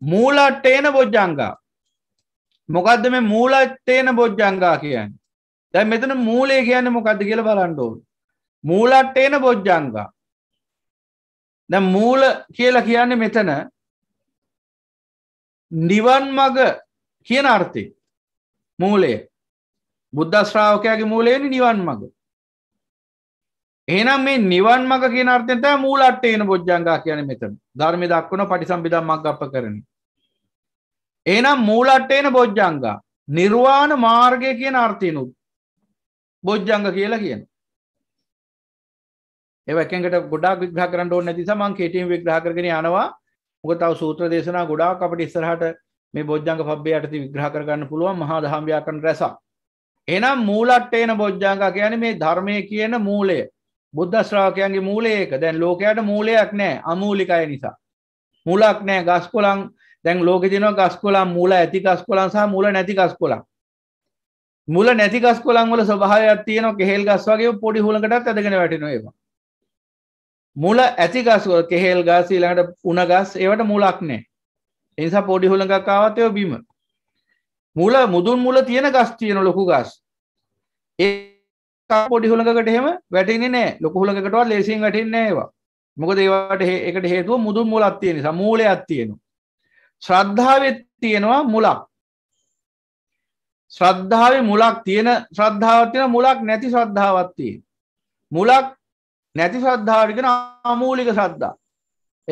මූලට්ටේන බොජ්ජංගා මොකක්ද මේ මූලට්ටේන බොජ්ජංගා කියන්න දැ මෙතන මූලේ කියන්න මොකක්ද කියල බලන්ඩෝ මූලට්ටේන බොජ්ජංගා දැ මූල කියලා කියන්නේ මෙතන නිවන් මග කියන අර්ථය මූලේ බුද්ධ ශ්‍රාවකයාගේ මූලේනි නිවන් මඟ එහෙනම් මේ නිවන් මඟ කියන අර්ථයෙන් තමයි මූලට්ටේන බොජ්ජංගා කියන්නේ මෙතන. ධර්මයේ දක්වන පටිසම්භිදම් මග්ගප්ප කරණි. එහෙනම් මූලට්ටේන බොජ්ජංගා නිර්වාණ මාර්ගය කියන අර්ථයනුත් බොජ්ජංග කියලා කියනවා. ඒව එකකට ගොඩාක් විග්‍රහ කරන්න ඕනේ නැති නිසා මම කෙටියෙන් විග්‍රහ කරගෙන යනවා. මොකද තව සූත්‍ර දේශනා ගොඩාක් අපිට ඉස්සරහට මේ බොජ්ජංග පබ්බේ යටතේ විග්‍රහ කරගන්න පුළුවන් මහා දහම් ව්‍යාකරණ රැසක්. එහෙනම් මූලට්ටේන බොජ්ජංග කියන්නේ මේ ධර්මයේ කියන මූලය. බුද්ධ ශ්‍රාවකයන්ගේ මූලය ඒක දැන් ලෝකයට මූලයක් නෑ අමූලිකය නිසා මූලක් නෑ ගස්කොලන් දැන් ලෝක තින ගස්කොලන් මූල ඇති ගස්කොලන් සහ මූල නැති ගස්කොලන් මුල නැති ගස්කොලන් වල ස්වභාවයක් තියෙන කෙහෙල් ගස් වගේ පොඩි හුලකටත් ඇදගෙන වැටෙනවා ඒවා මුල ඇති ගස්වල කෙහෙල් ගස් ඊළඟට උණ ගස් ඒවට මුලක් නෑ ඒ නිසා පොඩි හුලඟක් ආවත් ඒව බිම මුල මුදුන් මුල තියෙන ගස් තියෙන ලොකු ගස් ඒ පොඩි හුළඟකට එහෙම වැටෙන්නේ නැහැ ලොකු හුළඟකටවත් ලේසියෙන් වැටෙන්නේ නැහැ ඒවා. මොකද ඒවට ඒකට හේතුව මුදුන් මුලක් තියෙන නිසා මූලයක් තියෙනවා. ශ්‍රද්ධාවෙත් තියෙනවා මුලක්. ශ්‍රද්ධාවේ මුලක් තියෙන ශ්‍රද්ධාවක් තියෙන මුලක් නැති ශ්‍රද්ධාවක් තියෙන. මුලක් නැති ශ්‍රද්ධාවට කියන අමූලික ශ්‍රද්ධා.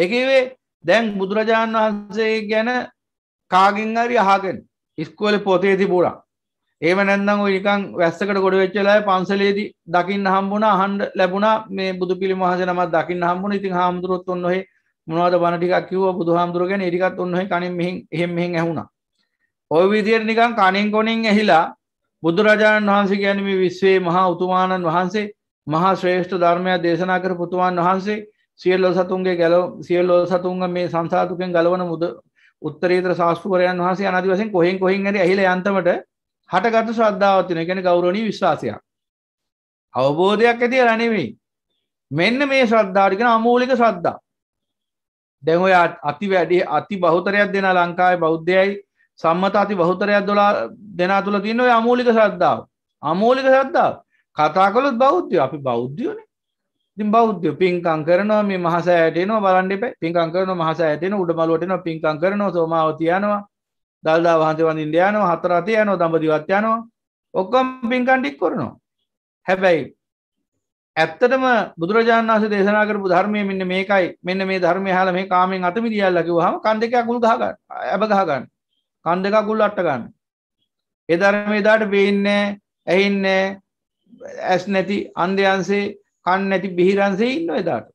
ඒ කියවේ දැන් බුදුරජාණන් වහන්සේ ගැන කාගෙන් හරි අහගෙන ඉස්කෝලේ පොතේ තිබුණා. ඒම නැන්දං නිකං වැස්සකට ගොඩ වෙච්චලා පන්සලේදී දකින්න හම්බුණ අහන්ඩ ලැබුණා මේ බුදු පිළි මහසනමත් දකින්න හම්බුණ ඉතින් හාමුදුරුවත් ඔන්නොහ මොනවද බණටිකක් කිව බුදු හාමුදුරුවගෙන එරිකත් ඔන්නහ කනින් එහෙම මෙහෙන් ඇහුණා ඔය විදියට නිකං කණින් කොනින් ඇහිලා බුදුරජාණන් වහන්සේ ගැනම විශ්වේ මහා උතුමාණන් වහන්සේ මහා ශ්‍රේෂ්ඨ ධර්මයක් දේශනා කර පුතුමාන් වහන්සේ සියල්ලෝ සතුන්ගේ ගැලෝ සියල්ලෝ සතුන්ග මේ සංසාතුකෙන් ගලවන මුද උත්තරීත්‍ර ශාස්ෘවරයන් වහන්සේ අනදිවසෙන් කොහෙන් කොහින් ඇරි ඇහිල යන්තමට හටගත්තු ශ්‍රද්ධාවත් වෙන ගැන ගෞරණී විශ්වාසයක් අවබෝධයක් ඇති රැනෙවෙයි මෙන්න මේ ශ්‍රද්ධාටිකෙන අමූලික ශ්‍රද්ධා දැන් ඔය අති වැඩි අති බහුතරයක් දෙන ලංකාවේ බෞද්ධයයි සම්මත අති බහුතරයක් දොලා දෙනා තුළ තියෙන ඔය අමූලික ශ්‍රද්ධාව අමූලික ශ්‍රද්ධාව කතා කළොත් බෞද්ධයෝ අපි බෞද්ධයෝනේ ඉතින් බෞද්ධයෝ පින්කම් කරනවා මේ මහසෑයට එනවා බලන්න එපා පින්කම් කරනවා මහසෑයට එනවා උඩමළුවට එනවා පින්කම් කරනවා සෝමාව තියනවා දල්දා වහන්සේ වඳින් දයනවා හතර අතේ යනවා දඹදිවත් යනවා ඔක්කොම පින්කන්ටික් කරනවා හැබැයි ඇත්තටම බුදුරජාණන් වහන්සේ දේශනා කරපු ධර්මය මෙන්න මේකයි මෙන්න මේ ධර්මය හාල මේ කාමෙන් අතමිදියල් ලකිවහම කන් දෙක අකුල් ගහගන්න ඇබ ගහගන්න කන් දෙක අකුල් අට්ට ගන්න ඒ ධර්මය දාට පේන්නේ ඇහින්නේ ඇස් නැති අන්දයන්සේ කන් නැති බිහිරන්සේ ඉන්න එදාට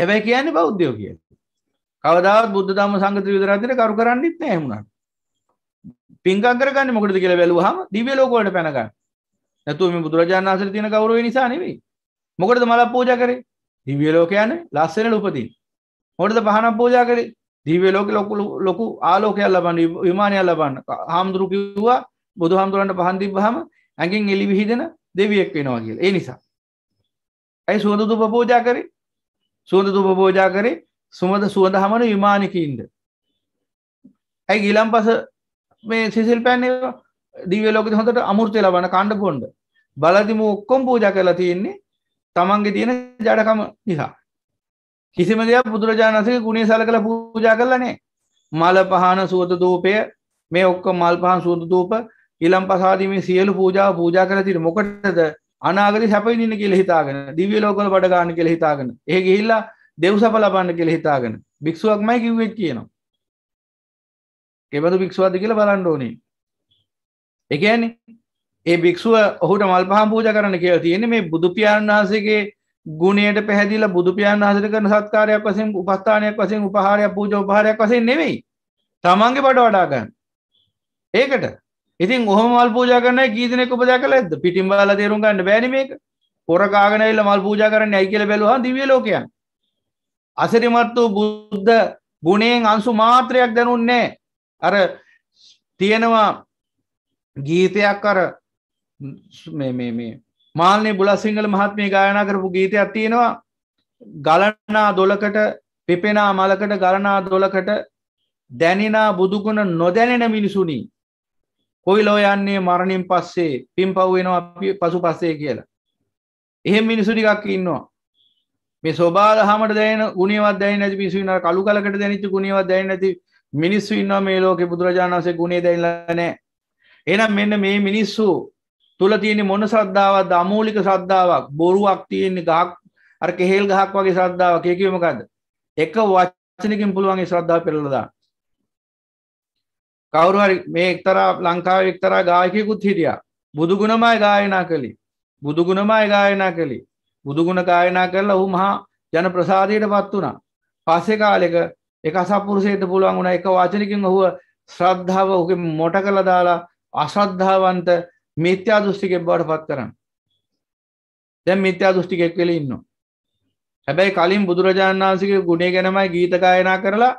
හැබැයි කියන්නේ බෞද්ධයෝ කියලා කවදාවත් බුද්ධ ධම්ම සංග ත්‍රිවිධ රත්නයට කරු කරන්නෙත් නෑ වුණා. පින්කම් කරගන්නේ මොකටද කියලා බැලුවාම දිව්‍ය ලෝක වලට පැන ගන්න. නැතුව මේ බුදුරජාණන් වහන්සේට තියෙන ගෞරවය නිසා නෙවෙයි. මොකටද මලක් පූජා කරේ? දිව්‍ය ලෝක යන්නේ ලස්සනට උපදින්න. මොකටද පහනක් පූජා කරේ? දිව්‍ය ලෝකේ ලොකු ලොකු ආලෝකයක් ලබන්න විමානයක් ලබන්න. හාමුදුරු කිව්වා බුදුහාමුදුරන්ට පහන් දීපුවාම ඇඟෙන් එළි විහිදෙන දෙවියෙක් වෙනවා කියලා. ඒ නිසා. ඇයි සුවඳ දුප පූජා කරේ? සුවඳ දුප පූජා කරේ සුමද සුවඳ හමන විමානකින්ද ඇයි ගිලම් පස මේ සිසිල් පැන් දිවලෝක හොඳට අමුෘතය ලබන කණ්ඩ පොන්ඩ බලදිම ඔක්කොම් පූජ කරලා තියෙන්නේ තමන්ගේ තියෙන ජඩකම නිසා කිසිම දෙයක් බුදුරජාණන්සක ගුණේ සල කළ පූජා කරලනේ මල පහන සුවත දූපය මේ ඔක්ක මල් පහන් සුවද දූප ඉලම් පසාදීමේ සියලු පූජාව පූජා කර තිර මොකටද අනාගති සැපවිදින්න කියල හිතාගෙන දිවිය ලෝකල බඩගාන කියල හිතාගෙන ඒ ගිහිල්ලා දෙව් සප ලබන්න කෙළ හිතාගෙන භික්ෂුවක්මයි කිව්වෙක් කියනවා කෙබඳු භික්ෂුවද කියල බලන්න ඕනේ එකන ඒ භික්ෂුව ඔහුට මල් පහම් පූජ කරන කියල තියෙන මේ බුදුපාණන් වහසගේ ගුණයට පැහැදිල බුදුපාණන් හසට කරන සත්කාරයක් වසෙන් උපස්ථානයක් වසෙන් උපහාරයක් පූජ උපහාරයක් වසෙන් නෙවෙයි තමන්ගේ පට වඩාගන්න ඒකට ඉතින් ඔහම මල් පූජ කරන ගීතනෙක උපදා කළ ඇද පිටිම් බල තේරුම් ගන්න බැන මේක පොරකාගෙනයිල්ල මල් පූජ කරන්න ඇයි කියල බැලවා දිවිය ලෝකයන් අසිරිමත් වූ බුද්ධ ගුණයෙන් අංසු මාත්‍රයක් දැනුන්නේ අර තියෙනවා ගීතයක් අර මාල්නේ බුල සිංහල මහත්මේ ගායනා කරපු ගීතයක් තියෙනවා ගලනා දොලකට පිපෙනා මලකට ගලනා දොලකට දැනෙනා බුදුගුණ නොදැනෙන මිනිසුනි කොයි ලෝ යන්නේ මරණින් පස්සේ පින් පව්වෙනවා පසු පස්සේ කියලා එහෙම මිනිසු ටිකක් ඉන්නවා මේ ස්වබාදහමට දැන ගුණවත් දැයි නැති පිසුන්න කළු කලකට දැනිච්ච ගුණවත් දැයි නැති මිනිස්සු ඉන්න මේ ලෝකෙ බුදුරජාණන්සේ ගුණේ දැයිල්ලනෑ එනම් මෙන්න මේ මිනිස්සු තුළ තියෙන මොන සද්ධාවත් අමූලික සද්ධාවක් බොරුවක් තියෙන්නේ ගහක් අර කෙහෙල් ගහක් වගේ සද්ධාවක් ඒකවමකද එක වචනකින් පුළුවන්ගේ ශ්‍රද්ධාව පෙරලදා කවරුහරි මේ එක්තරා ලංකාව එක්තරා ගායකයකුත් හිටිය බුදුගුණමයි ගායනා කළි බුදුගුණමයි ගායනා කළි බුදුගුණ ගායනා කරලා ඔහු මහා ජන ප්‍රසාදයට පත් වුණා. පස්සේ කාලෙක එක අසත්පුරුෂයෙක්ට පුළුවන් වුණා එක වචනකින් ඔහුව ශ්‍රද්ධාව ඔහුගේ මොට කළා දාලා අශ්‍රද්ධාවන්ත මිත්‍යා දෘෂ්ටිකෙක් බවට පත් කරන්න. දැන් මිත්‍යා දෘෂ්ටිකෙක් වෙලා ඉන්නවා. හැබැයි කලින් බුදුරජාණන් වහන්සේගේ ගුණය ගැනමයි ගීත ගායනා කරලා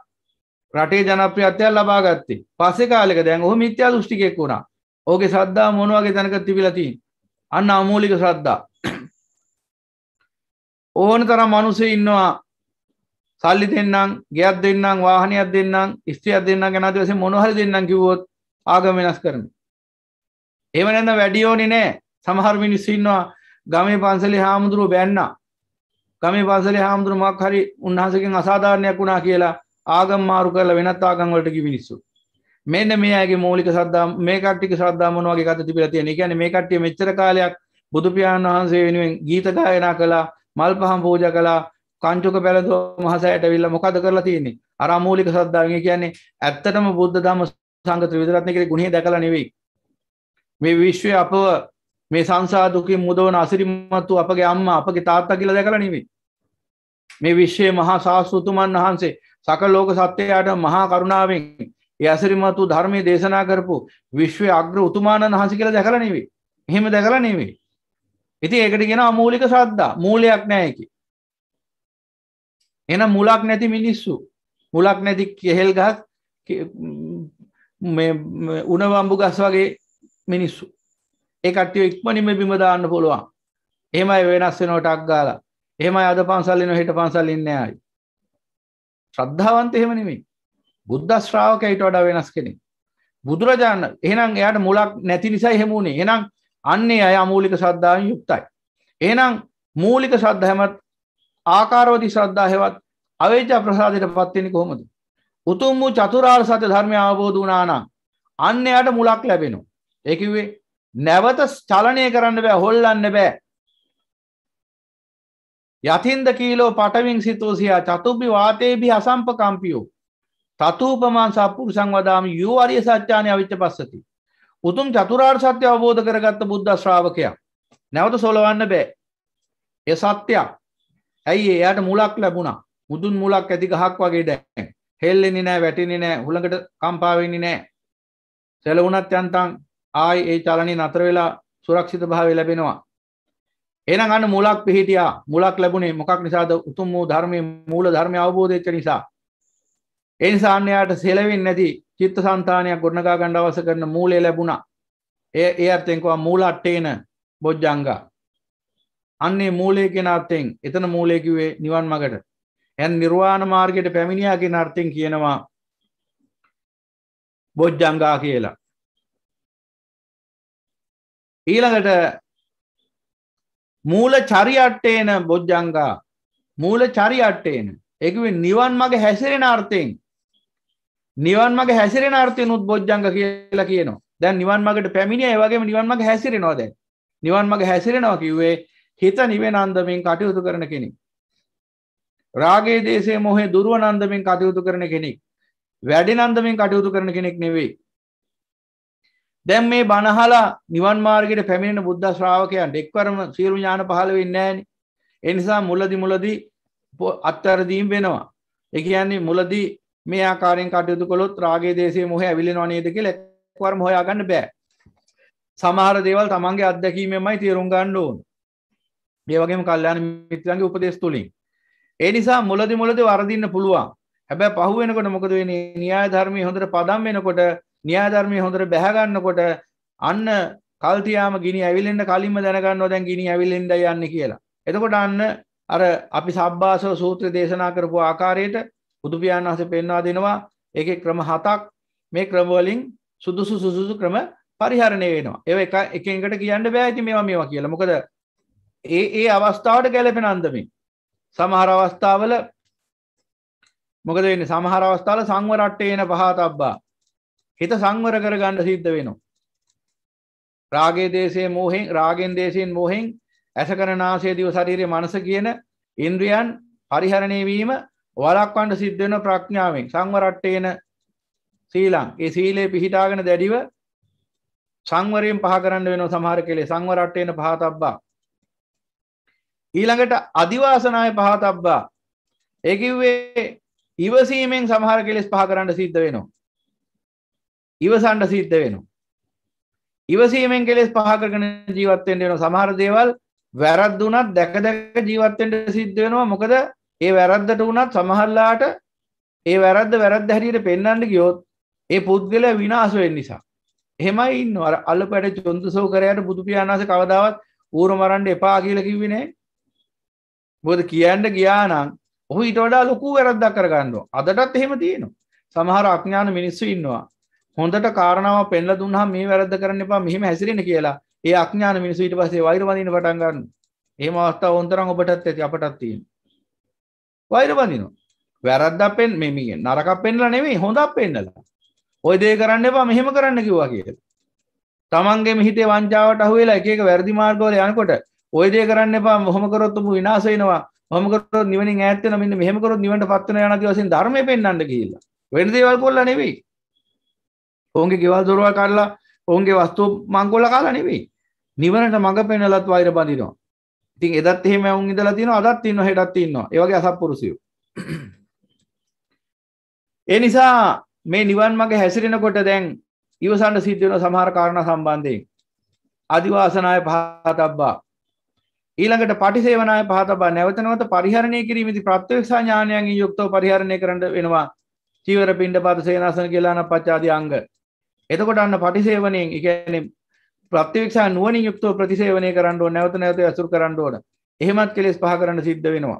රටේ ජනප්‍රියත්වයක් ලබා ගත්තේ. පස්සේ කාලෙක දැන් ඔහු මිත්‍යා දෘෂ්ටිකෙක් වුණා. ඔහුගේ ශ්‍රද්ධාව මොන වගේ තැනක තිබිලා තියෙන්නේ? අන්න අමූලික ශ්‍රද්ධා. ඕන තරම් මනුසය ඉන්නවා සල්ලි දෙන්නම් ගයක් දෙන්නම් වාහනයක් දෙන්නම් ස්ත්‍රියයක් දෙන්න ගැනද වස මොනහරි දෙන්නම් කිවොත් ආගම වෙනස් කරන එම නැන්න වැඩියෝනි නෑ සමහර මිනිස්ස ඉන්නවා ගමේ පන්සලි හාමුදුරුව බැන්න ගමේ පන්සලි හාමුදුරු මක් හරි උන්හසකින් අසාධාරණයක් වුණා කියලා ආගම් මාරු කරලා වෙනත් ආගංවලටකි මිනිස්සු මෙන්න මේගේ මූලික සද්දා මේ කට්ටික සද්දාමනවාගේ කත තිබිල තියෙන ගැන මේ කට්ටිය මෙච්චර කාලයක් බුදුපාණන් වහන්සේ වෙනුවෙන් ගීත ගායනා කලා මල් පහම් පූජ කලා කංචුක පැළඳුව මහසෑයට විල්ල මොකද කරලා තියෙන්නේ අර අමූලික ශ්‍රද්ධාවෙන් කියන්නේ ඇත්තටම බුද්ධ ධම්ම සංඝ ත්‍රිවිධ රත්නයේ ගුණය දැකලා නෙවෙයි මේ විශ්වයේ අපව මේ සංසාර දුකින් මුදවන අසිරිමත් වූ අපගේ අම්මා අපගේ තාත්තා කියලා දැකලා නෙවෙයි මේ විශ්වයේ මහා සාස්ෘතුමන් වහන්සේ සකල ලෝක සත්‍යයට මහා කරුණාවෙන් ඒ අසිරිමත් වූ ධර්මයේ දේශනා කරපු විශ්වයේ අග්‍ර උතුමාණන් වහන්සේ කියලා දැකලා නෙවෙයි එහෙම දැකලා නෙවෙයි ඉති ඒකට ගෙන අමූලික සද්දා මූලයක් නෑකි එන මුලක් නැති මිනිස්සු මුලක් නැති කෙහෙල් ගහක් උනවම්බු ගස් වගේ මිනිස්සු ඒකටය ඉක්මනිම බිමදාන්න පුළුවන් එහෙමයි වෙනස් වෙනෝට අක්ගාලා එහෙමයි අද පන්සල්ලන හිට පන්සල්ලින්න අයි ශ්‍රද්ධාවන්ත එහෙම නෙමේ බුද්ධ ශ්‍රාවකයිට වඩා වෙනස් කෙනෙ බුදුරජාණන් එහෙනම් එයාට මුලක් නැති නිසා හෙමුණේ එනම් අන්නේ අය අමූලික සද්ධාවෙන් යුක්තයි. එහෙනම් මූලික සද්ධාමත් ආකාරවති ශ්‍රද්ධාහෙවත් අවේජා ප්‍රසාදයට පත්වෙන්නේ කොහොමද? උතුම් වූ චතුරාර්ය සත්‍ය ධර්මය අවබෝධ වුණා නම් අන්න එයාට මුලක් ලැබෙනවා. ඒ කිව්වේ නැවත චලනය කරන්න බෑ හොල්ලන්න බෑ. යතින්ද කීලෝ පටවින් සිතෝසියා චතුබ්බි වාතේබි අසම්පකම්පියෝ තතුූපමාන් සපුරු සංවදාම යෝ අරිය සච්චානය අවිච්ච පස්සති උතුම් චතුරාර් සත්‍ය අවබෝධ කරගත්ත බුද්ධ ශ්‍රාවකයා නැවත සොලවන්න බෑ ඒ සත්‍යයක් ඇයි එයාට මුලක් ලැබුණා මුදුන් මුලක් ඇති ගහක් වගේ දැන් හෙල්ලෙන්නේ නෑ වැටෙන්නේ නෑ හුළඟට කම්පා වෙන්නේ නෑ සැලවුණත් යන්තම් ආයි ඒ චලනේ නතර වෙලා සුරක්ෂිත භාවය ලැබෙනවා එහෙනම් අන්න මුලක් පිහිටියා මුලක් ලැබුණේ මොකක් නිසාද උතුම් වූ ධර්මයේ මූල ධර්මය අවබෝධ වෙච්ච නිසා එනිසාන්‍යයාට සෙලවෙන් නැති චිත්ත සන්තානයක් ගොඩනගා ගණ්ඩ අවස කරන මූලේ ලැබුණා ඒ ඒ අර්තෙන්කවා මූලට්ටේන බොජ්ජංගා අන්නේ මූලේ කෙන අත්තෙන් එතන මූලයකිවේ නිවන් මගට ඇන් නිර්වාණ මාර්ගයට පැමිණියගෙන අර්ථෙන් කියනවා බොජ්ජංගා කියලා ඊළඟට මූල චරියට්ටේන බොජ්ජංගා මූල චරියට්ටේන එකවෙන් නිවන් මගේ හැසිරෙන අර්ථයෙන් නිවන් මගේ හැසිරෙන අර්ථයනුත් බොජ්ජංග කියලා කියනවා දැන් නිවන් මගට පැමිණිය වගේ නිවන් මගේ හැසිරෙනවා දැන් නිවන් මග හැසිරෙනවා කිව්වේ හිත නිවෙන අන්දමින් කටයුතු කරන කෙනෙක් රාගේ දේශේ මොහේ දුරුව නන්දමින් කටයුතු කරන කෙනෙක් වැඩි නන්දමින් කටයුතු කරන කෙනෙක් නෙවෙයි දැන් මේ බණහලා නිවන් මාර්ගයට පැමිණෙන බුද්ධ ශ්‍රාවකයන්ට එක්වරම සියලු ඥාන පහළ වෙන්නේ නැහෙනි. ඒ නිසා මුලදි මුලදි අත්තරදීම් වෙනවා. ඒ කියන්නේ මුලදී මේ ආකාරයෙන් කටයුතු කොළොත් රාගේ දේශය මොහ ඇවිලෙනවා නේද කියලා එක්වරම හොයාගන්න බෑ. සමහර දේවල් තමන්ගේ අත්දැකීමෙන්මයි තේරුම් ගන්න ඕන. මේ වගේම කල්යාණ මිත්‍රයන්ගේ උපදෙස් තුලින්. ඒ නිසා මුලදි මුලදි වරදින්න පුළුවන්. හැබැයි පහු වෙනකොට මොකද වෙන්නේ? න්‍යාය ධර්මයේ හොඳට පදම් වෙනකොට, න්‍යාය ධර්මයේ හොඳට බැහැ ගන්නකොට අන්න කල්තියාම ගිනි ඇවිලෙන්න කලින්ම දැනගන්නවා දැන් ගිනි ඇවිලෙන්න යන්නේ කියලා. එතකොට අන්න අර අපි සබ්බාසව සූත්‍ර දේශනා කරපු ආකාරයට බුදුපියාණන් වහස පෙන්වා දෙනවා ඒක ක්‍රම හතක් මේ ක්‍රමවලින් සුදුසු සුසුසු ක්‍රම පරිහරණය වෙනවා ඒ එක එකකට කියන්න බෑඇති මේවා මේවා කියලා මොකද ඒ ඒ අවස්ථාවට ගැලපෙන අන්දමින් සමහර අවස්ථාවල මොකද වෙන්න සමහර අවස්ථාල සංවරට්ටයන පහත අබ්බා හිත සංවර කරගන්න සිද්ධ වෙනවා රාගේ දේශය මෝහෙන් රාගෙන් දේශයෙන් මෝහෙන් ඇස කරනාසේ දිව සරීරය මනස කියන ඉන්ද්‍රියන් පරිහරණයවීම වලක්වන්ට සිද්ධ වෙන ප්‍රඥාවෙන් සංවරට්ටේන සීලං ඒ සීලේ පිහිටාගෙන දැඩිව සංවරයෙන් පහ කරන්න වෙන සමහර කෙලේ සංවරට්ටේන පහතබ්බා ඊළඟට අධිවාසනාය පහතබ්බා ඒ කිව්වේ ඉවසීමෙන් සමහර කෙලෙස් පහ කරන්න සිද්ධ වෙනවා ඉවසන්න සිද්ධ වෙනවා ඉවසීමෙන් කෙලෙස් පහ කරගෙන ජීවත් වෙන්න වෙනවා සමහර දේවල් වැරද්දුනත් දැක දැක ජීවත් වෙන්න සිද්ධ වෙනවා මොකද ඒ වැරද්දට වුණත් සමහල්ලාට ඒ වැරද්ද වැරද්ද හැරියට පෙන්න්නට ගියොත් ඒ පුද්ගල විනාසුවෙන් නිසා එහෙමයි ඉන්න අර අල්ල පැට චොන්ද සෝකරයට බුදුපියාණස කවදාවත් ඌර මරන්ඩ එපා කියලකිවිනේ බොද කියන්න ගියානම් ඔහු ඉට වඩා ලොකු වැරද්දක් කරගන්නවා අදටත් එහෙම තියෙනවා සමහර අඥාන මිනිස්සු ඉන්නවා හොඳට කාරණාව පෙන්ල දුන්හා මේ වැරද්ද කරන්න එපා මෙහෙම හැසිරෙන කියලා ඒ අඥාන මිනිස්සු ඊට පස්සේ වෛර වඳින්න පටන් ගන්න. එහෙම අවස්ථාව වොන්තරම් ඔබටත් ඇති අපටත් තියෙනවා. වෛර බඳිනවා. වැරද්දක් පෙන් මේ මේ නරකක් පෙන්නලා නෙමෙයි හොඳක් පෙන්නලා. ඔය දේ කරන්න එපා මෙහෙම කරන්න කිව්වා කියලා. තමන්ගේ හිතේ වංචාවට අහු වෙලා එක එක වැරදි මාර්ගවල යනකොට ඔය දේ කරන්න එපා මොහොම කරොත් උඹ විනාශ වෙනවා. මොහොම කරොත් නිවනින් ඈත් වෙනවා. මෙන්න මෙහෙම කරොත් නිවනට පත් වෙන යන ආදි වශයෙන් ධර්මය පෙන්වන්න ගිහිල්ලා. වෙන දේවල් කරලා නෙවෙයි. ඔවුන්ගේ ගෙවල් දොරවල් කඩලා ඔවුන්ගේ වස්තු මංගොල්ල කාලා නෙවෙයි. නිවනට මඟ පෙන්වලත් වෛර බඳිනවා. ඉතින් එදත් එහෙම වුන් ඉඳලා තියෙනවා අදත් ඉන්නවා හෙටත් ඉන්නවා ඒ වගේ අසත්පුරුෂයෝ ඒ නිසා මේ නිවන් මාගේ හැසිරෙනකොට දැන් ඉවසන්න සිද්ධ වෙන සමහර කාරණා සම්බන්ධයෙන් අදිවාසනාය පහතබ්බා ඊළඟට පටිසේවනාය පහතබ්බා නැවත නැවත පරිහරණය කිරීමේදී ප්‍රත්‍යක්ෂා ඥානයෙන් යුක්තව පරිහරණය කරන්න වෙනවා චීවර පිණ්ඩපාත සේනාසන කියලා නපච්චාදී අංග එතකොට අන්න පටිසේවණයෙන් ඒ කියන්නේ ප්‍රත්‍යක්ෂා නුවණින් යුක්තව ප්‍රතිසේවනය කරන්න ඕන නැවත නැවත අසුර කරන්න ඕන. එහෙමත් කෙලෙස් පහ කරන්න සිද්ධ වෙනවා.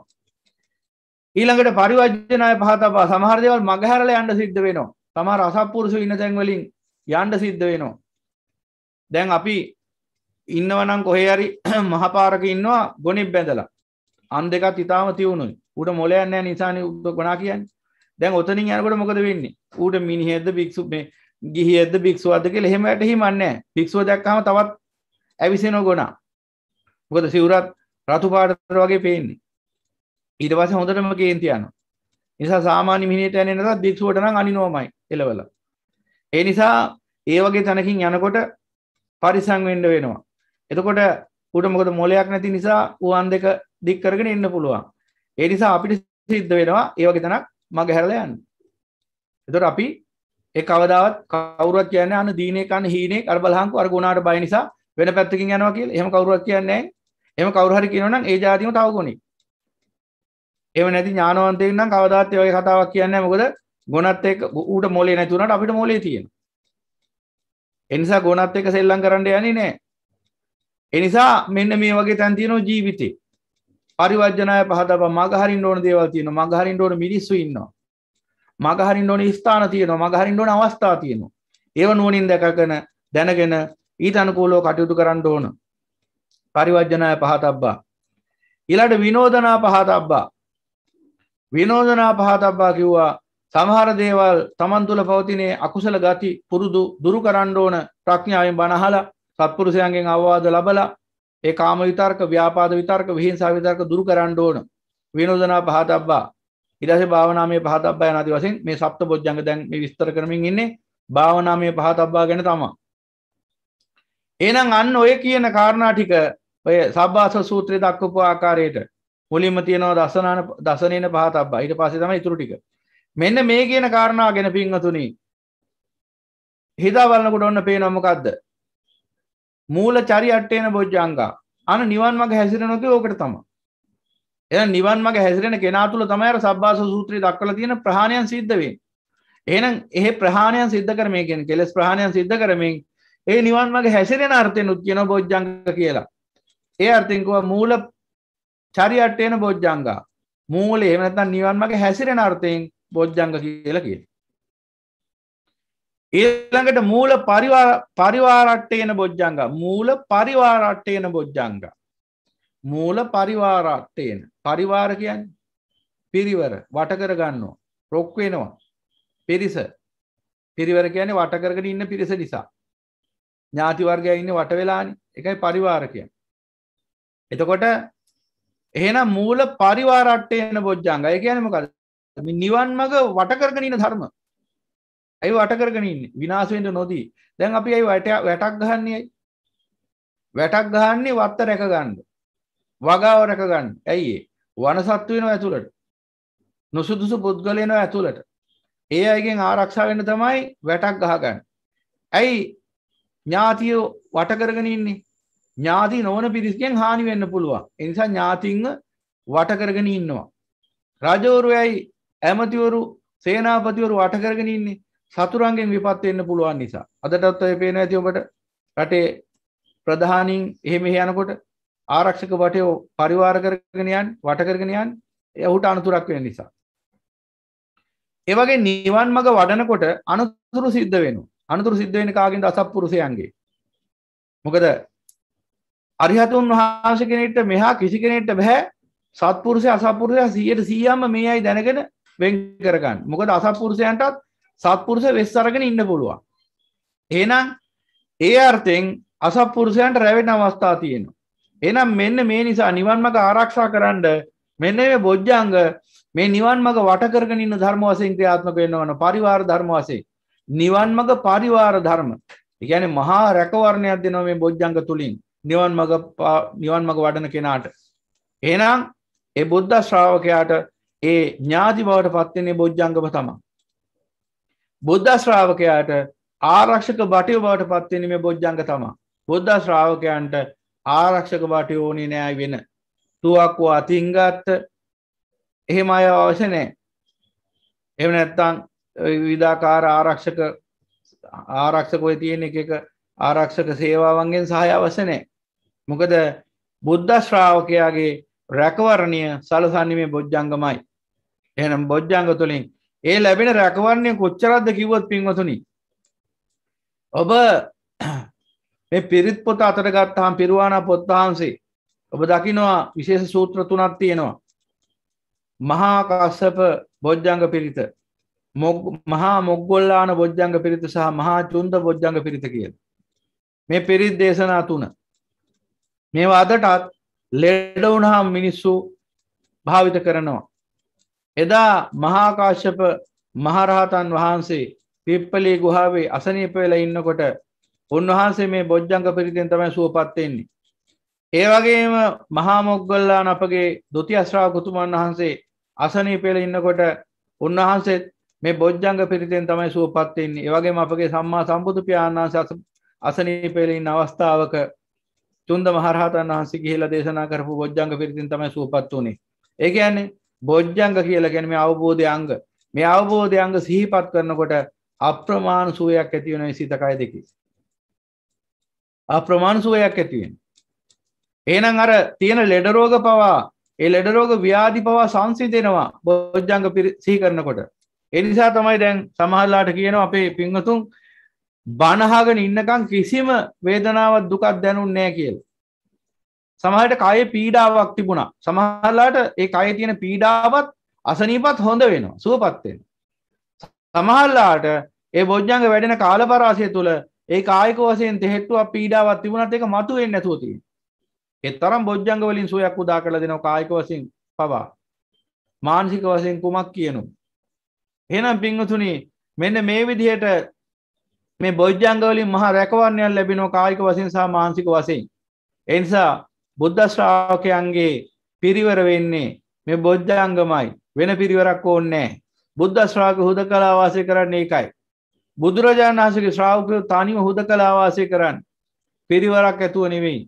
ඊළඟට පරිවර්ජනාය පහතපා සමහර දේවල් මගහැරලා යන්න සිද්ධ වෙනවා. සමහර අසත්පුරුෂ ඉන්න තැන් වලින් යන්න සිද්ධ වෙනවා. දැන් අපි ඉන්නවනම් කොහේ හරි මහපාරක ඉන්නවා ගොනික් බැඳලා. අන් දෙකත් ඊටාම තියුණුයි. ඌට මොලයක් නැහැ නිසානේ ගොනා කියන්නේ. දැන් ඔතනින් යනකොට මොකද වෙන්නේ? ඌට මිනිහෙද්ද භික්ෂු මේ ගිහියද භික්ෂුවද කියලා එහෙම වැටහිමක් නැහැ. භික්ෂුව දැක්කම තවත් ඇවිසෙන ගොනා. මොකද සිවුරත් රතු පාට වගේ පේන්නේ. ඊට පස්සේ හොඳටම කේන්ති යනවා. නිසා සාමාන්‍ය මිනිහට යන්නේ නැතත් භික්ෂුවට නම් අනිනෝමයි එලවල. ඒ නිසා ඒ වගේ තැනකින් යනකොට පරිසං වෙන්න වෙනවා. එතකොට ඌට මොකද මොලයක් නැති නිසා ඌ දෙක දික් කරගෙන ඉන්න පුළුවන්. ඒ නිසා අපිට සිද්ධ වෙනවා ඒ වගේ තැනක් මගහැරලා යන්න. එතකොට අපි ඒ කවදාවත් කවුරුවත් කියන්නේ අන්න දීනේ කන්න හීනේ අර බලහංකු අර ගුණාට බය නිසා වෙන පැත්තකින් යනවා කියලා. එහෙම කවුරුවත් කියන්නේ නැහැ. එහෙම කවුරු හරි කියනවා නම් ඒ જાතියම තව ගුණේ. එහෙම නැති ඥානවන්තයෙක් නම් කවදාවත් ඒ වගේ කතාවක් කියන්නේ නැහැ. මොකද ගුණත් එක්ක ඌට මොලේ නැති වුණාට අපිට මොලේ තියෙනවා. ඒ නිසා ගුණත් එක්ක සෙල්ලම් කරන්න යන්නේ නැහැ. ඒ නිසා මෙන්න මේ වගේ තැන් තියෙනවා ජීවිතේ. පරිවර්ජනාය පහදව මග හරින්න ඕන දේවල් තියෙනවා. මග හරින්න ඕන මිනිස්සු ඉන්නවා. මගහරින් ඕන ස්ථාන තියනවා මගහරින් ඕන අවස්ථා තියෙනවා ඒව නුවනින් දැකගෙන දැනගෙන ඊට අනුකූලෝ කටයුතු කරන්න ඕන පරිවර්ජනය පහත අබ්බා ඉලට විනෝධනා පහත අබ්බා විනෝධනා පහත අබ්බා කිව්වා සමහර දේවල් තමන් තුළ පවතිනේ අකුසල ගති පුරුදු දුරු කරන්න ඕන ප්‍රඥාවෙන් බනහල සත්පුරුෂයන්ගෙන් අවවාද ලබලා ඒ කාම විතර්ක ව්‍යාපාද විතර්ක විහිංසා විතර්ක දුරු කරන්න ඕන විනෝදනා පහතබ්බා ඉදස භාවනාමය පහතබ්බා යනාති වශයෙන් මේ සප්ත බොජ්ජංග දැන් මේ විස්තර කරමින් ඉන්නේ භාවනාමය පහතබ්බා ගැන තමා. එහෙනම් අන්න ඔය කියන කාරණා ටික ඔය සබ්බාස සූත්‍රයේ දක්වපු ආකාරයට මුලින්ම තියෙනවා දසනාන දසනේන පහතබ්බා. ඊට පස්සේ තමයි ඊටු ටික. මෙන්න මේ කියන කාරණා ගැන පින්වතුනි හිතා බලනකොට ඔන්න පේනවා මොකද්ද? මූල චරියට්ටේන බොජ්ජංගා. අන නිවන් මඟ හැසිරෙනකෝ ඕකට තමයි. එ නිවන් මගේ හැසිරෙන කෙනා තුළ තමයි සබ්බාස සූත්‍රී දක්වල තියෙන ප්‍රහණයන් සිද්ධ වේ එනම් ඒ ප්‍රහණයන් සිද්ධ කරමයකෙන් කෙලෙස් ප්‍රහණයන් සිද්ධ කරමින් ඒ නිවන් මගේ හැසිරෙන අර්ථයෙන් උත් කියන බෝජ්ජංග කියලා ඒ අර්ථෙන්කුව මූල චරිට්ටයන බෝජ්ජංගා මූල එමනත නිවන් මගේ හැසිරෙන අර්ථයෙන් බෝජ්ජංග කියලා කිය ඊළඟට මූල පරිවාරට්ටයන බොජ්ජංග මූල පරිවාරට්ටයන බොජ්ජංගා මූල පරිවාරට්ටේන පරිවාර කියන් පිරිවර වටකර ගන්නවා රොක් වෙනවා පිරිස පිරිවර කියන වටකරගෙන ඉන්න පිරිස නිසා ඥාති වර්ගය ඉන්න වට වෙලානි එකයි පරිවාරකයන් එතකොට එහෙනම් මූල පරිවාරට්ටයන බොජ්ජංග අය කියනමකද නිවන් මග වටකරගෙන ඉන්න ධර්ම ඇයි වටකරගෙනින් විනාසුවෙන්ට නොදී දැන් අපි ඇයි වැට වැටක් ගහන්නේ වැටක් ගහන්නේ වත්ත රැක ගන්ඩ වගාව රැක ගන්න. ඇයි ඒ? වනසත්තු වෙනවා ඇතුළට. නොසුදුසු පුද්ගලයනවා ඇතුළට. ඒ අයගෙන් ආරක්ෂා වෙන්න තමයි වැටක් ගහගන්න. ඇයි ඥාතිය වට කරගෙන ඉන්නේ? ඥාති නොවන පිරිසකින් හානි වෙන්න පුළුවන්. ඒ නිසා ඥාතින්ව වට කරගෙන ඉන්නවා. රජවරු ඇයි ඇමතිවරු සේනාපතිවරු වට කරගෙන ඉන්නේ? සතුරන්ගෙන් විපත් වෙන්න පුළුවන් නිසා. අදටත් ඔය පේන ඇති ඔබට රටේ ප්‍රධානීන් එහෙම එහෙ යනකොට ආරක්ෂක වටය පරිවාර කරගෙන යන් වට කරගෙන යන් ඔහුට අනතුරක් වෙන නිසා. ඒ වගේ නිවන් මඟ වඩනකොට අනතුරු සිද්ධ වෙනවා. අනතුරු සිද්ධ වෙන්නේ කාගෙන්ද අසත්පුරුෂයන්ගේ. මොකද අරිහතුන් වහන්සේ කෙනෙක්ට මෙහා කිසි කෙනෙක්ට බෑ සත්පුරුෂය අසත්පුරුෂය 100%ම මේ අය දැනගෙන වෙන් කරගන්න. මොකද අසත්පුරුෂයන්ටත් සත්පුරුෂ වෙස් අරගෙන ඉන්න පුළුවන්. එහෙනම් ඒ අර්ථයෙන් අසත්පුරුෂයන්ට රැවෙන අවස්ථා තියෙනවා. එනම් මෙන්න මේ නිසා නිවන් මඟ ආරක්ෂා කරන්න මෙන්න මේ බොජ්ජංග මේ නිවන් මඟ වට කරගෙන ඉන්න ධර්ම වශයෙන් ක්‍රියාත්මක වෙනවන පරිවාර ධර්ම වශයෙන් නිවන් මඟ පරිවාර ධර්ම ඒ කියන්නේ මහා රැකවරණයක් දෙනවා මේ බොජ්ජංග තුලින් නිවන් මඟ නිවන් මඟ වඩන කෙනාට එහෙනම් ඒ බුද්ධ ශ්‍රාවකයාට ඒ ඥාති බවට පත්වෙන්නේ බොජ්ජංගම තමයි බුද්ධ ශ්‍රාවකයාට ආරක්ෂක බටය බවට පත්වෙන්නේ මේ බොජ්ජංග තමයි බුද්ධ ශ්‍රාවකයන්ට ආරක්ෂක බට ඕනි නෑ වෙන තුවක්කෝ අතිංගත්ත එහෙම අය අවශ්‍ය නෑ එම නැත්තං විධාකාර ආරක්ෂක ආරක්ෂකොය තියෙන එක එක ආරක්ෂක සේවාවන්ගෙන් සහය අවශ්‍ය නෑ මොකද බුද්ධ ශ්‍රාවකයාගේ රැකවරණය සලසන්නේ මේ බොජ්ජංගමයි එනම් බොජ්ජංග තුළින් ඒ ලැබෙන රැකවරණය කොච්චරක්ද කිව්වොත් පින්වතුනි ඔබ මේ පිරිත් පොත අතර ගත්තාම් පිරුවානා පොත් වහන්සේ ඔබ දකිනවා විශේෂ සූත්‍ර තුනක් තියෙනවා මහා කස්සප බොජ්ජංග පිරිත මහා මොග්ගොල්ලාන බොජ්ජංග පිරිත සහ මහා චුන්ද බොජ්ජංග පිරිත කියන මේ පිරිත් දේශනා තුන මේවා අදටත් ලෙඩ වුණහම් මිනිස්සු භාවිත කරනවා එදා මහාකාශ්‍යප මහරහතන් වහන්සේ පිප්පලී ගුහාවේ අසනීප වෙලා ඉන්නකොට උන්වහන්සේ මේ බොජ්ජංග පිරිතෙන් තමයි සුවපත්වෙන්නේ. ඒ වගේම මහාමොග්ගල්ලාන අපගේ දොති අශ්‍රාවකුතුමන් වහන්සේ අසනී පෙළ ඉන්නකොට උන්වහන්සේත් මේ බොජ්ජංග පිරිතෙන් තමයි සුවපත්වෙන්නේ. ඒ වගේම අපගේ සම්මා සම්බුදු පියාණන් වහන්සේ අසනී පෙළ ඉන්න අවස්ථාවක චුන්ද මහරහතන් වහන්සේ ගිහිලා දේශනා කරපු බොජ්ජංග පිරිතෙන් තමයි සුවපත් වුනේ. ඒ කියන්නේ බොජ්ජංග කියලා කියන්නේ මේ අවබෝධය අංග. මේ අවබෝධය අංග සිහිපත් කරනකොට අප්‍රමාණ සුවයක් ඇති වෙනවා සිතකය දෙකේ. අප්‍රමාණ සුවයක් ඇතිවෙන්. ඒනම් අර තියෙන ලෙඩරෝග පවා ඒ ලෙඩරෝග ව්‍යාධි පවා සංසිදෙනවා බෝජ්ජංග සිහි කරනකොට. එනිසා තමයි දැන් සමහල්ලාට කියන අපේ පිංහතුන් බණහාගෙන ඉන්නකං කිසිම වේදනාවත් දුකත් දැනුන් නෑ කියල්. සමහට කය පීඩාවක් තිබුණා සමහල්ලාට ඒ අය තියෙන පීඩාවත් අසනීපත් හොඳ වෙනවා සුවපත්වෙන. සමහල්ලාට ඒ බෝජ්ජංග වැඩෙන කාලපරාසය තුළ ඒ ආයක වසයෙන් තෙහෙට්ටුව පීඩාවත් තිබුණට එක මතු එන්න ඇතුවති එත්තරම් බොජ්ජංග වලින් සුවයක් උදා කළ දෙනව කායික වසින් පවා මානසික වසයෙන් කුමක් කියනු එනම් පිංහතුනි මෙන්න මේ විදිහයට මේ බොජ්ජංගවලින් මහ රැකවරණයක් ලැබෙනෝ කායික වසින් සහ මානසික වසයෙන් එනිසා බුද්ධ ශ්‍රාවකයන්ගේ පිරිවර වෙන්නේ මේ බොජ්ජංගමයි වෙන පිරිවරක් ඕන්නෑ බුද්ධ ශ්‍රාවක හුද කලාවාසය කරන්නේ එකයි බුදුරජාණන් වහන්සගේ ශ්‍රාවක තනිව හුද කලාවාසය කරන්න පිරිවරක් ඇතුව නෙවෙයි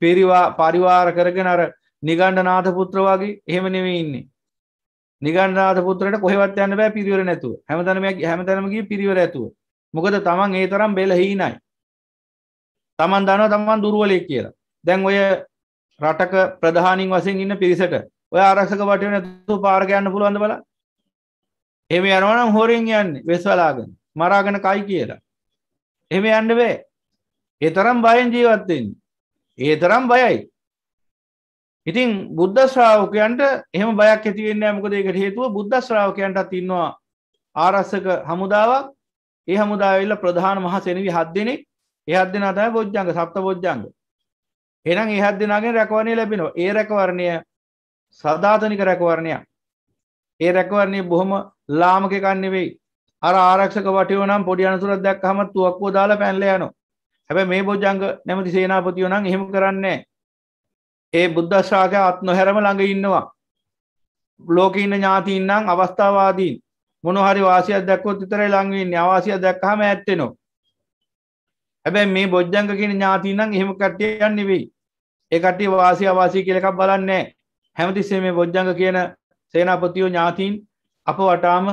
පිරිවා පරිවාර කරගෙන අර නිගණ්ඩනාත පුත්‍ර වගේ එහෙම නෙවෙයි ඉන්නේ නිගණ්ඩනාත පුත්‍රට කොහෙවත් යන්න බෑ පිරිවර නැතුව හැමතැනම හැමතැනම ගිහින් පිරිවර ඇතුව මොකද තමන් ඒ තරම් බෙල හීනයි තමන් දනවා තමන් දුර්වලයෙක් කියලා දැන් ඔය රටක ප්‍රධානින් වශයෙන් ඉන්න පිරිසට ඔය ආරක්ෂක වටේ නැතුව පාර යන්න පුළුවන්ද බලන්න එහෙම යනවනම් හොරෙන් යන්නේ වෙස් වලාගෙන මරාගෙන කයි කියලා. එහෙම යන්නවේ ඒ තරම් බයෙන් ජීවත්තෙන් ඒ තරම් බයයි. ඉතින් බුද්ධ ශ්‍රාවකයන්ට එහම බයක් ඇතිවෙන්න ඇමකද එකට හේතුව බුද්ධ ශ්‍රාවකයන්ට තින්නවා ආරස්සක හමුදාවක් ඒ හමුදාවෙල්ල ප්‍රධාන මහසෙනවි හත් දෙනෙක් එහත් දෙෙන අතයි බොජ්ජංග සප්ත බොජ්ජංග එනම් එහත් දෙනාගෙන් රැකවරණය ලැබෙනවා ඒ රැකවරණය සධාතනික රැකවරණයක් ඒ රැකවරණය බොහොම ලාමකකන්නෙවෙයි අර ආරක්ෂක වටයෝ නම් පොඩි අනතුරක් දැක්කහම තුවක්කුව දාලා පැනලා යනවා. හැබැයි මේ බොජ්ජංග නැමැති සේනාපතියෝ නම් එහෙම කරන්නේ ඒ බුද්ධ ශ්‍රාවකයා අත් නොහැරම ළඟ ඉන්නවා. ලෝකේ ඉන්න ඥාතීන් නම් අවස්ථාවාදීන් මොන හරි වාසියක් දැක්කොත් විතරයි ළඟ ඉන්නේ. අවාසියක් දැක්කහම ඈත් වෙනවා. හැබැයි මේ බොජ්ජංග කියන ඥාතීන් නම් එහෙම කට්ටියක් නෙවෙයි. ඒ කට්ටිය වාසිය අවාසිය කියලා එකක් බලන්නේ නැහැ. හැමතිස්සෙම මේ බොජ්ජංග කියන සේනාපතියෝ ඥාතීන් අප වටාම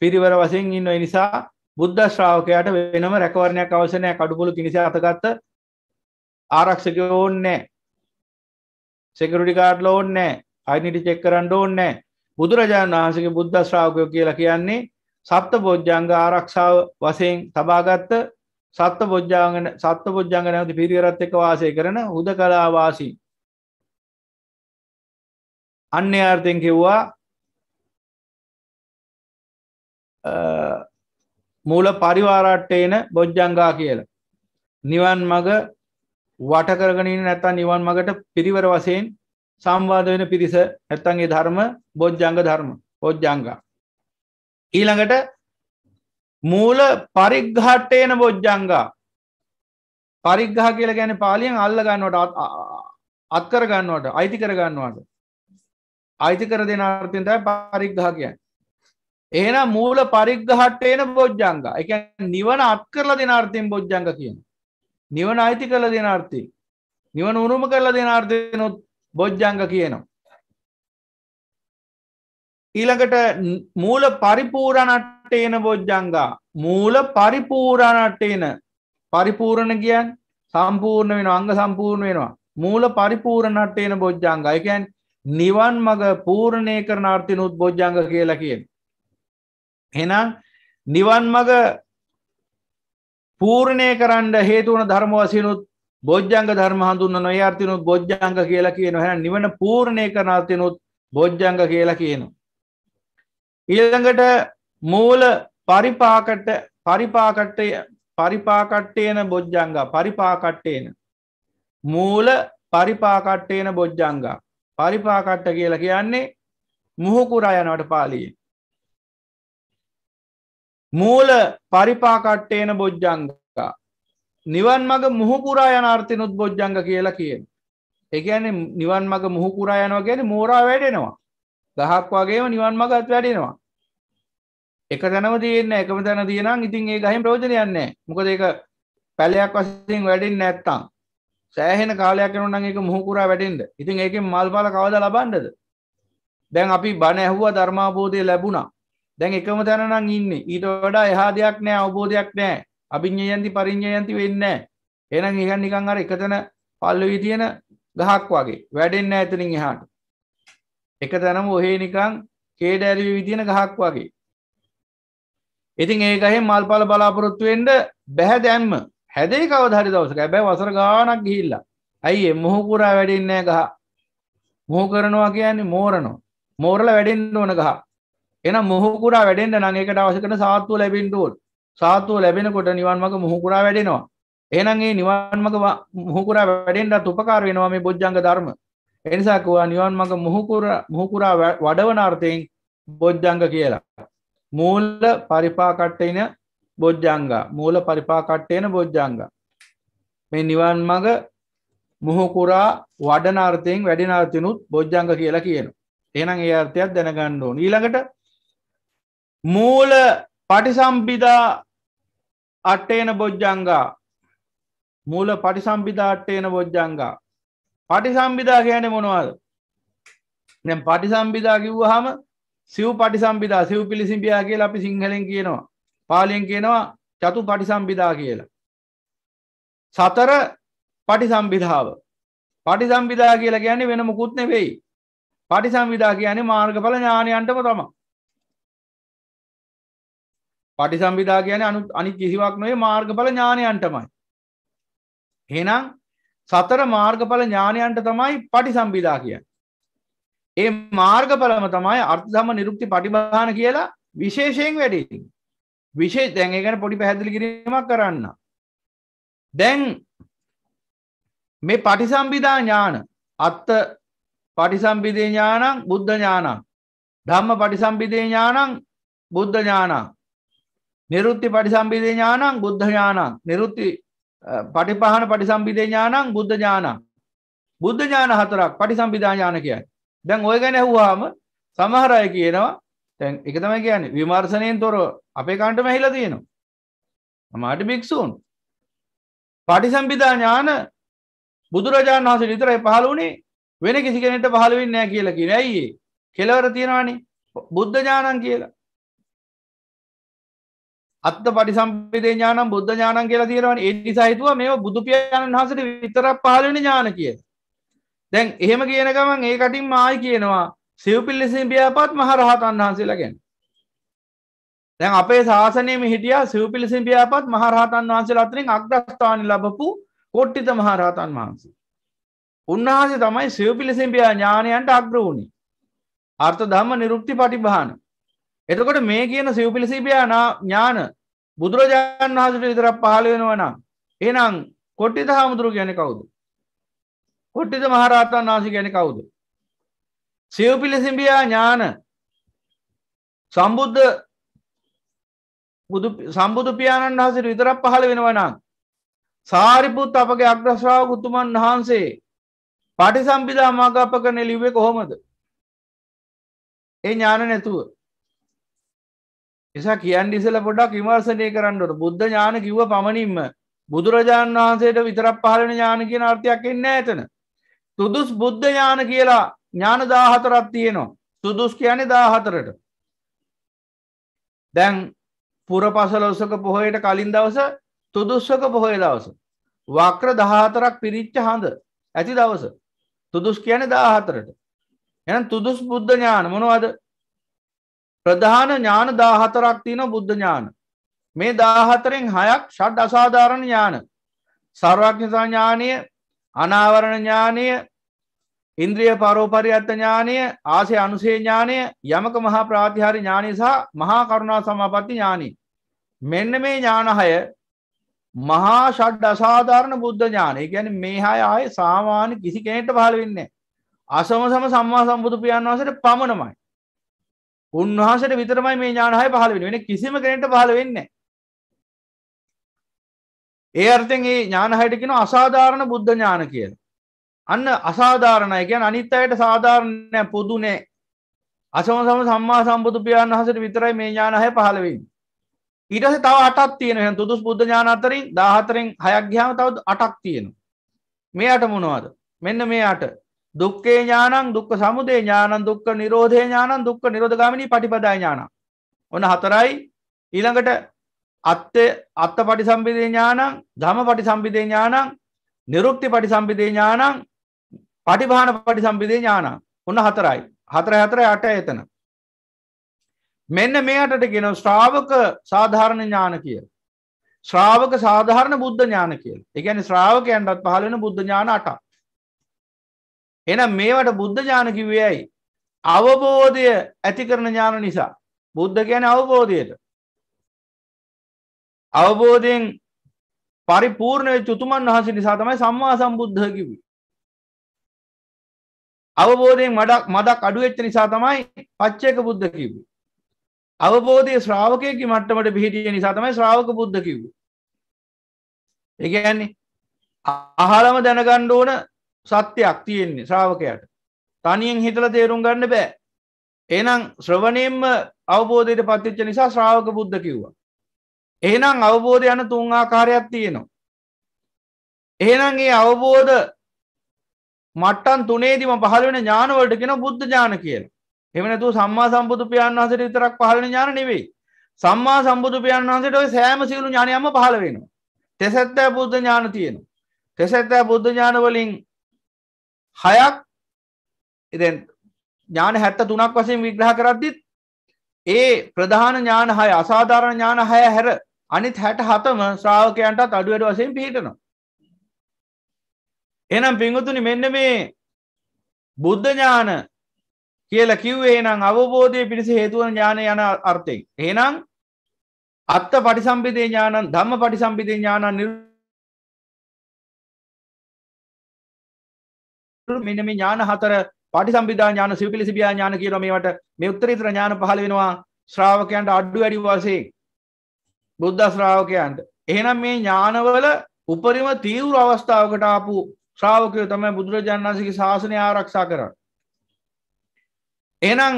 පිරිවර වසයෙන් ඉන්න නිසා බුද්ධ ශ්‍රාවකයට වෙනම රැකවරණයක් අවසනය කඩුපුළු පිනිස අතගත්ත ආරක්ෂක ඕන්නෑ සෙකරුටි කාඩ් ලෝන් නෑ අයිනිටි චෙක් කරන්න ඕන්නෑ බුදුරජාණන් වහන්සගේ බුද්ධ ශ්‍රාවකයෝ කියලා කියන්නේ සත්ත බෝජ්ජංග ආරක්ෂාව වසයෙන් තබාගත්ත සත්ත බොජ්ජාගන සත්ත බොජ්ජංග නැති පිරිවරත් එක වාසය කරන හුද කලාවාසී අන්නේ අර්ථයෙන් කිව්වා මූල පරිවාරට්ටේන බොජ්ජංගා කියල නිවන් මග වටකරගනින් නැත්තන් නිවන් මගට පිරිවර වසයෙන් සම්වාධ වෙන පිරිස ඇත්තන්ගේ ධර්ම බොජ්ජංග ධර්ම බොජ්ජංගා ඊළඟට මූල පරිග්හට්ටේන බොජ්ජංගා පරිග්ගහ කියල ගැන පාලියෙන් අල්ල ගන්නවට අත්කර ගන්නවට අයිති කර ගන්නවට අයිති කර දෙන අර්තින්ටයි පරිග්ගහ කියන්න එහෙනම් මූල පරිග්ගහට්ටේන බොජ්ජංග. ඒ කියන්නේ නිවන අත් කරලා දෙන අර්ථයෙන් බොජ්ජංග කියනවා. නිවන අයිති කරලා දෙන අර්ථයෙන්. නිවන උරුම කරලා දෙන අර්ථයෙන් බොජ්ජංග කියනවා. ඊළඟට මූල පරිපූරණට්ටේන බොජ්ජංගා මූල පරිපූරණට්ටේන පරිපූර්ණ කියන් සම්පූර්ණ වෙන අංග සම්පූර්ණ වෙනවා මූල පරිපූරණට්ටේන බොජ්ජංගා එකැන් නිවන් මඟ පූර්ණය කරන අර්ථිනුත් බොජ්ජංග කියලා කියෙන් එහෙනම් නිවන් මඟ පූර්ණය කරන්න හේතුවන ධර්ම වසිනුත් බොජ්ජංග ධර්ම හඳුන්න නොයාර්තිනුත් බොජ්ජංග කියලා කියන හැන නිවන පූර්ණය කරනාතිනුත් බොජ්ජංග කියලා කියනවා. ඊළඟට මූල පරිපාකට පරිපාකට්ටය පරිපාකට්ටයන බොජ්ජංග පරිපාකට්ටේන මූල පරිපාකට්ටේන බොජ්ජංග පරිපාකට්ට කියලා කියන්නේ මුහුකුරා යනවට පාලියෙන් මූල පරිපාකට්ටේන බොජ්ජංගකා නිවන් මග මුහුකුරා යන අර්ථනුත් බොජ්ජංග කියලා කියෙන් එකන නිවන් මග මුහුකුරා යනවා ගැන මෝරා වැඩෙනවා ගහක් වගේම නිවන් මගත් වැඩෙනවා එක තැනව තියන්න එකම තැන තියෙනම් ඉතින් ඒ ගහිම ප්‍රෝජනයන්නේ මොකද ඒක පැලයක් වසින් වැඩින් නැත්තං සෑහෙන කාලයක් කනුනන් එක මුහුකුරා වැඩින්ද ඉතින් ඒක මල්බල කවද ලබන්ඩද දැන් අපි බණ ඇහුව ධර්මාබෝධය ලැබුණා දැන් එකම තැනනම් ඉන්න ඊට වඩා එහා දෙයක් නෑ අවබෝධයක් නෑ අභිං්ඥයන්ති පරිං්ඥයන්ති වෙන්න එනම් එහන් නිකං අර එකතන පල්ලවී තියෙන ගහක් වගේ වැඩෙන්න ඇතනින් එහාට එක තැනම ඔහේ නිකං කේඩ ඇලවී විදින ගහක් වගේ ඉතින් ඒකහෙ මල් පල බලාපොරොත්තුවෙන්ට බැහැ දැම්ම හැදේ කවධරි දවසක ඇබැ වසර ගානක් ගිහිල්ලා ඇයි මොහකුරා වැඩෙන්නෑ ගහ මෝ කරනවා කියන්නේ මෝරණෝ මෝරල වැඩෙන්න්න ඕන ගහ එනම් මොහුකුරා වැඩෙන්ට නං එකට අවශකට සාත්තුව ලැබෙන්ටුවන් සාත්තුව ලැබෙනකොට නිවන්මක මොහුකුරා වැඩෙනවා එනං ඒ නිවන්මක මුහකුරා වැඩෙන්ටත් උපකාර වෙනවා මේ බොජ්ජංග ධර්ම එනිසාකවා නිවන් මඟ මුහකුරා වඩවන අර්ථයෙන් බොජ්ජංග කියලා මූල්ල පරිපාකට්ටයින බොජ්ජංග මූල පරිපාකට්ටයන බොජ්ජංග මේ නිවන් මඟ මුහකුරා වඩනාර්ථයෙන් වැඩිනාර්තිනුත් බොජ්ජංග කියලා කියන එනම් ඒ අර්ථයක් දැනගන්න ඕන ඊළඟට මූල පටිසම්පිදා අට්ටේන බොජ්ජංගා මූල පටිසම්පිදා අට්ටේන බොජ්ජංගා පටිසම්පිදා කියන මොනවාද දැම් පටිසම්පිදා කිව්වහම සිව් පටිසම්පිදා සිව් පිලිසිම්පියා කියලා අපි සිංහලෙන් කියනවා පාලියෙන් කියනවා චතු පටිසම්පිදා කියලා සතර පටිසම්බිධාව පටිසම්බිධා කියලා කියන්නේ වෙන මුකුත්න වෙයි පටිසම්විධා කියන්නේ මාර්ගඵල ඥානයන්ටම තමා පටි සම්බිධා කියන අනු අනි කිසිවක් නොේ මාර්ගඵල ඥානයන්ටමයි. හෙනම් සතර මාර්ගඵල ඥානයන්ට තමයි පටි සම්බිධා කිය. ඒ මාර්ගඵලම තමයි අර්ථම නිරුක්ති පටිභාන කියලා විශේෂයෙන් වැඩි. විශේ දැන් ගැන පොඩි පැහැදිලි කිරීමක් කරන්න. දැන් මේ පටිසම්බිධා ඥාන අත්ත පටිසම්බිධේ ඥානං බුද්ධ ඥානං ධම්ම පටිසම්බිධේ ඥානං බුද්ධ ඥානං නිරුත්ති පටිසම්බිධය ඥානං බුද්ධ ඥානං නිරුත්ති පටිපහන පටිසම්බිධය ඥානං බුද්ධ ඥානං බුද්ධ ඥාන හතරක් පටිසම්බිධා ඥාන කියයි දැන් ඔය ගැන හවාම සමහර අය කියනවා තැන් එක තමයි කියන්නේ විමර්ශනයෙන් තොර අපේ කණ්ට මැහිලා තියෙනවා මට භික්‍ෂූන් පටිසම්බිධා ඥාන බුදුරජාණන් වහස විතරයි පහළ වුණේ වෙන කිසි කෙනෙට පහළවෙන්න කියලා කිය නැයියේ කෙලවර තියෙනවානේ බුද්ධ ඥානන් කියලා අත්ත පටිසම්පිතේ ඥානම් බුද්ධ ඥානන් කියලා තියෙනවන ඒ නිසා හිතුව මේ බුදුපියාණන් වහන්සට විතරක් පහලන ඥාන කිය දැන් එහෙම කියන ගමන් ඒ කටින් මායි කියනවා සිව්පිල් ලෙසින් බියාපත් මහරහතන් වහන්සේලා ගැන දැන් අපේ ශාසනයම හිටිය සිව්පිලිසින් බියාපත් මහරහතන් වහන්සේලා අතරින් අග්‍රස්ථාන ලබපු කොට්ටිත මහරහතන් වහන්සේ උන්වහන්සේ තමයි සිව්පිලිසින් බියා ඥානයන්ට අග්‍ර වුණේ අර්ථ ධම්ම නිරුක්ති පටිභාන එතකොට මේ කියන සිව්පිලිසිබියා ඥාන බුදුරජාණන් වහන්සට විතරක් පහළ වෙනවනම් එනම් කොට්ටිත හාමුදුරු ගැන කවුද කොට්ටිත මහරහතන් වහන්සේ ගැන කවුද සිව්පිලිසිබියා ඥාන සම්බුද්ධ බුදු සම්බුදු පියාණන් වහසට විතරක් පහළ වෙනවනම් සාරිපුත් අපගේ අග්‍රශ්‍රාව ගුතුමන් වහන්සේ පටි සම්පිදා මාගාප කරන ලිව්වේ කොහොමද ඒ ඥාන නැතුව නිසා කියන්න ඉසල පොඩක් විමර්සනය කරන්නට බුද්ධ ඥාන කිව්ව පමණින්ම බුදුරජාණන් වහන්සේට විතරක් පහලන ඥාන කියන අර්ථයක් එන්න ඇතන. සුදුස් බුද්ධ ඥාන කියලා ඥාන දාහතරත් තියෙනවා සුදුස් කියන දාහතරට. දැන් පුර පසලොසක පොහොයට කලින් දවස තුදුස්සක පොහොය දවස. වක්‍ර දහතරක් පිරිච්ච හඳ ඇති දවස. තුදුස් කියන දාහතරට. එන තුදුස් බුද්ධ ඥාන මොනවද ප්‍රධාන ඥාන දාහතරක් තින බුද්ධ ඥාන මේ දාහතරෙන් හයක් ෂඩ් අසාධාරණ ඥාන සර්වඥතා ඥානය අනාවරණ ඥානය ඉන්ද්‍රිය පරෝපරිඇත්ත ඥානය ආසේ අනුසේ ඥානය යමක මහා ප්‍රාතිහාරි ඥානය සහ මහා කරුණා සමාපත්ති ඥානී. මෙන්න මේ ඥානහය මහා ෂඩ් අසාධාරණ බුද්ධ ඥානය ගැන මේ හය ආය සාමාන්‍ය කිසි කෙනෙට පහල වෙන්නේ. අසම සම සම්මා සම්බුදු පියන් වසට පමණමයි. උන්වහන්සට විතරමයි මේ ඥානහය පහළ වෙන වෙන කිසිම කෙනෙට පහළ වෙන්න ඒ අර්ථෙන් ඒ ඥානහයට කෙන අසාධාරණ බුද්ධ ඥාන කියල අන්න අසාධාරණය ගැන අනිත් අයට සාධාරණය පොදු නෑ අසම සම සම්මා සම්බුදු පියාන් වහසට විතරයි මේ ඥානහය පහළවෙන්න ඊටස තව අටක් තියෙන තුදුස් බුද්ධ ඥානතරින් දාහතරෙන් හයක් ග්‍යාම තවත් අටක් තියෙන මේ අට මොනවාද මෙන්න මේ අට දුක්කේ ඥානං දුක්ක සමුදේ ඥානන් දුක්ක නිරෝධය ඥානන් දුක්ක නිරෝධගමිනි පටිපදා ඥාන ඔන්න හතරයි ඊළඟට අත්ත අත්ත පටි සම්බිධය ඥානං ධම පටි සම්බිධය ඥානං නිරුක්ති පටි සම්බිධය ඥානං පටිභාන පටි සම්බිධය ඥානං ඔන්න හතරයි හතර හතර අට එතන මෙන්න මේයටට ගෙන ශ්‍රාවක සාධාරණ ඥාන කිය ශ්‍රාවක සාධාරණ බුද්ධ ඥාන කියල් එකැන ශ්‍රාවකයන්ටත් පහලෙන බුද්ධ ඥාන අටක් එනම් මේවට බුද්ධ ජාන කිව්වයයි අවබෝධය ඇති කරන ඥාන නිසා බුද්ධ ගැන අවබෝධයට අවබෝධයෙන් පරිපූර්ණය චුතුමන් වහස නිසා තමයි සම්මා සම්බුද්ධ කිවි අවබෝධයෙන් මඩක් මදක් අඩුවෙච්ච නිසා තමයි පච්චයක බුද්ධ කිවි අවබෝධය ශ්‍රාවකයකි මට්ටමට පිහිටිය නිසා තමයි ශ්‍රාවක බුද්ධ කිව් එකන්නේ අහලම දැනගණ්ඩ ඕන සත්‍යයක් තියෙන්නේ ශ්‍රාවකයට තනියෙන් හිතල තේරුම් ගන්න බෑ එනම් ශ්‍රවණයෙන්ම අවබෝධයට පත්තිච්ච නිසා ශ්‍රාවක බුද්ධ කිව්වා එහෙනම් අවබෝධ යන තුන් ආකාරයක් තියෙනවා එහෙනම් ඒ අවබෝධ මට්ටන් තුනේදිම පහළ වෙන ඥානවලට කෙන බුද්ධ ඥාන කියල එමනතු සම්මා සම්බුදු පියන් වහසට විතරක් පහළ ඥාන නෙවෙයි සම්මා සම්බුදු පියන් වහසට ඔය සෑම සියලු ඥානයම පහළ වෙනවා තෙසැත්තෑ බුද්ධ ඥාන තියෙන තෙසැත්තෑ බුද්ධ ඥානවලින් හයක් එදැන් ඥාන හැත්ත තුනක් වසයෙන් විග්‍රහ කරද්දිත් ඒ ප්‍රධාන ඥාන හය අසාධාරණ ඥාන හය හැර අනිත් හැට හතම ශ්‍රාවකයන්ටත් අඩුවැඩ වසයෙන් පිහිටනවා. එනම් පිංගුතුනි මෙන්න මේ බුද්ධඥාන කියල කිව්වේ නම් අවබෝධය පිණිස හේතුවන ඥාන යන අර්ථයෙන්. ඒනම් අත්ත පටිසම්පිදේ ඥානන් ධම්ම පටිසම්පිදේ ඥානන් නිරු මෙන්න මේ ඥාන හතර පාටිසම්භිදා ඥාන සිව්පිලිසිබියා ඥාන කියනවා මේවට මේ උත්තරීතර ඥාන පහළ වෙනවා ශ්‍රාවකයන්ට අඩු වැඩි වශයෙන් බුද්ධ ශ්‍රාවකයන්ට එහෙනම් මේ ඥානවල උපරිම තීව්‍ර අවස්ථාවකට ආපු ශ්‍රාවකයෝ තමයි බුදුරජාණන් වහන්සේගේ ශාසනය ආරක්ෂා කරන්නේ. එහෙනම්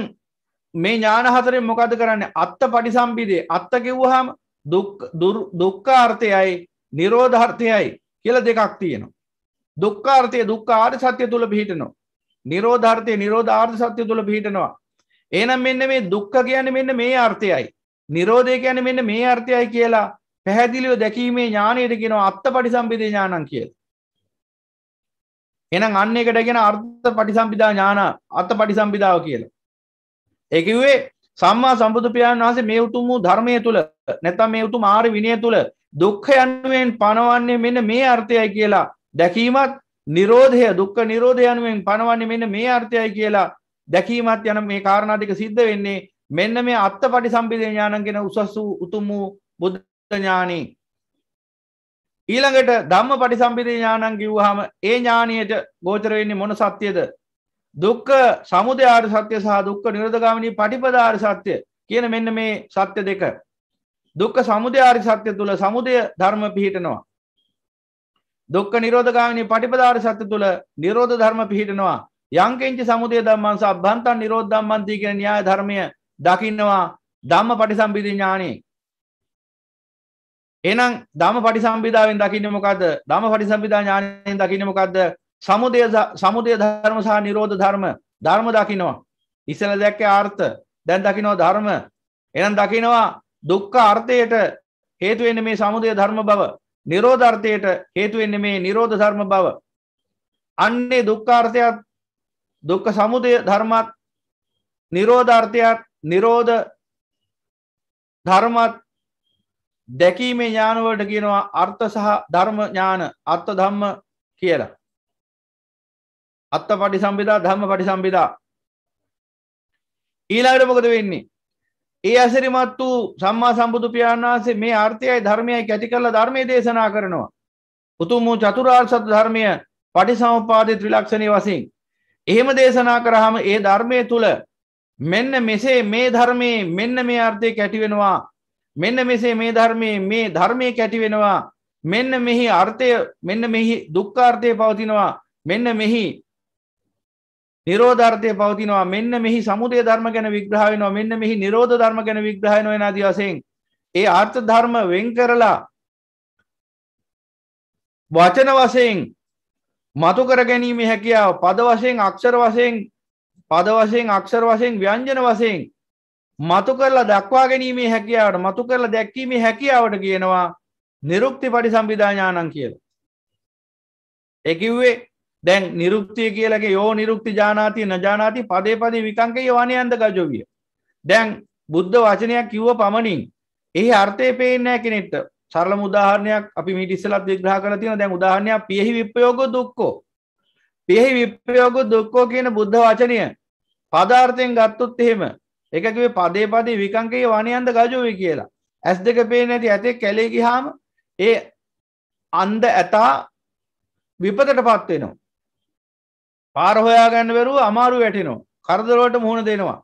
මේ ඥාන හතරෙන් මොකද කරන්නේ? අත්ත පටිසම්භිදේ අත්ත කිව්වහම දුක් දුක්ඛාර්ථයයි නිරෝධාර්ථයයි කියලා දෙකක් තියෙනවා. දුක්කාර්ථය දුක්කාර සත්‍ය තුළ පිහිටනවා. නිරෝධර්ථය නිරෝධාර්ථ සත්‍ය තුළ පිහිටනවා. ඒනම් මෙන්න මේ දුක්ක කියන මෙන්න මේ අර්ථයයි. නිරෝධය ගැන මෙන්න මේ අර්ථයයි කියලා පැහැදිලිව දැකීමේ ඥානයට කියෙනවා අත්ත පටි සම්පිධ ඥානන් කියල. එනම් අන්න එකට ගෙන අර්ථ පටි සම්පිධා ඥාන අත්ත පටි සම්පිධාව කියලා. එකවේ සම්මා සම්බුදුපියන් වහසේ මේ උතුම් වූ ධර්මය තුළ නැතම් මේ උතු මාර විනය තුළ දුක්ඛ යන්නුවෙන් පනවන්නේ මෙන්න මේ අර්ථයයි කියලා දැකීමත් නිරෝධය දුක්ක නිරෝධ යනුවෙන් පනවන්නේ මෙන්න මේ අර්ථයයි කියලා දැකීමත් යන මේ කාරණාටික සිද්ධ වෙන්නේ මෙන්න මේ අත්ත පටි සම්පිධය ඥානන්ගෙන උසස් වූ උතුම් වූ බුද්ධඥානී ඊළඟට ධම්ම පටි සම්පිධය ඥානන් කිව්වහම ඒ ඥානයට ගෝචර වෙන්නේ මොන සත්‍යයද දුක්ක සමුදයාර සත්‍ය සහ දුක්ක නිරධගාමිනී පටිපදාර සත්‍යය කියන මෙන්න මේ සත්‍ය දෙක දුක්ක සමුදයාරි සත්‍ය තුළ සමුදය ධර්ම පිහිටනවා දුක්ක නිරෝධගාමිනි පටිපදාර සත්‍ය තුළ නිරෝධ ධර්ම පිහිටනවා යංකෙන්චි සමුදය දම්මන්ස අභන්තන් නිරෝධ දම්මන්තී කියෙන න්‍යාය ධර්මය දකින්නවා ධම්ම පටිසම්බිධි ඥානී. එනම් දම පටිසම්බිධාවෙන් දකින්නමකක්ද දම පටිසම්බිධා ඥානයෙන් දකින්නමකක්ද සමුදය සමුදය ධර්ම සහ නිරෝධ ධර්ම ධර්ම දකිනවා. ඉසල දැක්ක ආර්ථ දැන් දකිනෝ ධර්ම එනම් දකිනවා දුක්ක අර්ථයට හේතුවෙන මේ සමුදය ධර්ම බව නිරෝධර්ථයට හේතුවෙන්නේ මේ නිරෝධ ධර්ම බව අන්නේ දුක්කාර්ථයත් දුක්ක සමුදය ධර්මත් නිරෝධර්ථයක් නිරෝධ ධර්මත් දැකීමේ ඥානුවට කියනවා අර්ථ සහ ධර්ම ඥාන අත්ත ධම්ම කියලා අත්ත පටි සම්බිදා ධම්ම පටි සම්බිදා ඊළඟට මොකද වෙන්නේ ඒ ඇසරිමත් වූ සම්මා සම්බුදු පියාණන්සේ මේ අර්ථයයි ධර්මයයි කැටි කරලා ධර්මයේ දේශනා කරනවා. උතුම් වූ චතුරාර්ය සත්‍ය ධර්මය පටිසමුපාදේ ත්‍රිලක්ෂණයේ වශයෙන් එහෙම දේශනා කරාම ඒ ධර්මයේ තුල මෙන්න මෙසේ මේ ධර්මයේ මෙන්න මේ අර්ථය කැටි වෙනවා. මෙන්න මෙසේ මේ ධර්මයේ මේ ධර්මයේ කැටි වෙනවා. මෙන්න මෙහි අර්ථය මෙන්න මෙහි දුක්ඛාර්ථය පවතිනවා. මෙන්න මෙහි නිරෝධර්ථය පවතිනවා මෙන්න මෙහි සමුදය ධර්ම ගැන විග්‍රහයනවා මෙන්න මෙහි නිරෝධ ධර්ම ගැන විග්‍රහය නොවෙන අදි වසයෙන් ඒ අර්ථ ධර්ම වෙන් කරලා වචන වසයෙන් මතු කර ගැනීම හැකියාව පද වශයෙන් අක්ෂර වසයෙන් පද වශයෙන් අක්ෂර වශයෙන් ව්‍යංජන වසයෙන් මතු කරලා දක්වා ගැනීමේ හැකියාවට මතු කරලා දැක්කීමේ හැකියාවට කියනවා නිරුක්ති පටි සම්බිධාඥානන් කියලා. එකකිව්වේ දැන් නිරුක්තිය කියලගේ යෝ නිරුක්ති ජානාතිය නජානාති පදේ පදි විකංකේ යවානයන්ද ගජොවිය. දැන් බුද්ධ වචනයක් කිව්ව පමණින් ඒ අර්ථය පේනෑ කෙනෙට සරල මුදාහරණයක් අපි මිටිස්සලත් විග්‍රහ කර තියෙන දැන් උදාහරණයක් පියෙහි විප්පයෝග දුක්කෝ. පියෙහි විප්පයෝග දුක්කෝ කියන බුද්ධ වචනය පදාර්ථයෙන් ගත්තුත් එහෙම එකකිවේ පදේ පදේ විකංකේ වනයන්ද ගජෝවි කියලා ඇස් දෙක පේ නැති ඇතේ කැලේගි හාම ඒ අන්ද ඇතා විපතට පත්වෙනවා පාර හොයාගන්න බැරුව අමාරු වැටෙනවා. කරදරවලට මුහුණ දෙනවා.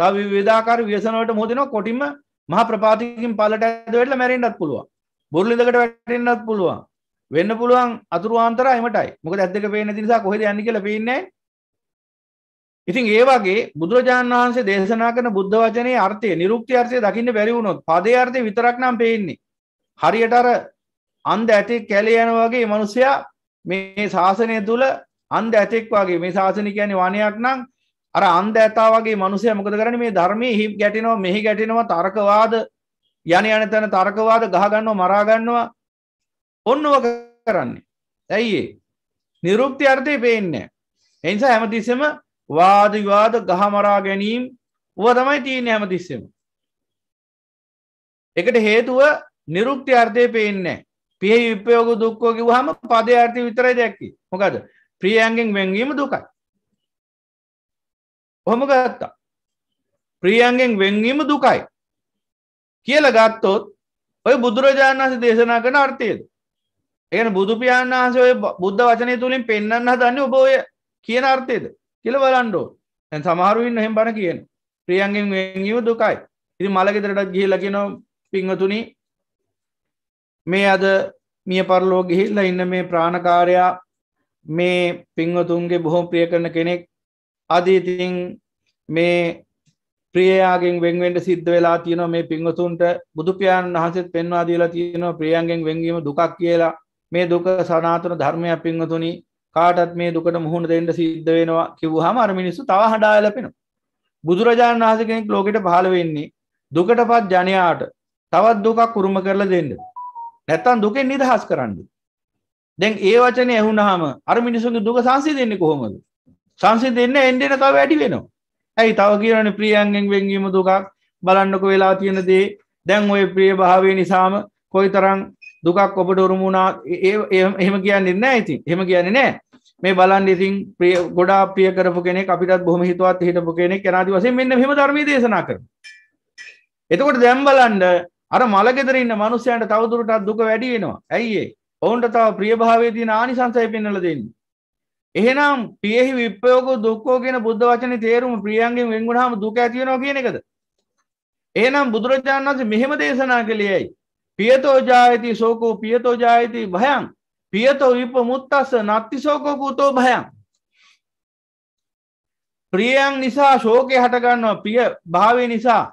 තව විවිධාකාර ව්‍යසනවලට මුහුණ දෙනවා. කොටින්ම මහ ප්‍රපාතකින් පළට ඇද වෙලා මැරෙන්නත් පුළුවන්. බුරුලිඳකට වැටෙන්නත් පුළුවන්. වෙන්න පුළුවන් අතුරු ආන්තර එමටයි. මොකද ඇස් දෙක පේන්නේ නැති නිසා කොහෙද යන්නේ කියලා පේන්නේ ඉතින් ඒ වගේ බුදුරජාණන් වහන්සේ දේශනා කරන බුද්ධ වචනේ අර්ථය, නිරුක්ති අර්ථය දකින්න බැරි වුණොත් පදේ අර්ථය විතරක් නම් පේන්නේ. හරියට අර අන්ධ ඇටේ කැලේ යනවා වගේ මිනිසයා මේ ශාසනය තුල අන්ද ඇතෙක් වගේ මේ ශාසන කියන්නේ වනයක් නම් අර අන්ද ඇතා වගේ මනුසය මොකද කරන මේ ධර්මය හි ගැටෙනවා මෙහි ගැටෙනවා තර්කවාද යන යන තැන තර්කවාද ගහගන්නවා මරාගන්නවා ඔන්නව කරන්නේ ඇයිඒ නිරුක්ති අර්ථය පේන්නේ එනිසා හැමතිස්සම වාද විවාද ගහමරා ගැනීම් ව තමයි තියෙන හැමතිස්සම එකට හේතුව නිරුක්ති අර්ථය පේන්නේ පිය විපයෝග දුක්කෝකි හම පද අර්ථය විතරයි දැක්කි මොකද ප්‍රියයන්ගෙන් වෙන්වීම දුකයි. ඔහොම ගත්තා. ප්‍රියන්ගෙන් වෙන්වීම දුකයි. කියල ගත්තොත් ඔය බුදුරජාණන් වහස දේශනා කන අර්ථයද. එන බුදුපියාණන් වහස ඔය බුද්ධ වචනය තුළින් පෙන්න්න හදන්න ඔබෝය කියන අර්ථයද කියල බලන්ඩෝ ඇන් සමහරුවන්න හෙම බණ කියන ප්‍රියන්ගෙන් වෙන්ීම දුකයි ඉති මලගෙතරටත් ගිහිලකින පිංහතුනි මේ අද මිය පරලෝ ගිහිල්ල ඉන්න මේ ප්‍රාණකාරයා මේ පින්වතුන්ගේ බොහොම ප්‍රිය කරන කෙනෙක් අදීතින් මේ ප්‍රියයාගෙන් වෙන්වෙන්ට සිද්ධ වෙලා තියෙනවා මේ පින්වතුන්ට බුදුපාණන් වහන්සේත් පෙන්වා දීලා තියෙනවා ප්‍රියන්ගෙන් වෙන්වීම දුකක් කියලා මේ දුක සනාතන ධර්මයක් පින්වතුනි කාටත් මේ දුකට මුහුණ දෙන්න සිද්ධ වෙනවා කිව්වහම අර මිනිස්සු තව හඬා එළපෙනවා බුදුරජාණන් වහන්සේ කෙනෙක් ලෝකෙට පහළ වෙන්නේ දුකටපත් ජනයාට තවත් දුකක් උරුම කරලා දෙන්න නැත්තම් දුකෙන් නිදහස් කරන්නේ දැන් ඒ වචනය ඇහුනහම අර මිනිසුන්ගේ දුක සංසිදෙන්නේ කොහොමද සංසිදෙන්න එන්ඩෙන තව වැඩි වෙනවා ඇයි තව කියරන ප්‍රියන්ගෙන් වෙන්වීම දුකක් බලන්නක වෙලා තියෙන දේ දැන් ඔය ප්‍රිය භාවය නිසාම කොයි තරං දුකක් ඔබට උරුමුණා එහෙම කියන්නේ නෑ ඉතින් එහෙම කියන්නේ නෑ මේ බලන් ඉතින් ප්‍රිය ගොඩා ප්‍රිය කරපු කෙනෙක් අපිටත් බොහොම හිතුවත් හිටපු කෙනෙක් කෙනාදි වශයෙන් මෙන්න මෙහෙම ධර්මයේ දේශනා කරන එතකොට දැන් බලන්න අර මලගෙදර ඉන්න මිනිස්යාන්ට තවදුරටත් දුක වැඩි වෙනවා ඇයි ඒ ඔවුන්ට තව ප්‍රියභාවේදී ආනිසංසය පෙන්නල දෙන්න. එහෙනම් පියෙහි විප්පයෝක දුක්කෝ කියෙන බුද්ධ වචන තේරුම ප්‍රියන්ගෙන් වෙන්ගුණහම දුක ඇතියනවා කියන එකද. එහනම් බුදුරජාණන් වන්සේ මෙහෙම දේශනා කළේයි. පියතෝ ජායති සෝකෝ පියතෝ ජායති භයන් පියතෝ විප මුත්තස්ස නත්ති සෝකෝ පුතෝ භයන්. ප්‍රියන් නිසා ශෝකය හටගන්නවා පිය භාවය නිසා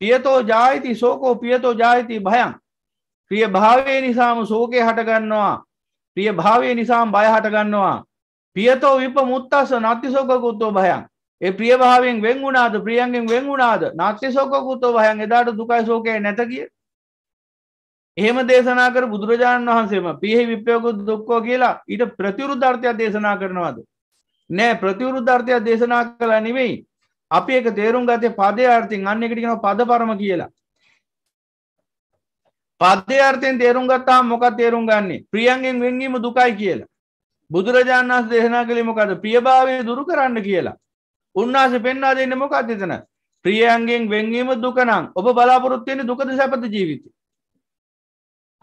පියතෝ ජායති සෝකෝ පියතෝ ජායති භයන් ප්‍රිය භාවය නිසාම සෝකය හටගන්නවා ප්‍රිය භාවය නිසාම බය හටගන්නවා පියතෝ විප මුත්තස නතිසෝකකුත්තෝ භයන් ඒ ප්‍රියභාවෙන් වෙන් වුණාද ප්‍රියන්ගෙන් වෙන් වුණාද නත්‍යසෝකකුත්තෝ භයන් එදාට දුකයි සෝකය නැත කිය එහෙම දේශනා කර බුදුරජාණන් වහන්සේම පියෙහි විප්පයකු දුක්කෝ කියලා ඊට ප්‍රතිවරුද්ධර්ථයක් දේශනා කරනවාද නෑ ප්‍රතිවරුද්ධර්ථයක් දේශනා කලා නෙවෙයි අපි එක තේරුම් ගතේ පදය අර්ථින් අන්න එකට කියන පද පරම කියලා පදධ්‍යර්ථයෙන් තේරුම් ගත්තා මොකක් තේරුම් ගන්නේ ප්‍රියන්ගෙන් වෙන්ගීම දුකයි කියලා. බුදුරජාණන් වස් දේශනා කළේමකද ප්‍රියභාවය දුරු කරන්න කියලා. උන්වාස පෙන්වා දෙන්න මොකක් දෙතන ප්‍රියන්ගෙන් වෙන්ගීම දුකනම් ඔබ බලාපොරොත්වයෙන දුකද සැපත ජීවිත.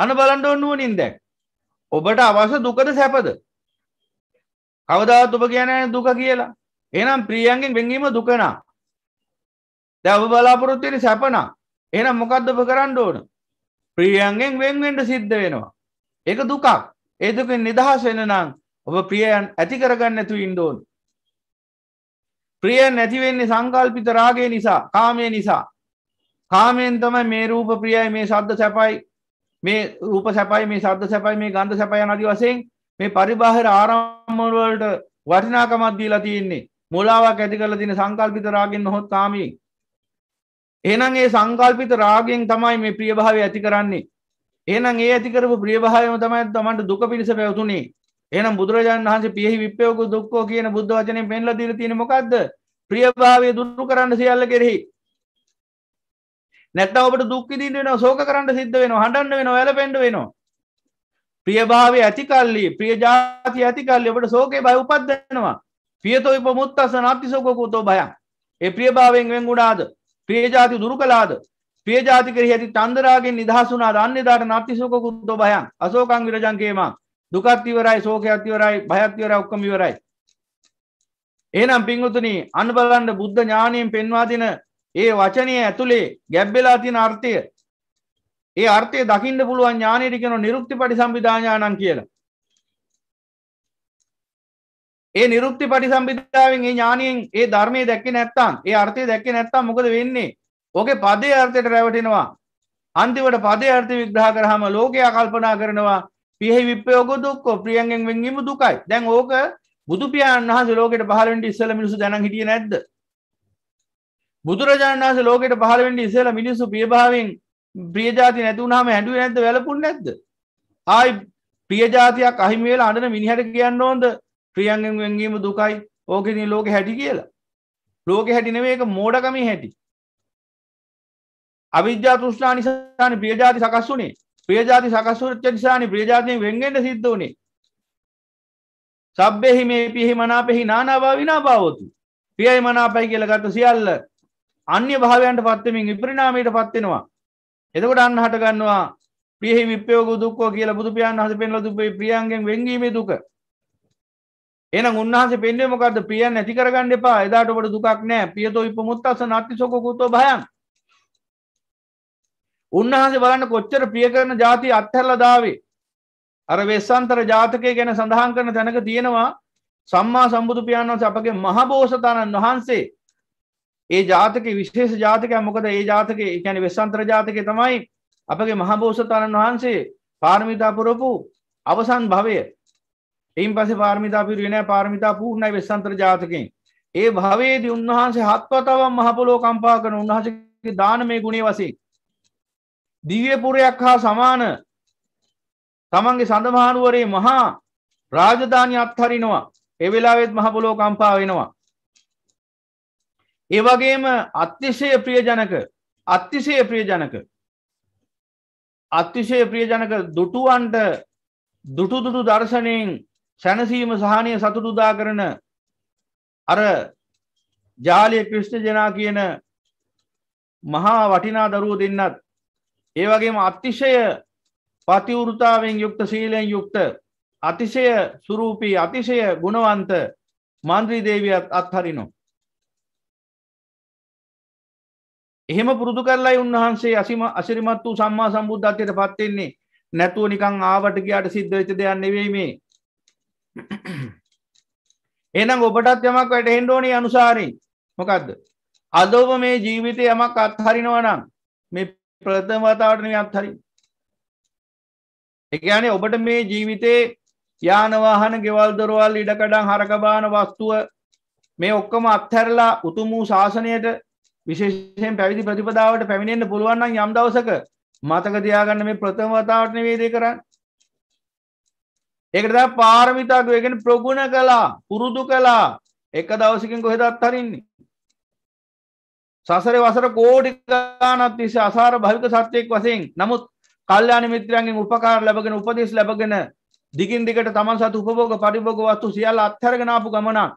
අන බලන්ඩ ඔන්නුවනින් දැක්. ඔබට අවස දුකද සැපද. කවදාත් ඔබ කියන දුක කියලා. එනම් ප්‍රියන්ගෙන් වෙන්ගීම දුකනා. දැ ඔබ බලාපොරොත්වයෙන සැපනා එනම් මොකක්දප කරන්න ඕන ප්‍රියන්ගෙන් වෙන්වෙන්ට සිද්ධ වෙනවා. ඒක දුකක් ඒදකින් නිදහස් වෙන නම් ඔබ ප්‍රියයන් ඇති කරගන්න ඇතු ඉන්දෝන්. ප්‍රියන් ඇතිවෙන්නේ සංකල්පිත රාගේ නිසා කාමය නිසා කාමයෙන් තමයි මේ රූප ප්‍රියයි මේ ශබ්ද සැපයි මේ රූප සැපයි මේ ශබ්ද සැපයි මේ ගන්ධ සැපයන අදි වශයෙන් මේ පරිබාහිර ආරම්මණවලට වටිනාකමක් දීලා තියෙන්නේ මුලාවක් ඇති කරලා තියෙන සංකල්පිත රාගෙන් නොහොත් කාමයෙන් එනං ඒ සංකල්පිත රාගෙන් තමයි මේ ප්‍රියභාව ඇති කරන්නේ එනම් ඒ ඇතිකරපු ප්‍රියභාවම තමයි තමන්ට දුක පිණිස පැවතුනේ එනම් බුදුරජාණන් වහන්සේ පියෙහි විප්පයෝකු දුක්කෝ කියන බුද්ධ වචනය පෙන්ලා දීලා තියෙන මොකද්ද ප්‍රියභාවය දුරු කරන්න සියල්ල කෙරෙහි නැත්නම් ඔබට දුක් විඳින්න වෙනවා ශෝක කරන්න සිද්ධ වෙනවා හඬන්න වෙනවා වැළපෙන්න වෙනවා ප්‍රියභාවය ඇතිකල්ලි ප්‍රිය જાති ඇතිකල්ලි ඔබට ශෝකේ බය උපදිනවා පියතෝ විපමුත්තස නාති ශෝකෝ කුතෝ භය ඒ ප්‍රියභාවයෙන් වෙන් උනාද ප්‍රියජාති දුරුකලාද ප්‍රියජාති කෙරෙහි ඇති චන්දරාගෙන් නිදහස් වුණාද අන්න එදාට නත්තිසෝක කුද්දෝ භයං අශෝකං විරජං කේමං දුකත් ඉවරයි සෝකයත් ඉවරයි භයත් ඉවරයි ඔක්කොම ඉවරයි එහෙනම් පින්වතුනි අන්න බලන්න බුද්ධ ඥාණයෙන් පෙන්වා දෙන ඒ වචනය ඇතුලේ ගැබ් වෙලා තියෙන අර්ථය ඒ අර්ථය දකින්න පුළුවන් ඥානයට කියන නිරුක්ති පරිසම්පදා ඥානං කියලා ඒ නිරුක්ති පටි සම්බිධාවෙන් ඒ ඥානයෙන් ඒ ධර්මය දැක්ක නැත්තම් ඒ අර්ථය දැක්ක නැත්තම් මොකද වෙන්නේ ඕකේ පදේ අර්ථයට රැවටෙනවා අන්තිමට පදේ අර්ථ විග්‍රහ කරාම ලෝකයා කල්පනා කරනවා පිහි විප්පයෝග දුක්ඛෝ ප්‍රියංගෙන් වෙන්වීම දුකයි දැන් ඕක බුදු පියාණන් වහන්සේ ලෝකෙට පහළ වෙන්න ඉස්සෙල්ලා මිනිස්සු දැනන් හිටියේ නැද්ද බුදුරජාණන් වහන්සේ ලෝකෙට පහළ වෙන්න ඉස්සෙල්ලා මිනිස්සු ප්‍රියභාවයෙන් ප්‍රියජාති නැති වුණාම හැඬුවේ නැද්ද වැළපුන්නේ නැද්ද ආයි ප්‍රියජාතියක් අහිමි වෙලා අඬන මිනිහට කියන්න ඕනද ප්‍රියන්ගෙන් වෙන්ගීම දුකයි ඕකෙන ලෝක හැටි කියලා ලෝක හැටිනව එක මෝඩකමි හැටි අවිද්‍යා තෘෂ්ණා නිසාන ප්‍රියජාති සකස් වුණේ ප්‍රියජාති සකස්ුරච්ච නිසාන ප්‍රියජාතියෙන් වෙන්ගෙන්ට සිද්ධ වුණේ සබ්බෙහි මේ පිහි මනාපෙහි නානාවා විනා පාවොතු පියයි මනාපයි කියල ගත්ත සියල්ල අන්‍ය භාවයන්ට පත්තමින් ඉපරිනාමයට පත්වෙනවා එතකොට අන්න හටගන්නවා පියහි විපයෝග දුක්කෝ කියල බුදු පියන් හස පෙන්ල දුපේ ප්‍රියන්ගෙන් වෙන්ගීමේ දුක එනම් උන්වහන්සේ පෙන්වේ මොකක්ද පිය නැති කරගන්න එපා එදාට ඔබට දුකක් නෑ පියතෝ ඉපමුත්තස නත්ති සොකකුතෝ භයන් උන්වහන්සේ බලන්න කොච්චර ප්‍රිය කරන ಜಾති අත්හැරලා දාවේ අර වෙස්සන්තර ජාතකය ගැන සඳහන් කරන තැනක තියෙනවා සම්මා සම්බුදු පියාණන් වහන්සේ අපගේ මහබෝසතාණන් වහන්සේ ඒ ජාතකයේ විශේෂ ජාතකයක් මොකද ඒ ජාතකයේ කියන්නේ වෙස්සන්තර ජාතකයේ තමයි අපගේ මහබෝසතාණන් වහන්සේ පාරමිතා පුරපු අවසන් භවය එයින් පසේ පාර්මිතා පිරුවෙන පාර්මිතා පූර්ණයි වෙස්සන්තර ජාතකෙන්. ඒ භවේදී උන්වහන්සේ හත්වතවම් මහපොලෝ කම්පා කරන උන්වහන්සේගේ දානමය ගුණේ වශයෙන්. දිව්‍ය පුරයක් හා සමාන තමන්ගේ සඳමහනුවරේ මහා රාජධානි අත්හරිනවා. ඒ වෙලාවෙත් මහපොලෝ කම්පා වෙනවා. ඒ වගේම අත්තිශය ප්‍රියජනක අත්තිශය ප්‍රියජනක අත්තිශය ප්‍රියජනක දුටුවන්ට දුටුදුටු දර්ශනයෙන් සැනසීම සහනය සතුට උදා කරන අර ජාලිය ක්‍රිෂ්ණ ජනා කියන මහා වටිනා දරුව දෙන්නත් ඒ වගේම අතිශය පතිවෘතාවෙන් යුක්ත සීලයෙන් යුක්ත අතිශය සුරූපී අතිශය ගුණවන්ත මන්ද්‍රී දේවියත් අත්හරිනෝ. එහෙම පුරුදු කරලයි උන්වහන්සේ අසිම අසිරිමත් වූ සම්මා සම්බුද්ධත්වයට පත්වෙන්නේ නැතුව නිකං ආවට ගියාට සිද්ධ වෙච්ච දෙයක් නෙවෙයි මේ එනම් ඔබටත් යමක් වැට හෙන්ඩෝනි අනුසාරී මොකක්ද අදෝප මේ ජීවිතය යමක් අත්හරිනවනම් මේ ප්‍රථමතාවටන අත්හරි එකන ඔබට මේ ජීවිතේ යානවාහන ගෙවල් දොරවල් ඉඩකඩන් හරකබාන වස්තුව මේ ඔක්කම අත්හැරලා උතුමූ ශාසනයට විශේෂයෙන් පැවිදි ප්‍රතිපදාවට පැමිණෙන්න්න පුළුවන්න්න යම් දවසක මතක දයාගන්න මේ ප්‍රථමතාවටන වේදේ කරන්න ඒකට පාරමිතාක වගෙන ප්‍රගුණ කලා පුරුදු කලා එක දවසිකින් කොහෙදත් හරින්නේ සසර වසර කෝඩි ගානත් තිස අසාර භවික සත්‍යයෙක් වසයෙන් නමුත් කල්්‍යාන මිත්‍රයන්ගෙන් උපකාර ලැබගෙන උපදෙස් ලැබගෙන දිගින් දිකට තමන් සතු උපෝග පරිභෝග වස්තු සියල් අත්හරගෙනාපු ගමනක්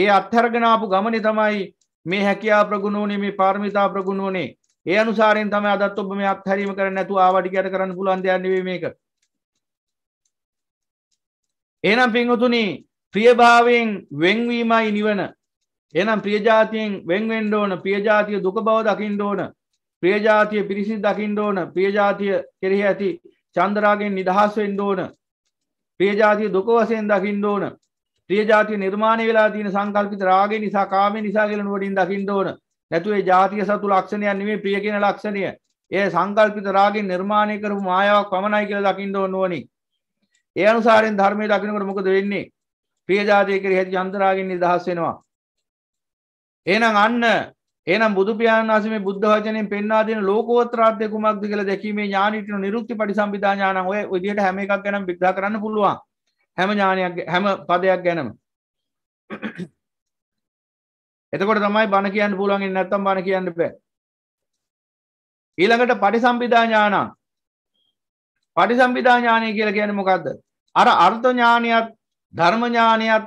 ඒ අත්හරගෙනාපු ගමනි තමයි මේ හැකයා ප්‍රගුණෝනේ මේ පාර්මිතා ප්‍රගුණෝනේ ඒ අනුසාරෙන් තම අදත් ඔබ මේ අත්හැරීම කරන නැතු ආවඩි ගැට කරන්න පුලන්දයන්නේ මේක එනම් පිංහතුනි ප්‍රියභාවයෙන් වෙන්වීමයි නිවන එනම් ප්‍රියජාතියෙන් වෙන්වෙන්ඩ ඕන ප්‍රියජාතිය දුක බව දකිින්ඩ ඕන ප්‍රියජාතිය පිරිසි දකිින්ඩ ඕන ප්‍රියජාතිය කෙරෙහි ඇති චන්දරාගෙන් නිදහස්වෙන් ඕන ප්‍රියජාතිය දුක වසයෙන් දකිින්ඩ ඕන ප්‍රියජාතිය නිර්මාණය වෙලා තින සංකල්පිත රාගේ නිසා කාම නිසා කියලන වඩින් දකිින්ඩ ඕන නැතුවේ ජාතිය සතු ලක්ෂණයක් නෙවේ ප්‍රිය කියෙන ලක්ෂණය ඒ සංකල්පිත රාගෙන් නිර්මාණය කරපු මායාවක් පමණයි කියල දකිින්ඩ ඕනවනිි ඒ අනුසාරයෙන් ධර්මයේ දකින්නකොට මොකද වෙන්නේ? ප්‍රියජාතිය කෙරෙහි ඇති චන්දරාගෙන් නිදහස් වෙනවා. එහෙනම් අන්න එහෙනම් බුදු පියාණන් වහන්සේ මේ බුද්ධ වචනයෙන් පෙන්වා දෙන ලෝකෝත්තරාර්ථය කුමක්ද කියලා දැකීමේ ඥානීටින නිරුක්ති පටිසම්භිදා ඥානං ඔය විදිහට හැම එකක් ගැනම විග්‍රහ කරන්න පුළුවන්. හැම ඥානයක් හැම පදයක් ගැනම. එතකොට තමයි බණ කියන්න පුළුවන් ඉන්නේ නැත්නම් බණ කියන්න බෑ. ඊළඟට පටිසම්භිදා ඥානං පටි සම්පිධාඥානය කියල කියන මොකක්ද. අර අර්ථඥානයත් ධර්මඥානයත්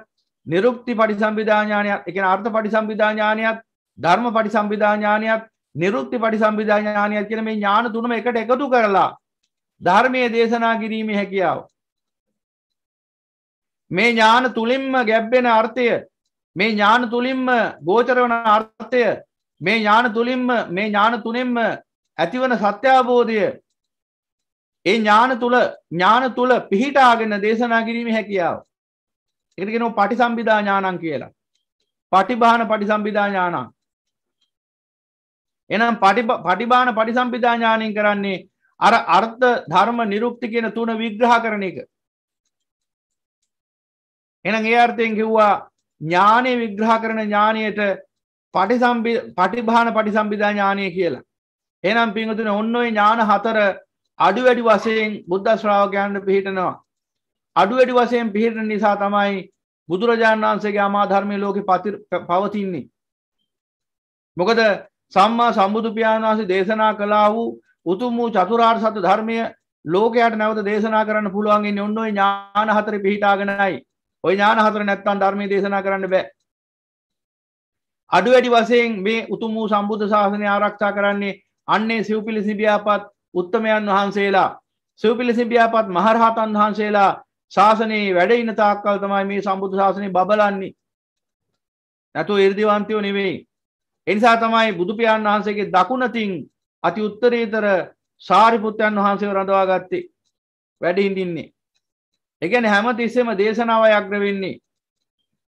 නිරුක්ති පටි සම්පිධාඥානයක් එක අර්ථ පටි සම්පිධාඥානයත් ධර්ම පටි සම්පිධාඥානයත් නිරුක්ති පටි සම්පිධාඥානයක් කියන මේ ඥාන තුනම එකට එකතු කරලා ධර්මය දේශනා කිරීම හැකියාව. මේ ඥාන තුළින්ම ගැබ්බෙන අර්ථය මේ ඥාන තුළින්ම ගෝචර වන අර්ථය මේ ඥාන තුළින්ම මේ ඥාන තුනෙන්ම ඇතිවන සත්‍යාබෝධය ඒ ඥාන තුළ ඥාන තුළ පිහිටාගෙන දේශනා කිරීම හැකියාව. එකටගෙන පටි සම්බිධා ඥානන් කියලා. පටිභාන පටි සම්බිධා ඥානන්. එනම් පටිභාන පටි සම්පිධා ඥානයෙන් කරන්නේ අර අර්ථ ධර්ම නිරුක්ති කියන තුන විග්‍රහ කරන එක. එනම් ඒ අර්ථයෙන් කිව්වා ඥානය විග්‍රහ කරන ඥානයට පටිසම්පි පටිභාන පටිසම්බිධා ඥානය කියලා. එනම් පිංහතුන ඔන්න ඔයි ඥාන හතර අඩු වැඩි වසයෙන් බුද්ධ ශ්‍රාවකයන්ට පිහිටනවා. අඩු වැඩි වසයෙන් පිහිටන නිසා තමයි බුදුරජාණන් වහන්සේගේ අමාධර්මය ලෝක පවතින්නේ. මොකද සම්මා සම්බුදුපාණන් වහන්සේ දේශනා කලා වූ උතුම් වූ චතුරාර් සත ධර්මය ලෝකයට නැවත දේශනා කරන්න පුළුවන්ගන්නේ ඔන්න ඥාන හතර පිහිටාගෙනයි ඔය ඥාන හතර නැත්තන් ධර්මය දේශනා කරන්න බෑ. අඩු වැඩි වසයෙන් මේ උතුම් වූ සම්බුද්ධ ශාසනය ආරක්ෂා කරන්නේ අන්නේ සිව්පිලි සිබියාපත් උත්තමයන් වහන්සේලා සුපිලිසින් පියාපත් මහරහතන් වහන්සේලා ශාසනයේ වැඩ ඉන තාක්කල් තමයි මේ සම්බුදු ශාසනය බබලන්නේ. නැතු 이르දිවන්තියෝ නෙවෙයි. ඒ නිසා තමයි බුදු පියාණන් වහන්සේගේ දකුණතින් අති උත්තරීතර සාරිපුත්යන් වහන්සේව රඳවා ගත්තේ. වැඩ ඉඳින්නේ. ඒ කියන්නේ හැමතිස්සෙම දේශනාවයි අග්‍ර වෙන්නේ.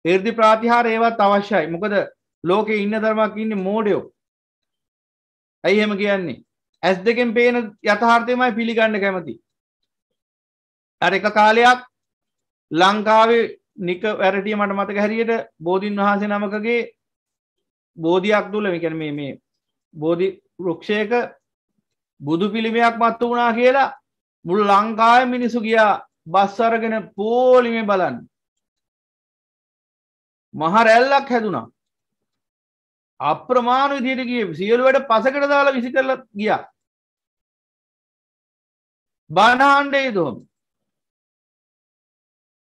이르දි ප්‍රාතිහාර ඒවත් අවශ්‍යයි. මොකද ලෝකේ ඉන්න ධර්මයක් ඉන්නේ මෝඩයෝ. ඇයි එහෙම කියන්නේ? ඇස් දෙකෙන් පේන යථාර්ථයමයි පිළිගන්න කැමති අර එක කාලයක් ලංකාවේ නික වැරටිය මට මතක හැරියට බෝධීන් වහන්සේ නමකගේ බෝධයක් තුළ මිකැන මේ මේ බෝධි රක්ෂයක බුදු පිළිමයක් මත්තු වුණා කියලා මුළු ලංකාය මිනිසු ගියා බස්සරගෙන පෝලිමේ බලන්න මහ රැල්ලක් හැදුනා අප්‍රමාණ විදියට ගිය සියලුවට පසකට දාලා විසි කරල ගියා බණහාන්ඩේ දොම්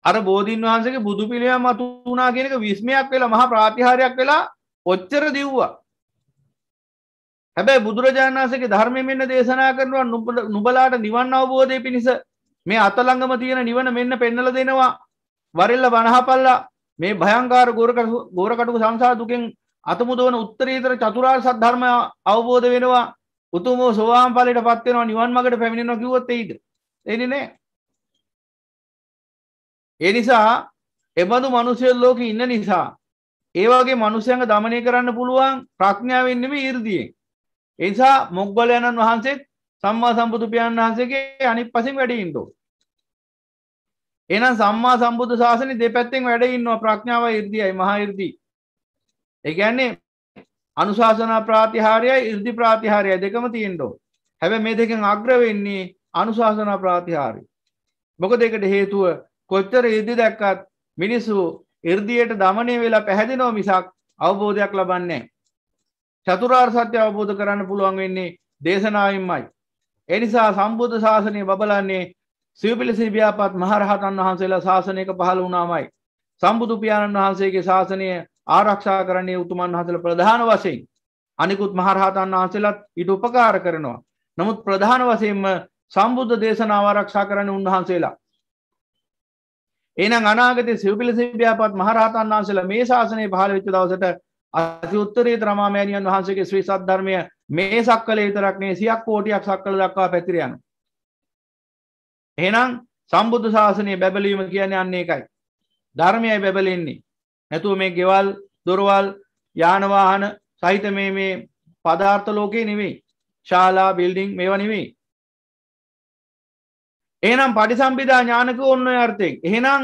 අර බෝධීන් වහන්සගේ බුදු පිළිය මතු වනා කියෙනක විස්මයක් වෙලා මහා ප්‍රාතිහාරයක් වෙලා ඔච්චර දිව්වා හැබැයි බුදුරජාණන් වන්සගේ ධර්මය මෙන්න දේශනා කරනවා නුබලාට නිවන් අවබෝධය පිණිස මේ අතළඟම තියෙන නිවන මෙන්න පෙන්නල දෙනවා වරල්ල බණහපල්ලා මේ භයංකාර ගෝරකට ගෝරකටු සංසා දුකෙන් අතමුදවන උත්තරීතර චතුරාර් සද්ධර්ම අවබෝධ වෙනවා උතුම සෝවාන් පලට පත්වෙනවා නිවන් මගට පැමිණෙනවා කිවොත් ඒද එනි නෑ ඒ නිසා එබඳු මනුසයල් ලෝක ඉන්න නිසා ඒවාගේ මනුසයන්ග දමනය කරන්න පුළුවන් ප්‍රඥාවෙන්නෙම ඉර්දියෙන් එනිසා මොග්බලයණන් වහන්සේත් සම්මා සම්බුදුපියන් වහන්සේගේ අනි පසින් වැඩඉන්ඩෝ එනම් සම්මා සම්බුදු ශාසනය දෙපැත්තෙන් වැඩඉන්නවා ප්‍රඥාව ඉර්දියයි මහා ඉර්දිී එකන්නේ අනුශාසනා ප්‍රාතිහාරයයි ඉර්දි ප්‍රාතිහාරය දෙකම තියෙන්ඩෝ හැබැ මේ දෙකෙන් අග්‍ර වෙන්නේ අනුශාසනා ප්‍රාතිහාරය මොක දෙකට හේතුව කොච්චර ඉදි දැක්කත් මිනිස්සු ඉර්දියට දමනය වෙලා පැහැදිනෝ මිසක් අවබෝධයක් ලබන්නේ චතුරාර් සත්‍ය අවබෝධ කරන්න පුළුවන් වෙන්නේ දේශනාවෙන්මයි එනිසා සම්බුද්ධ ශාසනය බබලන්නේ සිවපිලිසි ව්‍යාපත් මහරහතන් වහන්සේලා ශාසනයක පහළ වුණාමයි සම්බුදු පියාණන් වහන්සේගේ ශාසනය ආරක්ෂා කරන්නේ උතුමන් වහසල ප්‍රධාන වශයෙන් අනිකුත් මහරහතන් වහන්සේලත් ඉට උපකාර කරනවා. නමුත් ප්‍රධාන වශයෙන්ම සම්බුද්ධ දේශනාව ආරක්ෂා කරන්න උන්වහන්සේලා. එනම් අනාගත සිවපිල සිබ්‍යාපත් මහරහතන් වහන්සේලා මේ ශාසනය පහළ වෙච්ච දවසට අතිඋත්තරේ ත්‍රමාමෑණියන් වහන්සේගේ ශ්‍රී සද්ධර්මය මේ සක්කල විතරක් නේ 100ක් කෝටියක් සක්කල දක්වා පැතිර යනවා. එහෙනම් සම්බුද්ධ ශාසනය බැබලීම කියන්නේ අන්න ඒකයි. ධර්මයයි බැබලෙන්නේ. නැතුව මේ ගෙවල් දොරවල් යානවාහන සහිත මේ මේ පදාර්ථ ලෝකයේ නෙවෙයි ශාලා බිල්ඩිං මේවා නෙවෙයි එහෙනම් පටිසම්භිදා ඥානක ඔන්න අර්ථයෙන් එහෙනම්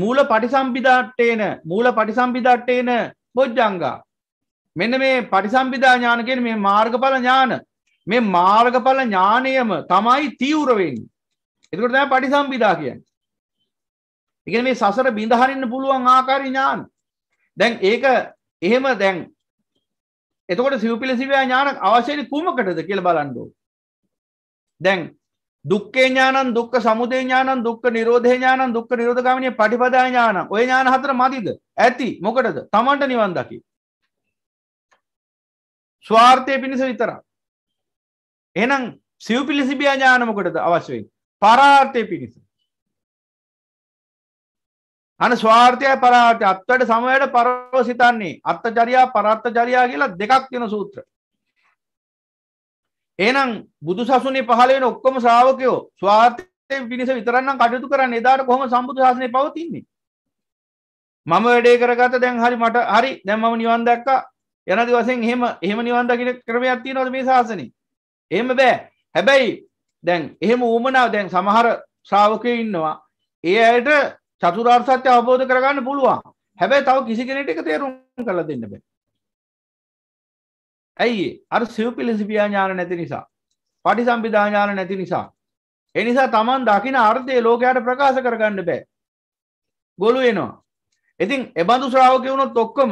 මූල පටිසම්භිදාට්ටේන මූල පටිසම්භිදාට්ටේන බොජ්ජංගා මෙන්න මේ පටිසම්භිදා ඥාන කියන මේ මාර්ගඵල ඥාන මේ මාර්ගඵල ඥානයම තමයි තීව්‍ර වෙන්නේ. ඒකට තමයි පටිසම්භිදා කියන්නේ. ඒ කියන්නේ මේ සසර බිඳ හරින්න පුළුවන් ආකාරي ඥාන. දැන් ඒක එහෙම දැන් එතකොට සිව්පිලිසිව්‍යා ඥාන අවශ්‍යයි කුමකටද කියලා බලන්න දැන් දුක්ඛේ ඥානං දුක්ඛ සමුදය ඥානං දුක්ඛ නිරෝධේ ඥානං දුක්ඛ නිරෝධගාමිනී පටිපදා ඥානං ඔය ඥාන හතර මදිද ඇති මොකටද තමන්ට නිවන් දකි ස්වార్థය පිණිස විතරක් එහෙනම් සිව්පිලිසිබියා ඥාන මොකටද අවශ්‍ය වෙන්නේ පරාර්ථය පිණිස අන ස්වාර්ථය පරාර්ථය අත්වැට සමයට පරව සිතන්නේ අත්තචරියා පරත්තචරියා කියලා දෙකක් තියෙන සූත්‍ර. එනම් බුදු සසුනේ පහළ වෙන ඔක්කොම ශ්‍රාවකයෝ ස්වාර්ථයෙන් පිණිස විතරන්නම් කටයුතු කරන්න එදාට කොහොම සම්බුදු ශාසනය පවතින්නේ. මම වැඩේ කරගත දැන් හරි මට හරි දැන් මම නිවන් දැක්කා යනදි වශයෙන් එහෙම එහෙම නිවන් දකින්න ක්‍රමයක් තියෙනවද මේ ශාසනේ? එහෙම බෑ. හැබැයි දැන් එහෙම ඌමනාව දැන් සමහර ශ්‍රාවකයෝ ඉන්නවා. ඒ අයට චතුරාර්සත්‍ය අවබෝධ කරගන්න පුළුවන් හැබැයි තව කිසි කෙනෙට එක තේරුම් කළ දෙන්න බෑ ඇයි අර සිව් පිලිසිපියාඥාන නැති නිසා පටි සම්පිධාඥාන නැති නිසා එනිසා තමන් දකින අර්ථය ලෝකයට ප්‍රකාශ කරගන්න බෑ ගොලු එනවා ඉතින් එබඳු ශ්‍රාවක වුණොත් ඔක්කොම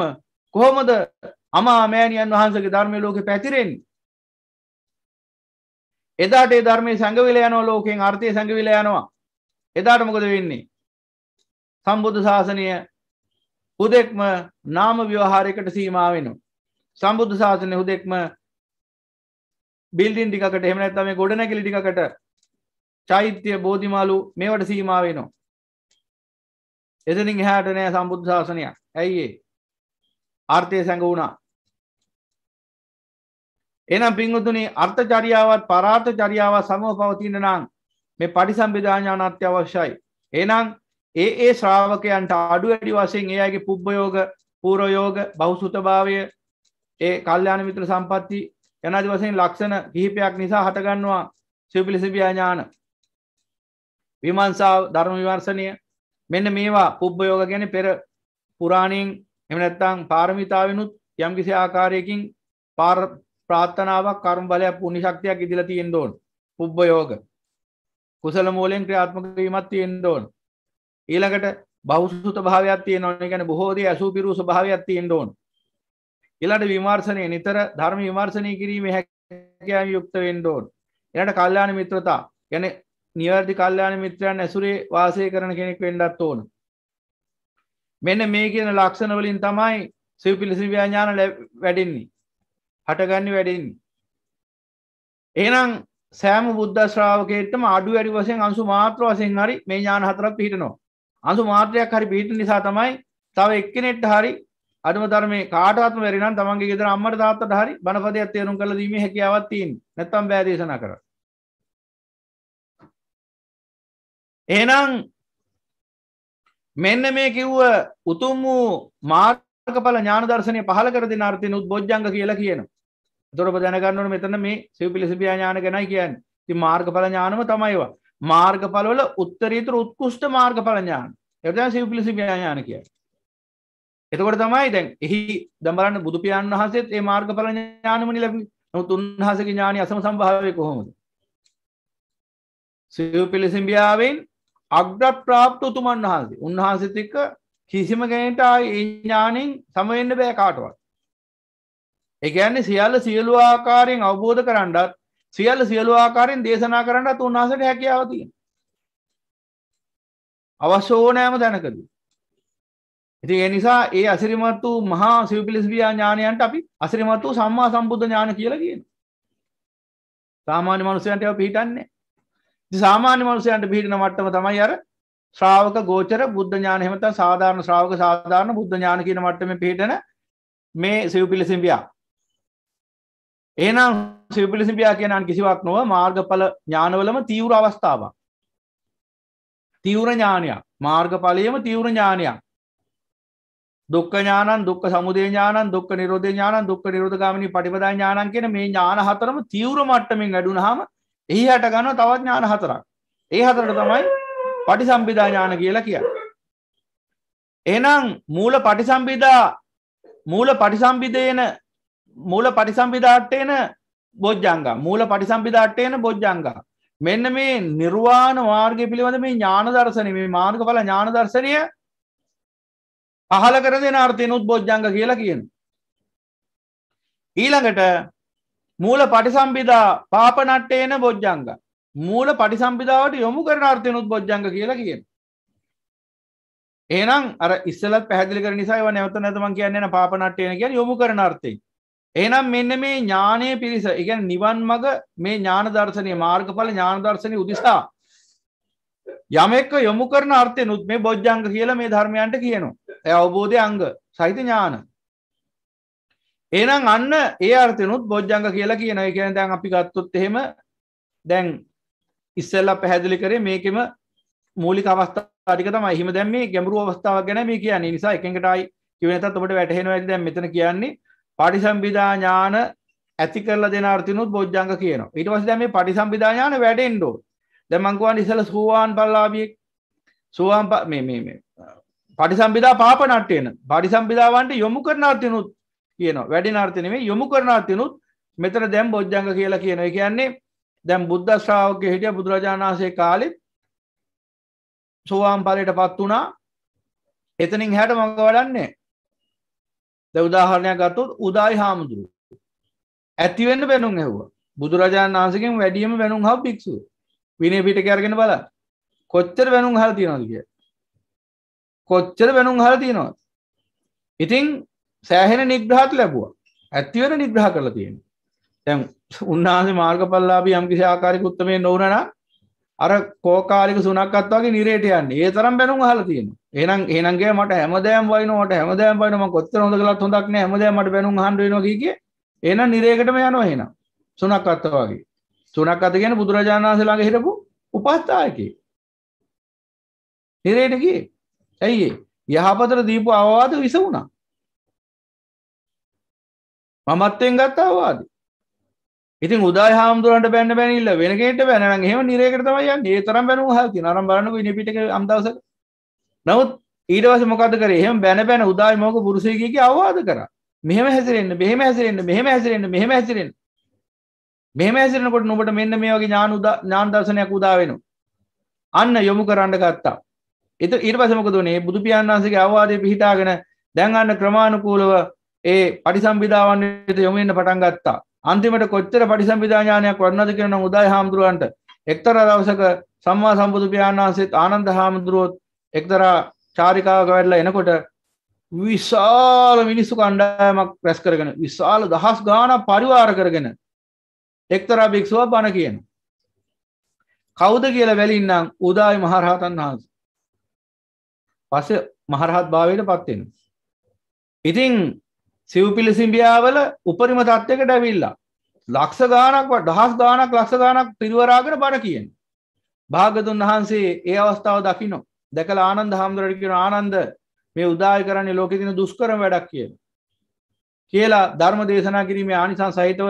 කොහොමද අමා මෑණියන් වහන්සගේ ධර්මය ලෝක පැතිරෙන් එදාට ධර්මය සංගවිල යනෝ ලෝකෙන් අර්ථය සංගවිල යනවා එදාට මොකද වෙන්නේ සම්බුදු ශාසනය හුදෙක්ම නාම ව්‍යවහාරයකට සීමා වෙනු. සම්බුදු ශාසනය හුදෙක්ම බිල්ඩින් ටිකට එහෙමනැත්ත මේ ගොඩනැකිලි ටිකට චෛත්‍ය බෝධිමාලු මේවට සීමා වෙනවා. එතනින් එහාට නෑ සම්බුද්ධ ශාසනයක් ඇයිඒ අර්ථය සැඟ වුණා එනම් පින්ගුතුනි අර්ථ චරියාවත් පරාර්ථ චරියාවත් සමව පවතින්න නම් මේ පටිසම්බිධාඥානත්‍ය අවශ්‍යයි එනම් ඒ ඒ ශ්‍රාවකයන්ට අඩු වැඩි වසයෙන් ඒයාගේ පුබ්බයෝග පූරයෝග බෞසුතභාවය ඒ කල්්‍යයාන මිත්‍ර සම්පත්ති යනාදි වසයෙන් ලක්ෂණ කිහිපයක් නිසා හටගන්නවා සිවපිලිසිබියාඥාන විමන්සාාව ධර්ම විවර්සනය මෙන්න මේවා පුබ්බයෝග ගැන පෙර පුරාණයෙන් එමනැත්තං පාරමිතාවෙනුත් යම්කිසි ආකාරයකින් පාර ප්‍රාත්ථනාවක් කර්ම බලයක් පුුණි ශක්තියක් ඉදිල තියෙන්දෝන් පුබ්බයෝග කුසල මූලෙන් ක්‍රියාත්මක වීමත් තියෙන්දෝන් ඊළඟට බෞසුත භාවයක් තියෙනවා ගැන බොහෝදේ ඇසූපිරූ ස්භාවයක් තියෙන්ට ඕන් එලට විමර්ශනය නිතර ධර්ම විමර්ශනය කිරීම හැකෑම යුක්ත වෙන්ඩෝන් එයට කල්්‍යාන මිත්‍රතා ගැන නිවැරදි කල්්‍යාන මිත්‍රයන් ඇසුරේ වාසය කරන කෙනෙක් වෙන්ඩත් ඕන මෙන්න මේ කියන ලක්ෂණවලින් තමයි සිව් පිලිසිව්‍යාඥාන වැඩින්නේ හටගන්න වැඩින්නේ එහනම් සෑම බුද්ධ ශ්‍රාවකයටම අඩු වැඩි වසයෙන් අන්සු මාත්‍ර වසයෙන් හරි මේ ඥාන හතරක් පිහිටනවා අන්සු මාත්‍රයක් හරි පිහිට නිසා තමයි තව එක්කෙනෙට් හරි අඩම ධර්මේ කාටත්ම වැරිනම් තමන්ගේ ගෙදර අම්මට තාත්තට හරි බණපදයක් තේරුම් කරලා දීමේ හැකියාවක් තියෙන. නැත්තම් බෑ දේශනා කරන්න. එහෙනම් මෙන්න මේ කිව්ව උතුම් වූ මාර්ගඵල ඥාන දර්ශනය පහළ කර දෙන අර්ථයෙන් උද්බොජ්ජංග කියලා කියනවා. එතකොට ඔබ දැනගන්න ඕනේ මෙතන මේ සිව්පිලිසිබියා ඥාන ගැනයි කියන්නේ. ඉතින් මාර්ගඵල ඥානම තමයි ඒවා. මාර්ගඵලවල උත්තරීතර උත්කෘෂ්ට මාර්ගඵල ඥාන එතන සිව්පිලිසි ඥාන කිය එතකොට තමයි දැන් එහි දම්බරන්න බුදුපියන් වහසෙත් ඒ මාර්ගඵල ඥානමනි ලැබි නොත් උන්හසක ඥානය අසම සම්භාවය කොහොමද සිව්පිලිසිම්බියාවෙන් අග්‍ර ප්‍රාප්ත උතුමන් වහන්සේ උන්වහන්සතික කිසිම ගැනට ඒ ඥානින් සමවෙන්න බෑ කාටවත් එකන්නේ සියල්ල සියලු ආකාරයෙන් අවබෝධ කරන්නත් සියල්ල සියලු ආකාරයෙන් දේශනා කරන්නත් උන්හසට හැකියාව තියෙන අවශ්‍ය ඕනෑම දැනකද ඉති එනිසා ඒ අසිරිමත් වූ මහා සිවපිලිස්බියා ඥානයන්ට අපි අසිරිමත් වූ සම්මා සම්බුද්ධ ඥාන කියලා කියන සාමාන්‍ය මනුසයන්ට එව පිහිටන්නේ සාමාන්‍ය මනුසයන්ට පිහිටන මට්ටම තමයි අර ශ්‍රාවක ගෝචර බුද්ධ ඥාන හෙමත සාධාරණ ශ්‍රාවක සාධාරණ බුද්ධ ඥාන කියන මට්ටම පිහිටන මේ සිව්පිලිසිම්බියා ඒනම් සිවිපිලිසිම්පියා කියනන් කිසිවක් නොව මාර්ගඵල ඥානවලම තීවර අවස්ථාවක් තීවර ඥානයක් මාර්ගඵලයම තීවර ඥානයක් දුක්ක ඥානන් දුක් සමුදේ ඥානන් දුක් නිරෝධ ඥානන් දුක් නිරෝධගාමනී පටිපදා ඥානන් කියන මේ ඥාන හතරම තීවර මට්ටමින් වැඩුණාම එහි හට ගන්න තවත් ඥාන හතරක් ඒ හතරට තමයි පටිසම්භිදා ඥාන කියලා කියන්නේ එහෙනම් මූල පටිසම්භිදා මූල පටිසම්භිදේන මූල පටිසම්පිධාට්ටයන බොජ්ජංග මූල පටිසම්පිධාට්ටයන බොජ්ජංග මෙන්න මේ නිර්වාණ වාර්ගය පිළිබඳ මේ ඥාන දර්ශනය මේ මාර්ග පල ඥාන දර්ශනය පහල කර දෙෙන අර්ථයනුත් බොජ්ජංග කියලා කියන ඊළඟට මූල පටිසම්බිදා පාපනට්ටේන බොජ්ජංග මූල පටිසම්බිදාවට යොමු කරන අර්ථයනුත් බොජ්ජංග කියලා කියන ඒනම් අර ඉස්සලත් පැහදිලි කර නිසා නැවත නැතමන් කියන්න පාපනට්ටයන කිය යොමු කරන අර්ථේ එනම් මෙන්න මේ ඥානය පිරිස ඉගැන නිවන් මග මේ ඥාන දර්ශනය මාර්ගඵල ඥාන දර්ශනය උදිසා. යමෙක්ක යොමු කරන අර්ථය නුත් මේ බොජ්ජංග කියලා මේ ධර්මයන්ට කියනු. ඇ අවබෝධය අංග සහිත ඥාන. එනම් අන්න ඒ අර්ථයනුත් බොජ්ජංග කියලා කියන කියන දැන් අපි ගත්තුත් එහෙම දැන් ඉස්සල්ලා පැහැදිලි කරේ මේකෙම මූලික අවස්ථාටික තම හිම දැම් මේ ගැඹරු අවස්ථාවක් ගැන මේ කියන්නේ නිසා එකකටයි කිවනතත් ඔබට වැටහෙන ඇති දැන් මෙතන කියන්නේ පටිසම්බිදා ඥාන ඇති කරලා දෙන අර්ථිනුත් බොජ්ජංග කියනවා. ඊට පස්සේ දැන් මේ පටිසම්බිදා ඥාන වැඩෙන්න ඕන. දැන් මං කියවන ඉතල සෝවාන් පල්ලාභියෙක් සෝවාන් මේ මේ මේ පටිසම්බිදා පාපනට්ඨේන පටිසම්බිදාවන්ට යොමු කරන අර්ථිනුත් කියනවා. වැඩෙන අර්ථ නෙමෙයි යොමු කරන අර්ථිනුත් මෙතන දැන් බොජ්ජංග කියලා කියනවා. ඒ කියන්නේ දැන් බුද්ධ ශ්‍රාවකයෙ හිටිය බුදුරජාණන් වහන්සේ කාලෙත් සෝවාන් ඵලයටපත් වුණා. එතනින් හැට මඟ වඩන්නේ ද උදාහරණයක් ගත්තොත් උදායි හාමුදුරු ඇතිවෙන්න බැනුම් ඇහවා බුදුරජාණන් වහන්සකෙන් වැඩියම බැනුම් හ භික්ෂු විනේ පිට කරගෙන බල කොච්චර බැනුම් හර තියෙනවද කිය කොච්චර බැනුම් හර තියෙනවද ඉතිං සෑහෙන නිග්‍රහත් ලැබවා ඇත්තිවෙන නිග්‍රහ කරලා තියෙන තැන් උන්වහන්සේ මාර්ග පල්ලාබී යම්කිසි ආකාරක උත්තමය නොවනනම් අර කෝකාලික සුනක්කත් වගේ නිරේට යන්නේ. ඒ තරම් බැනුම් අහලා තියෙනවා. එහෙනම් එහෙනම් ගේ මට හැමදාම වයින්නවා මට හැමදාම වයින්නවා මම කොච්චර හොඳ කළත් හොඳක් නෑ හැමදාම මට බැනුම් අහන්න වෙනවා කිය කිය. එහෙනම් නිරේකටම යනවා එහෙනම්. සුනක්කත් වගේ. සුනක්කත් කියන්නේ බුදුරජාණන් වහන්සේ ළඟ හිටපු උපස්ථායකයෙක්. නිරේට ගියේ. ඇයි ඒ? යහපතට දීපු අවවාද විස වුණා. මමත්වෙන් ගත්ත අවවාදේ. ඉතින් උදා හාමුදුරන්ට බැන්න බැනිල්ල වෙනකට බැනන හෙම නිරේකට තමයි ඒ තරම් බැනු හති නරම් බරනක නිපිට අම්දවස නවත් ඊටවස මොකද කර එහෙම බැන බැන උදායි මෝක පුරුසයකගේ අවවාද කර මෙහම හැසිරෙන්න්න බෙහම හැසිරෙන්න්න මෙහම හැසිරෙන්න්න මෙහම හැසිරෙන් මෙහම හැසිරෙනකොට නොට මෙන්න මේ වගේ ඥාන ඥාන් දර්ශනයක් උදාවෙන අන්න යොමු කරන්න ගත්තා එත ඉට පසමකතුනේ බුදුපියන් වන්සගේ අවවාදය පිහිටාගෙන දැන් අන්න ක්‍රමාණුකූලව ඒ පටිසම්බිධාවන්යට යොමෙන්න්න පටන් ගත්තා අන්තිමට කොච්චර පටිසම්භිදා ඥානයක් වඩනවද කියලා නම් උදාය හාමුදුරුවන්ට එක්තරා දවසක සම්මා සම්බුදු පියාණන් වහන්සේත් ආනන්ද හාමුදුරුවොත් එක්තරා චාරිකාවක වැඩලා එනකොට විශාල මිනිස්සු කණ්ඩායමක් රැස් කරගෙන විශාල දහස් ගාණක් පරිවාර කරගෙන එක්තරා භික්ෂුවක් බණ කියන කවුද කියලා වැලින්නම් උදායි මහරහතන් වහන්සේ පස්සේ මහරහත් භාවයට පත් වෙනවා ඉතින් සිව්පිලි සිම්බියාවල උපරිම තත්ත්වකට ඇවිල්ලා. ලක්ෂ ගානක් දහස් ගානක් ලක්ෂ ගානක් පිරිවරාගෙන බණ කියෙන්. භාගතුන් වහන්සේ ඒ අවස්ථාව දකිනො. දැකල ආනන්ද හාමුදුරටකෙන ආනන්ද මේ උදාය කරන්නේ ලෝකෙ තින දුස්කරම වැඩක් කියන. කියලා ධර්ම දේශනා කිරීමේ ආනිසං සහිතව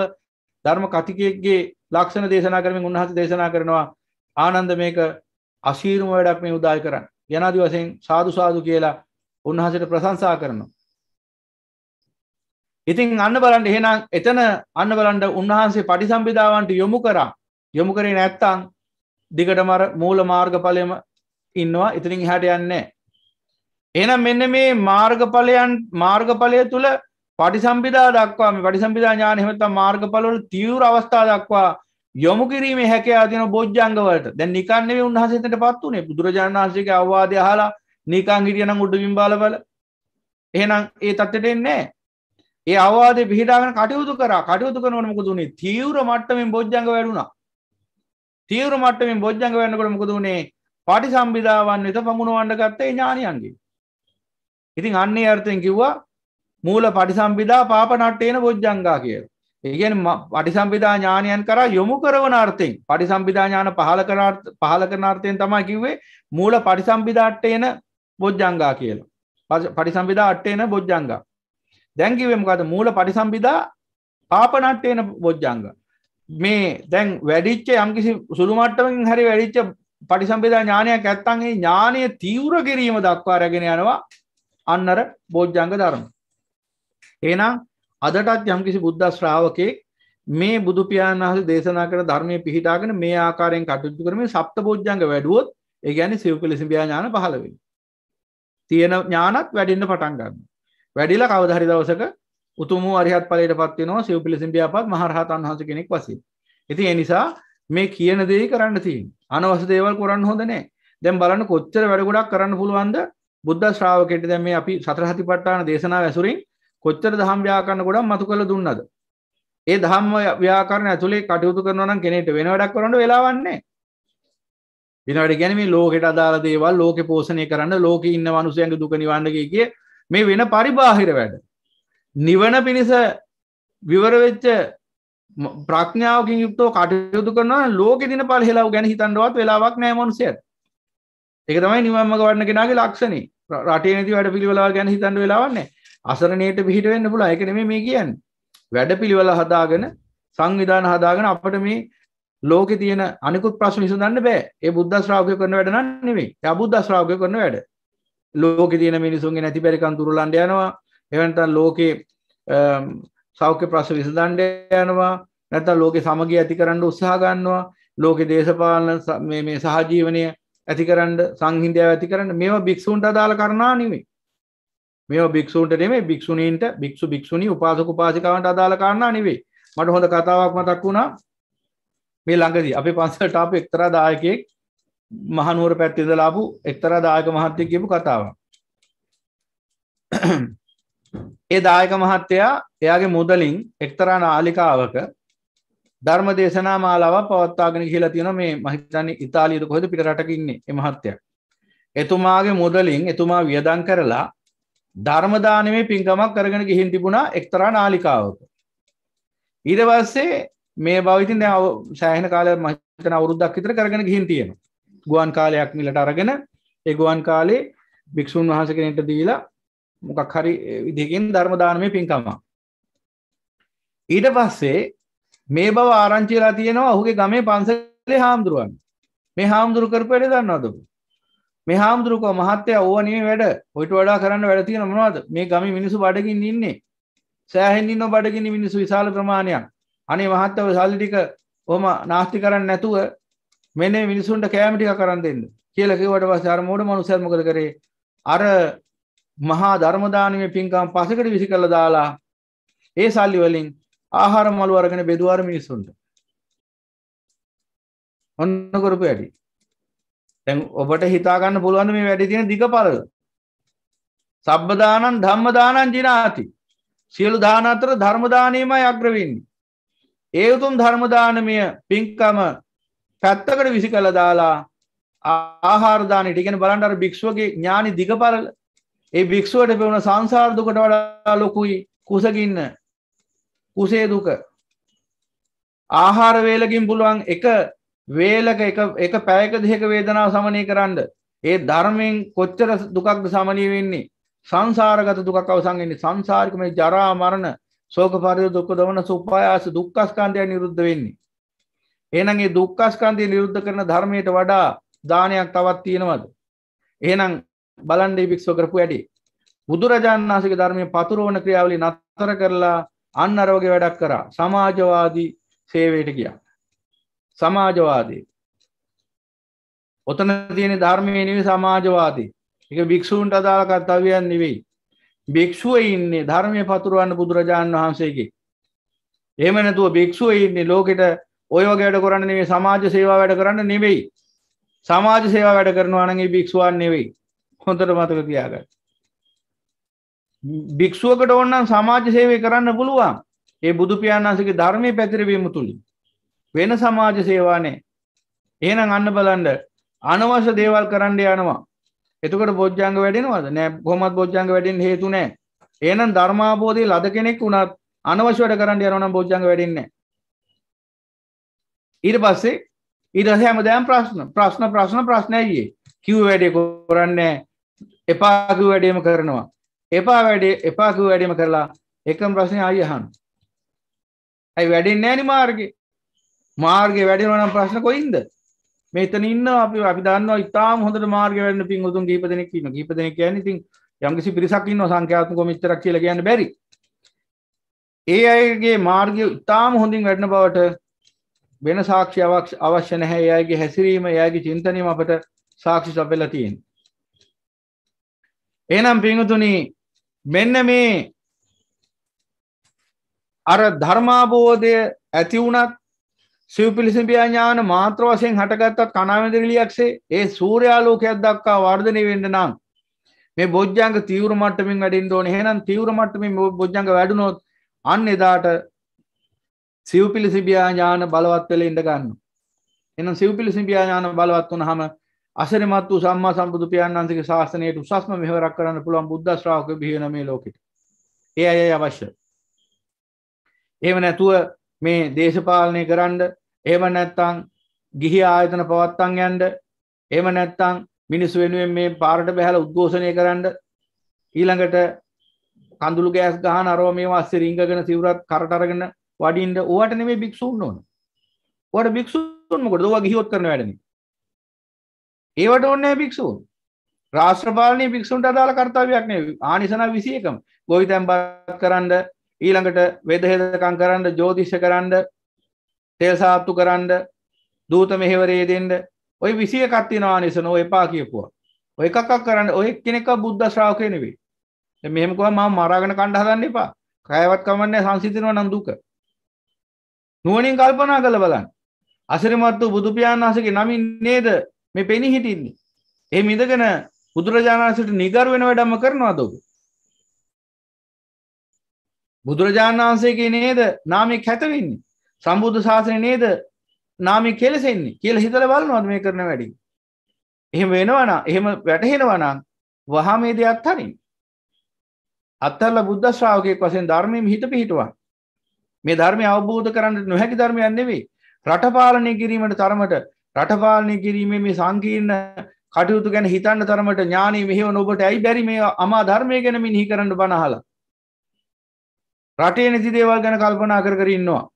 ධර්ම කතිකයෙක්ගේ ලක්ෂණ දේශනා කරමින් උන්හස දේශනා කරනවා ආනන්ද මේක අශීරුම වැඩක් මේ උදාය කරන්න. යනාදි වසයෙන් සාධු සාදු කියලා උන්හසට ප්‍රසංසා කරනවා. ඉතින් අන්න බලන්ට එහෙනම් එතන අන්න බලන්ට උන්වහන්සේ පටිසම්පිදාවන්ට යොමු කරා යොමු කරේ නැත්තං දිගට මර මූල මාර්ගඵලයම ඉන්නවා ඉතිරින් හැට යන්නේ එනම් මෙන්න මේ මාර්ගඵලයන් මාර්ගඵලය තුළ පටිසම්පිදා දක්වා මේ පටිසම්පිදා ඥාන එහෙමත් මාර්ගඵලවල තීව්‍ර අවස්ථා දක්වා යොමු කිරීමේ හැකියාව තියෙන බොජ්ජංගවලට දැන් නිකන් නෙවෙයි උන්වහන්සේ එතනට පත් උනේ බුදුරජාණන් වහන්සේගේ අවවාදය අහලා නිකන් හිටියනම් උඩ බිම් බලවල එහෙනම් ඒ තත්ත්වයට එන්නේ නැහැ ඒ අවවාදය පිහිටාගෙන කටයුතු කරා කටයුතු කරනවට මොකද උනේ තීව්‍ර මට්ටමින් බොජ්ජංග වැඩුණා තීව්‍ර මට්ටමින් බොජ්ජංග වෙනකොට මොකද උනේ පටිසම්භිදාවන් වෙත පමුණවන්න ගත්තේ ඥානියන්ගේ ඉතින් අන්නේ අර්ථයෙන් කිව්වා මූල පටිසම්භිදා පාප නට්ටේන බොජ්ජංගා කියලා ඒ කියන්නේ පටිසම්භිදා ඥානියන් කරා යොමු කරන අර්ථයෙන් පටිසම්භිදා ඥාන පහල කරන පහල කරන අර්ථයෙන් තමයි කිව්වේ මූල පටිසම්භිදාට්ටේන බොජ්ජංගා කියලා පටිසම්භිදා අට්ටේන බොජ්ජංගා දැන්කිවමකද මූල පරිසම්බිදා පාපනට්ටයන බොජ්ජංග මේ දැන් වැඩිච්ච යම්කිසි සුළුමට්ටමින් හරි වැඩිච්ච පටිසම්පෙදා ඥානයක් ඇත්තන්ගේ ඥානය තීවර කිරීම දක්වා රැගෙන යනවා අන්නර බෝජ්ජංග ධර්ම. ඒනම් අදටත් යම්කිසි බුද්ධ ශ්‍රාවකේ මේ බුදුපියාන් වහස දේශනා කර ධර්මය පිහිටාගෙන මේ ආකාරයෙන් කටුතු කරම සප්ත බෝජ්ජංග වැඩුවොත් ඒ ගැන සිව්පිලිසිබියා ඥාන පහලවෙෙන. තියෙන ඥානත් වැඩින්න පටන් ගන්න. වැඩිලා කවදහරි දවසක උතුම අරිහත් පලට පත්වනවා සිව් පිලිසිම්පියාපත් මහරහතන් වහස කෙනෙක් වසි. ඉති එනිසා මේ කියන දෙයි කරන්න තිීන් අනවස දේවල් කරන්න හොඳනේ දැම් බලන්න කොච්චර වැඩගොඩක් කරන්න පුළුවන්ද බුද්ධ ශ්‍රාවකෙට දැම අපි සතරහති පට්ටාන දේශනා ඇසුරින් කොච්චර දහම් ්‍යාකරන්න ගොඩක් මතු කළ දුන්නද. ඒ දහම් ව්‍යාකරන ඇතුළේ කටයුතු කරනවන කෙනෙට වෙන වැඩක් කරන්න වෙලාවන්නේ වෙනට ගැනීම ලෝකෙට අදාල දේවල් ලෝක පෝෂණය කරන්න ලෝක ඉන්න වනුසයන්ගේ දුක නිවන්නගේ කිය මේ වෙන පරිබාහිර වැඩ නිවන පිණිස විවරවෙච්ච ප්‍රඥාවකින් යුක්තෝ කටයුතු කරනවා ලෝක දින පල හෙලාව ගැන හිතන්ඩුවත් වෙලාවක් නෑමනුසයත් එක තමයි නිවම්මක වන්න කෙනගේ ලක්ෂණ රටේ නති වැඩ පිළිවෙලා ගැන හිතන්ඩ වෙලාවන්නේ අසරණයට පිහිට වෙන්න පුල එකනෙම මේ කියන් වැඩ පිළිවෙල හදාගෙන සංවිධාන හදාගෙන අපට මේ ලෝක තියන අනිකුත් ප්‍රශ් නිසුදන්න බෑ ඒ බුද්ධ ශ්‍රාවය කරන වැඩ නෙවේ අබුද්ධ ශ්‍රාවය කරන වැඩ ලෝක තියෙන මිනිසුන්ගේ නැති පැරිකන් තුරලන්ඩ යනවා එවන්ටන් ලෝකේ සෞඛ්‍ය ප්‍රශ් විසදන්ඩ යනවා නැත ලෝක සමග ඇති කරන්න උත්සාහ ගන්නවා ලෝක දේශපාලන මේ සහජීවනය ඇති කරන්න සංහින්දය ඇති කරන්න මෙම භික්ෂූන්ට අදාළ කරනා නෙමේ මේ භික්ෂූන්ට නෙමේ භික්ෂුණීන්ට භික්ෂු භික්ෂුණී උපාසක උපාසිකාවන්ට අදාළ කරනා නෙවේ මට හොඳ කතාවක් මතක් වුණා මේ ළඟදී අපි පන්සලට අප එක්තරා දායකයෙක් මහනුවර පැත්තිදලාපු එක්තරා දායක මහත්තය කියපු කතාව ඒ දායක මහත්තයා එයාගේ මුදලින් එක්තරා නාලිකාවක ධර්ම දේශනා මාලාව පවත්වාගෙන කියලා තියෙන මේ මහිතන්න ඉතාලියට කොහද පිටරටකින්නේ එමහත්තය එතුමාගේ මුදලින් එතුමා වියදන් කරලා ධර්මදානමේ පින්කමක් කරගෙන ගිහින් තිබුණා එක්තරා නාලිකාවක ඊට පස්සේ මේ බවිතින් සෑහන කාල මහිතන අවුරුද්දක් විතර කරගෙන ගිහින් තියෙනවා ගුවන් කාලයක් මිලට අරගෙන ඒගුවන් කාලේ භික්‍ෂූන් වහස කෙනෙට දීලා මොකක් හරි විදිකින් ධර්මදානමය පින්කම ඊට පස්සේ මේ බව ආරංචිලා තියෙනවා ඔහුගේ ගමේ පන්සලේ හාමුදුරුවන් මේ හාමුදුරු කරපයට දන්නවද මේ හාමුදුරුකෝ මහත්තය ඕවනේ වැඩ ඔයිට වඩා කරන්න වැඩ තියෙන මොනවද මේ ගම මිනිසු බඩගින් ඉන්නේ සෑහෙන්ින් නො බඩගිනි මිනිසු විශාල ප්‍රමාණයක් අනේ මහත්තව සල්ලිටික හොම නාස්ති කරන්න නැතුව මෙන්න මිනිසුන්ට කෑම ටික කරන් දෙන්න කියලා කිව්වට පස්සේ අර මෝඩ මනුස්සයා මොකද කරේ අර මහා ධර්ම දානමේ පින්කම් පසකට විසි කරලා දාලා ඒ සල්ලි වලින් ආහාර මළු අරගෙන බෙදුවාර මිනිසුන්ට ඔන්න කරපු වැඩි දැන් ඔබට හිතා ගන්න පුළුවන් මේ වැඩි තියෙන දිග පළල සබ්බ දානං ධම්ම දානං ජිනාති සියලු දාන අතර ධර්ම දානෙමයි අග්‍ර වෙන්නේ ඒ උතුම් ධර්ම දානමය පින්කම පැත්තකට විසි කළ දාලා ආහාරදාන ටිගෙන බලන්ටර භික්ෂුවගේ ඥානි දිගපරල ඒ භික්ෂුවට පෙවුණ සංසාර්දුකට වඩා ලොකුයි කුසකින්න කුසේ දුක ආහාර වේලකින් පුළුවන් එක වේලක එක පැයක දෙක වේදනාව සමනය කරන්න ඒ ධර්මයෙන් කොච්චර දුකක්ද සමනී වෙන්නේ සංසාරගත දුකක් අවසන්ගන්නේ සංසාරික මේ ජරා මරණ සෝක පරිද දුක් දවන සුපායාස දුක්ඛස්කන්ධය නිරුද්ධ වෙන්නේ එනම් ඒ දුක්කස්කන්තිය නිරුද්ධ කරන ධර්මයට වඩා දානයක් තවත් තියෙනවද එහනම් බලන්ඩ භික්ෂව කරපු ඇඩි බුදුරජාණන් වන්සක ධර්මය පතුරුවන ක්‍රියාවලි නත්තර කරලා අන්න අරවගේ වැඩක් කරා සමාජවාදී සේවයට ගිය සමාජවාදී ඔතන තියෙන ධර්මය නිවේ සමාජවාදී එක භික්‍ෂූන්ට අදාළ කර්තවයන් නෙවෙයි භික්‍ෂුව ඉන්නේ ධර්මය පතුරුවන්න බුදුරජාණන් වහන්සේගේ එමනැතුව භික්‍ෂුව ඉන්නේ ලෝකෙට ඔය වගේ වැඩ කරන්න නෙවෙයි සමාජ සේවා වැඩ කරන්න නෙවෙයි සමාජ සේවා වැඩ කරනවා නම් ඒ භික්ෂුවන් නෙවෙයි හොඳට මතක තියාගන්න භික්ෂුවකට ඕන්නම් සමාජ සේවය කරන්න පුළුවන් ඒ බුදු පියාණන්සගේ ධර්මය පැතිරවීම තුළින් වෙන සමාජ සේවානේ එහෙනම් අන්න බලන්ඩ අනවශ්‍ය දේවල් කරන්න යනවා එතකට බොජ්ජංග වැඩෙනවද නෑ කොමත් බොජ්ජංග වැඩෙන් හේතු නෑ ඒනම් ධර්මාබෝධය ලද කෙනෙක් වුණත් අනවශ්‍යට කරන්න යනනම් බොජ්ජංග වැඩින්නේ ඊට පස්සේ ඊට පස්සේ හැමදාම ප්‍රශ්න ප්‍රශ්න ප්‍රශ්න ප්‍රශ්න ඇවියේ කිව්ව වැඩේ කරන්නේ එපා කිව්ව වැඩේම කරනවා එපා වැඩේ එපා කිව්ව වැඩේම කරලා එකම ප්‍රශ්නේ ආයි අහන අයි වැඩෙන්නේ නැණි මාර්ගේ මාර්ගේ වැඩෙනවා නම් ප්‍රශ්න කොයින්ද මෙතන ඉන්නවා අපි අපි දන්නවා ඉතාලම හොඳට මාර්ගය වැඩෙන පින්වතුන් කීප දෙනෙක් ඉන්නවා කීප දෙනෙක් කියන්නේ ඉතින් යම්කිසි පිරිසක් ඉන්නවා සංඛ්‍යාත්මකව මෙච්චරක් කියලා කියන්න බැරි ඒ අයගේ මාර්ගය ඉතාලම හොඳින් වැඩෙන බවට වෙන සාක්ෂියක් අවශ්‍ය නැහැ එයාගේ හැසිරීම එයාගේ චින්තනීම අපට සාක්ෂි සපයලා තියෙන. එහෙනම් පින්වතුනි මෙන්න මේ අර ධර්මාබෝධය ඇති වුණත් සිව්පිලිසිඹියා ඥාන මාත්‍ර වශයෙන් හටගත්තත් කණාවැදිරිලියක්සේ ඒ සූර්යාලෝකයක් දක්වා වර්ධනය වෙන්න නම් මේ බොජ්ජංග තීව්‍ර මට්ටමින් වැඩෙන්න ඕනේ. එහෙනම් තීව්‍ර මට්ටමින් බොජ්ජංග වැඩුණොත් අන්න එදාට සිව්පිලි සිබියා ඥාන බලවත් වෙල ඉඳගන්න. එනම් සිව්පිලි සිබියා ඥාන බලවත් වන හම අසරමත් වූ සම්මා සම්බුදු පියන්න්සගේ ශාසනයට උසස්ම මෙහවරක් කරන්න පුළුවන් බුද්ධ ශ්‍රාවක බිහිවන මේ ලෝකෙට. ඒ අය අවශ්‍ය. එහෙම නැතුව මේ දේශපාලනය කරන්න එහෙම නැත්තං ගිහි ආයතන පවත්තන් යන්ඩ එහෙම නැත්තං මිනිස් වෙනුවෙන් මේ පාරට බැහැල උද්ඝෝෂණය කරන්න ඊළඟට කඳුළු ගෑස් ගහන අරෝ මේ වස්සේ රිංගගෙන සිවුරත් කරට අරගෙන වඩින්ට ඕවට නෙවේ භික්ෂූන් ඕන වට භික්ෂූන්මකොට දවා ගිහොත් කරන වැඩන ඒවට ඔන්නෑ භික්ෂූන් රාශ්‍රපාලනය භික්ෂුන්ට අදාළ කර්තාවයක් නේ ආනිසන විසියකම ගොවි තැම්බත් කරන්න ඊළඟට වෙදහෙදකං කරන්න ජෝතිෂ කරන්න තෙල් සාත්තු කරන්න දූත මෙහෙවරේ දෙෙන්ට ඔය විසිය කත්තිනවා නිසන එපා කියපුවා ඔය එකක් කරන්න ඔය කෙනෙක බුද්ධ ශ්‍රාවකය නෙවේ මෙහමකවා ම මරාගෙන කණ්ඩ හදන්න එපා කයවත් කමන්නේ සංසිතනව නන්දුක නුවනින් කල්පනා කළ බලන්න අසරිමත් වූ බුදුපියාණන් වහසගේ නමින් නේද මේ පෙනි හිටින්නේ ඒ මිදගෙන බුදුරජාණන්සට නිගර වෙන වැඩම කරනවාද ඔබ බුදුරජාණන් වහන්සේගේ නේද නාමය කැතවෙන්නේ සම්බුද්ධ ශාසනය නේද නාමි කෙලෙසෙන්නේ කියලා හිතල බලනවාද මේ කරන වැඩි එහෙම වෙනවන එහෙම වැටහෙනවනම් වහා මේ දෙයක් හරින් අත්තල්ල බුද්ධ ශ්‍රාවකයෙක් වසෙන් ධර්මයම හිත පිහිටුවන් මේ ධර්මය අවබෝධ කරන්න නොහැකි ධර්මයක් නෙවෙයි. රටපාලනය කිරීමට තරමට රටපාලනය කිරීමේ මේ සංකීර්ණ කටයුතු ගැන හිතන්න තරමට ඥානය මෙහෙවන ඔබට ඇයි බැරි මේ අමා ධර්මය ගැන මිනිහි කරන්න බනහලා. රටේ නැති දේවල් ගැන කල්පනා කර කර ඉන්නවා.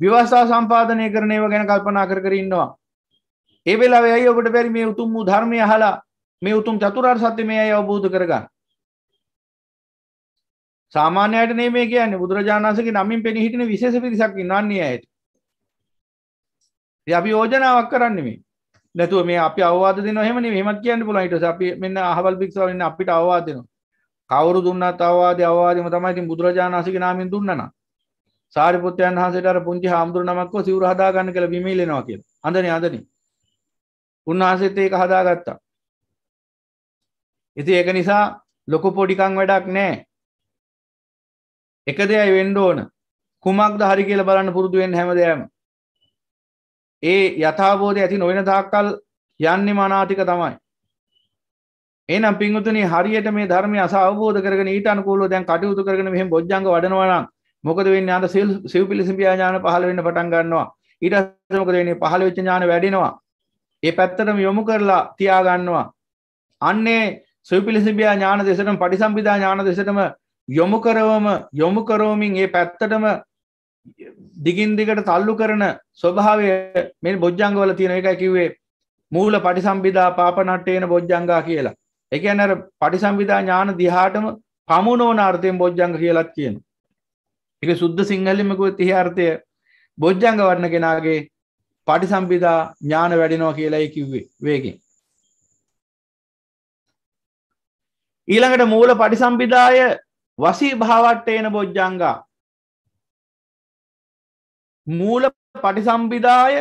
විවස්ථා සම්පාදනය කරන ඒවා ගැන කල්පනා කර කර ඉන්නවා. ඒ වෙලාවේ ඇයි ඔබට බැරි මේ උතුම් වූ ධර්මය අහලා මේ උතුම් චතුරාර්ය සත්‍ය මේ අය අවබෝධ කරගන්න. සාමාන්‍යයට නේ මේ කියන්නේ බුදුරජාණන්සගේ නමින් පෙනි හිටින විශේෂ පිරිසක් ඉන්නන්නේ ඇයට. අපි යෝජනාවක් කරන්නේ මේ. නැතුව මේ අපි අවවාද දෙනවා එහෙම නෙමෙයි. එහෙමත් කියන්න පුළුවන් ඊට පස්සේ අපි මෙන්න අහවල් භික්ෂුව වෙන්න අපිට අවවාද දෙනවා. කවුරු දුන්නත් අවවාදේ අවවාදෙම තමයි ඉතින් බුදුරජාණන්සගේ නාමයෙන් දුන්නා නම්. සාරිපුත්යන් වහන්සේට අර පුංචි හාමුදුරු නමක් කො සිවුර හදා ගන්න කියලා බිමීලෙනවා කියලා. හඳනේ හඳනේ. උන්වහන්සේත් ඒක හදාගත්තා. ඉතින් ඒක නිසා ලොකු පොඩිකම් වැඩක් නැහැ. එක දෙයයි වෙන්ඩ ඕන කුමක්ද හරි කියල බලන්න පුරුදුුවෙන් හැමදෑම ඒ යථාබෝධය ඇති නොවෙන තාක්කල් යන්නේ මනාතික තමයි එනම් පින්තුනි හරියට මේ ධර්ම අසාබෝධ කරන ඊට අනුකූල දැන් කටයුතු කරන මෙහම බොජ්ජංග වඩනවා මොකද වෙන්න අද සිල් සිව් පිලිසිපියා ඥාන පහල වෙන්න පටන් ගන්නවා ඊට මොකද වෙන්නේ පහළ වෙච්ච ඥාන වැඩෙනවා ඒ පැත්තටම යොමු කරලා තියාගන්නවා අන්නේ සුපිලිසිබියා ඥාන දෙසටම පටිසම්පිදා ඥාන දෙසටම යොමු කරවම යොමු කරෝමින් ඒ පැත්තටම දිගින් දිගට තල්ලු කරන ස්වභාවය මේ බොජ්ජංගවල තියෙන එක කිව්වේ මූල පටිසම්බිදා පාපනට්ටේන බොජ්ජංගා කියලා එක අර පටිසම්බිදා ඥාන දිහාටම පමුණෝන අර්ථයෙන් බොජ්ජංග කියලත් කියන එක සුද්ද සිංහලිමකුව තිහ අර්ථය බොජ්ජංග වන්න කෙනාගේ පටිසම්බිදා ඥාන වැඩිනෝ කියලයි කිව්වේ වේගෙන් ඊළඟට මූල පටිසම්බිදාය වසී භාවට්ටේන බොජ්ජංගා මූල පටිසම්බිදාය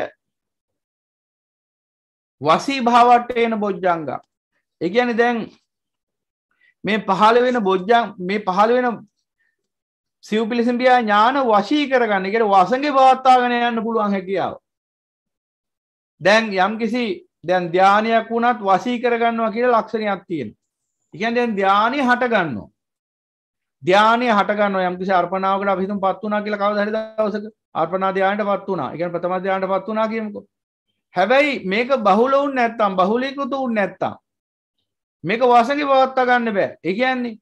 වසී භාවට්ටේන බොජ්ජංගා එකගැනි දැන් මේ පහළ වෙන බොජ්ජන් මේ පහළ වෙන සිව් පිලිසිම්පියා ඥාන වශී කරගන්න එකට වසගේ පවත්තාගෙන යන්න පුළුවන් හැකියාව. දැන් යම් කිසි දැන් ධ්‍යානයක් වුණත් වසී කරගන්නවා කියලා ලක්ෂණයක් තියෙන. එකන් දැන් ධ්‍යානය හටගන්නවා. ධ්‍යානය හටගන්න යම්කිසි අර්පනාවකට අපිතුම් පත් වනා කියලා කවදහරි දවසක අර්පනා ධ්‍යානයට පත් වනා එකන ප්‍රථම ධ්‍යානයට පත් වනා කියමුකෝ හැබැයි මේක බහුල උන් නැත්තම් බහුලීකෘතු උන් නැත්තම් මේක වසඟි පවත්තා ගන්න බෑ එකයන්නේ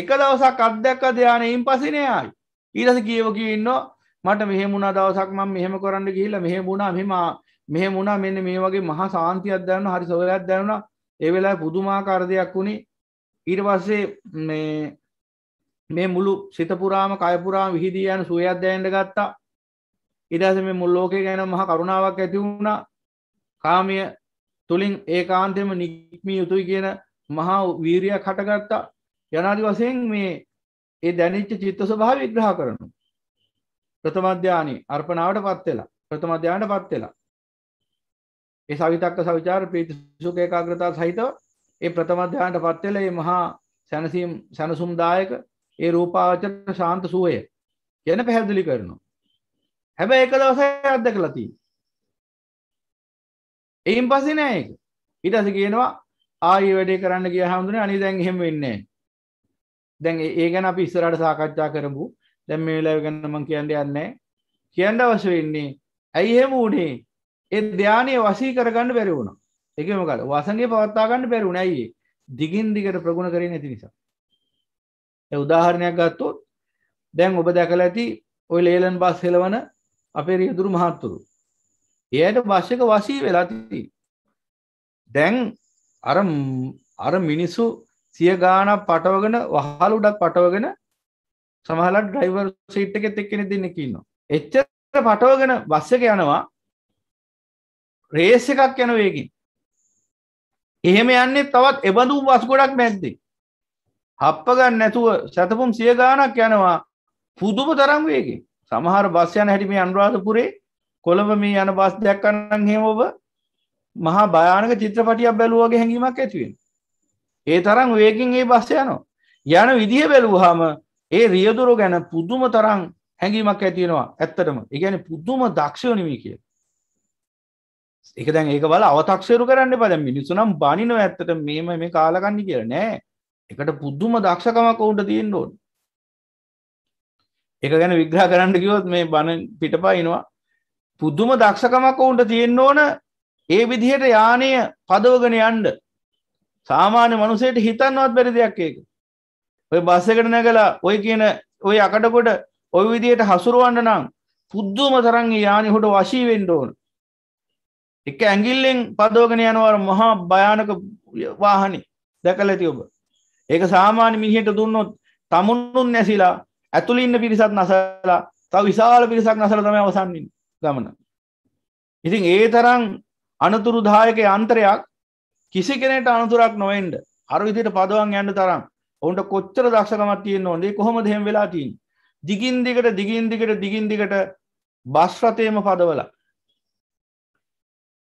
එක දවසක් අධ්‍යක්ක ධ්‍යානයෙන් පසිනේ ආයි ඊටස කියව කියන්න මට මෙහෙමුණා දවසක් මම මෙහෙම කරන්න ගිහිල්ලා මෙහෙමුණා මෙහෙම මෙහෙමුණා මෙන්න මේ වගේ මහා සාන්තියක් දැනුණා හරි සොයලක් දැනුණා ඒ වෙලාවේ පුදුමාකාර දෙයක් වුණේ ඊට පස්සේ මේ මේ මුළු සිතපුරාම කයපුරාම විහිදී යන සුවයක්දයන්ට ගත්තා ඉදස මේ මුල් ලෝකය ගැන මහ කරුණාවක් ඇති වුණා කාමිය තුළින් ඒ කාන්තෙම නික්මී යුතුයි කියන මහා වීරයක් හටගත්තා යනාදි වසයෙන් මේ ඒ දැනිච්ච චිත්ත ස්වභාව විග්‍රහ කරනු ප්‍රථමධ්‍යානී අර්පණාවට පත් වෙලා ප්‍රථමධ්‍යානට පත් වෙලා ඒ සවිතක්ක සවිචාර ප්‍රීති සුඛ ඒකාග්‍රතාව සහිතව ඒ ප්‍රථම ධානයට පත් වෙලා මේ මහා සැනසීම් සැනසුම්දායක ඒ රූපාවචන ශාන්ත සුවය ගැන පැහැදිලි කරනවා. හැබැයි එක දවසක් අත්දකලා තියෙනවා. එයින් පස්සේ නෑ ඒක. ඊට පස්සේ කියනවා ආයෙ වැඩේ කරන්න ගියා හැමෝනේ අනේ දැන් එහෙම වෙන්නේ නෑ. දැන් ඒ ගැන අපි ඉස්සරහට සාකච්ඡා කරමු. දැන් මේ වෙලාව ගැන මම කියන්න යන්නේ නෑ. කියන්න අවශ්‍ය වෙන්නේ ඇයි එහෙම වුණේ? ඒ ධානය වශී කරගන්න බැරි වුණා. ඒකේ මොකද? වසංගේ පවත්වා ගන්න බැරි වුණා. ඇයි ඒ? දිගින් දිගට ප්‍රගුණ කරේ නැති නිසා. උදාහරණයක් ගත්තොත් දැන් ඔබ දැකල ඇති ඔය ලේලන් බස් හෙලවන අපේ රියදුරු මහත්තුරු එයට වශ්‍යක වසී වෙලාති දැන් අර අර මිනිස්සු සිය ගානක් පටවගෙන වහලුඩක් පටවගෙන සමහලට ඩ්‍රයිවර් සීට් එකෙත් එක්කෙනෙ දෙන්නෙක් ඉන්නවා එච්චර පටවගෙන බස් එක යනවා රේස් එකක් යන වේගින් එහෙම යන්නේ තවත් එබඳු බස් ගොඩක් මැද්දේ හප්පගන්න නැතුව සැතපුම් සිය ගානක් යනවා පුදුම තරම් වේගෙන් සමහර බස් යන හැටි මේ අනුරාධපුරේ කොළඹ මේ යන බස් දෙයක් අන්නම් එහෙම ඔබ මහා භයානක චිත්‍රපටියක් බැලුවාගේ හැඟීමක් ඇති වෙනවා. ඒ තරම් වේගෙන් ඒ බස් යනවා. යන විදිහ බැලුවාම ඒ රියදුර ගැන පුදුම තරම් හැඟීමක් ඇති වෙනවා ඇත්තටම. ඒ කියන්නේ පුදුම දක්ෂයෝ නෙමෙයි කියලා. ඒක දැන් ඒක බල අව탁සේරු කරන්න එපා. දැන් මිනිස්සු නම් බනිනවා ඇත්තට මේම මේ කාලකන්ණි කියලා නෑ. එකට පුදුම දක්ෂකමක් ඔවුන්ට තියෙන්න ඕන එක ගැන විග්‍රහ කරන්න කිවොත් මේ බණ පිටපයිනවා පුදුම දක්ෂකමක් ඔවුන්ට තියෙන්න ඕන ඒ විදිහට යානය පදවගෙන යන්ඩ සාමාන්‍ය මනුසයට හිතන්නවත් බැරි දෙයක් ඒක ඔය බස්ස එකට නැගලා ඔය කියන ඔය අකටකොට ඔය විදියට හසුරුවන්න නම් පුද්දුම තරන් යානි හොට වශී වෙන්ඩ ඕන එක ඇගිල්ලෙන් පදෝගෙන යනවර මහා භයානක වාහනි දැකල ඇති ඔබ ඒක සාමාන්‍ය මිනිහට දුන්නොත් තමුණුන් නැසිලා ඇතුළේ ඉන්න පිරිසත් නැසලා තව විශාල පිරිසක් නැසලා තමයි අවසන් ගමන. ඉතින් ඒ තරම් අනතුරුදායක යන්ත්‍රයක් කිසි කෙනෙට අනතුරක් නොවෙන්න අර විදිහට පදවන් යන්න තරම් ඔවුන්ට කොච්චර දක්ෂකමක් තියෙන්න ඕනද? ඒ කොහොමද එහෙම වෙලා තියෙන්නේ? දිගින් දිගට දිගින් දිගට දිගින් දිගට බස් රථයේම පදවලා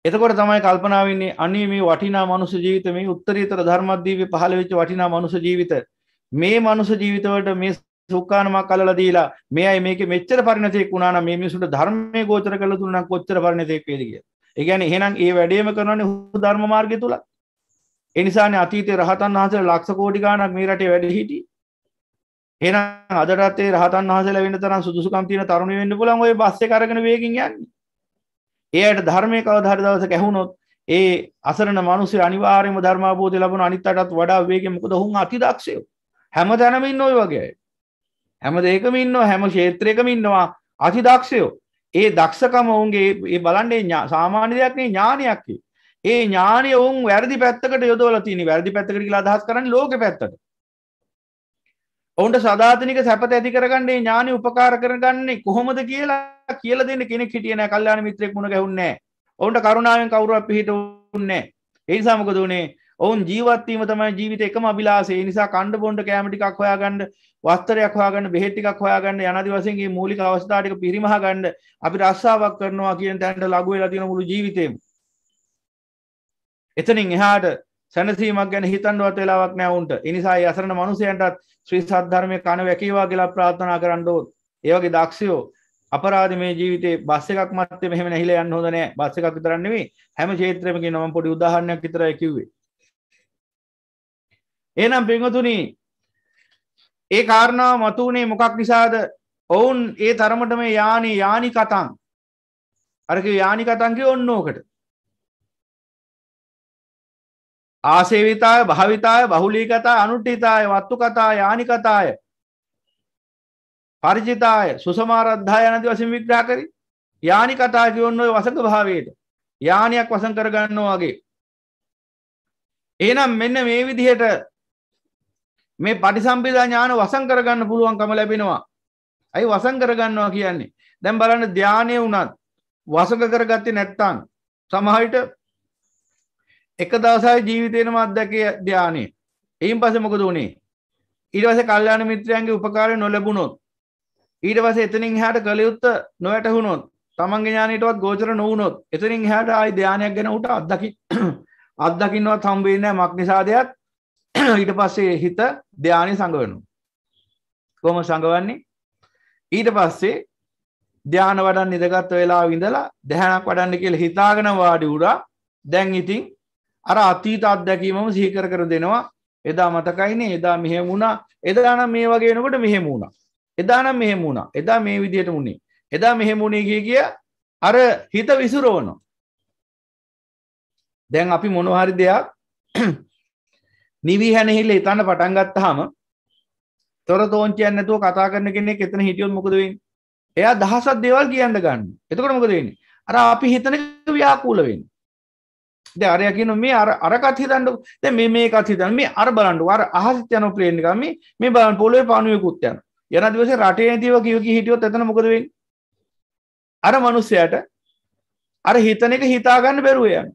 එතකොට තමයි කල්පනාවන්නේ අනි මේ වටිනා මනුස ජීවිත මේ උත්තරීතර ධර්මද්දීව පහළ වෙච්ච වටිනා මනුස ජීවිත මේ මනුස ජීවිතවලට මේ සුක්කානමක් කලලා දීලා මේ අය මේකේ මෙච්චර පරිණතයක් වුණා නම් මේ මිනිසුන්ට ධර්මයේ ගෝචර කරලා දුන්නා නම් කොච්චර පරිණතයක් වේද කියලා. ඒ කියන්නේ එහෙනම් ඒ වැඩේම කරනවානේ ධර්ම මාර්ගය තුල. ඒ නිසානේ අතීතේ රහතන් වහන්සේලා ලක්ෂ කෝටි ගාණක් මේ රටේ වැඩ හිටියේ. එහෙනම් අදටත් ඒ රහතන් වහන්සේලා වෙන්න තරම් සුදුසුකම් තියෙන තරුණයෝ වෙන්න පුළුවන් ওই බස් එක අරගෙන වේගෙන් යන්නේ. ඒ අයට ධර්මය කවදාහරි දවසක ඇහුනොත් ඒ අසරණ මිනිස්සු අනිවාර්යයෙන්ම ධර්මාභෝධය ලබන අනිත් අයටත් වඩා වේගෙන් මොකද ඔවුන් අතිදක්ෂයෝ හැමතැනම ඉන්න ওই වගේ අය හැම දෙයකම ඉන්නවා හැම ක්ෂේත්‍රයකම ඉන්නවා අතිදක්ෂයෝ ඒ දක්ෂකම ඔවුන්ගේ ඒ බලන්නේ සාමාන්‍ය දෙයක් නේ ඥානයක් ඒ ඥානය ඔවුන් වැරදි පැත්තකට යොදවලා තියෙන වැරදි පැත්තකට කියලා අදහස් කරන්නේ ලෝක පැත්තට ඔවුන්ට සදාතනික සැපත ඇති කරගන්නේ ඥානය උපකාර කරගන්නේ කොහොමද කියලා කියල දෙන්න කෙනෙක් හිටියන කල්ලාන මිත්‍රෙක් මුණ ගැහුන්නේ ඔවුන්ට කරුණාවෙන් කවුරුවක් පිහිට උන්නේ එනිසා මොකද උනේ ඔවුන් ජීවත්වීම තමයි ජීවිත එකම අභිලාසේ නිසා කණ්ඩ බොන්ඩ කෑමටිකක් හොයාගන්න වස්තරයක් හොයාගන්න බෙහෙට්ටිකක් හොයාගන්න යනදි වසන්ගේ මූලික අවස්ථාටික පිරිමහගන්න අපි රස්සාාවක් කරනවා කියන තැන්ට ලගුව ලතින මුළු ජීවිතයම එතනින් එහාට සැනසීමක් ගැන හිතන්ඩුවත් වෙලාවක් නෑවුන්ට එනිසා අසරන මනුසයන්ටත් ශ්‍රී සද්ධර්මය කණ වැකීවා කියලා ප්‍රාථනා කරන්නඩෝත් ඒවගේ දක්ෂයෝ අපරාධ මේ ජීවිතේ බස් එකක් මත්තේ මෙහෙම නැහිලා යන්න හොඳ නෑ බස් එකක් විතරක් නෙවෙයි හැම ක්ෂේත්‍රෙම කියනවා මම පොඩි උදාහරණයක් විතරයි කිව්වේ එහෙනම් පින්වතුනි ඒ කාරණාව මතු වුණේ මොකක් නිසාද ඔවුන් ඒ තරමට මේ යානි යානි කතන් අරක යානි කතන් කිය ඔන්න ඕකට ආසේවිතාය භාවිතාය බහුලී කතා අනුට්ඨිතාය වත්තු කතා යානි කතාය පරිචිතාය සුසමාරද්ධාය නැති වශයෙන් විග්‍රහ කරි යානි කතා කියවන්න ඔය වසඟ භාවයට යානයක් වසන් කරගන්නවා වගේ එහෙනම් මෙන්න මේ විදිහට මේ පටිසම්භිදා ඥාන වසන් කරගන්න පුළුවන්කම ලැබෙනවා ඇයි වසන් කරගන්නවා කියන්නේ දැන් බලන්න ධානය වුණත් වසඟ කරගත්තේ නැත්තම් සමහරට එක දවසයි ජීවිතේනම අත්දැකේ ධානය එයින් පස්සේ මොකද උනේ ඊට පස්සේ කල්යාණ මිත්‍රයන්ගේ උපකාරය නොලැබුණොත් ඊට පස එතනින් හැට කළයුත්ත නොවැටහුණොත් තමන්ගේ ඥානයටවත් ගෝචර නොවනොත් එතනින් හැට අයි ධ්‍යානයක් ගැන උට අදකි අත්දකින්නවත් හම්බේනෑ මක් නිසා දෙයක් ඊට පස්සේ හිත ධ්‍යානය සඟවනු කොම සඟවන්නේ ඊට පස්සේ ධ්‍යාන වඩන් නිදගත්ව වෙලා විඳලා දැහැනක් වඩන්න කියල හිතාගෙන වාඩි උඩා දැන් ඉතින් අර අතීත අත්දැකීමම සීකර කර දෙනවා එදා මතකයිනේ එදා මෙහෙමුණා එදානම් මේ වගේ වෙනකොට මෙහෙමුණා එදානම් මෙහෙම වුණා එදා මේ විදියට වුණේ එදා මෙහෙම වුණේ කිය කිය අර හිත විසුරවන දැන් අපි මොනහරි දෙයක් නිවී හැනහිල්ල ඉතන්න පටන් ගත්තාම තොර තෝංචියක් නැතුව කතා කරන කෙනෙක් එතන හිටියොත් මොකද වෙන්නේ? එයා දහසක් දේවල් කියන්න ගන්න. එතකොට මොකද වෙන්නේ? අර අපි හිතන එක ව්‍යාකූල වෙන්නේ. දැන් අරයා කියනවා මේ අර අරකත් හිතන්නකො. දැන් මේ මේකත් හිතන්න. මේ අර බලන්නකො. අර අහසත් යන ප්ලේන් එක මේ මේ බලන්න පොළවේ පානුවෙකුත් යන. යන දිවසේ රටේ නැතිව කිව කී හිටියොත් එතන මොකද වෙන්නේ? අර මිනිස්සයාට අර හිතන එක හිතා ගන්න බැරුව යන.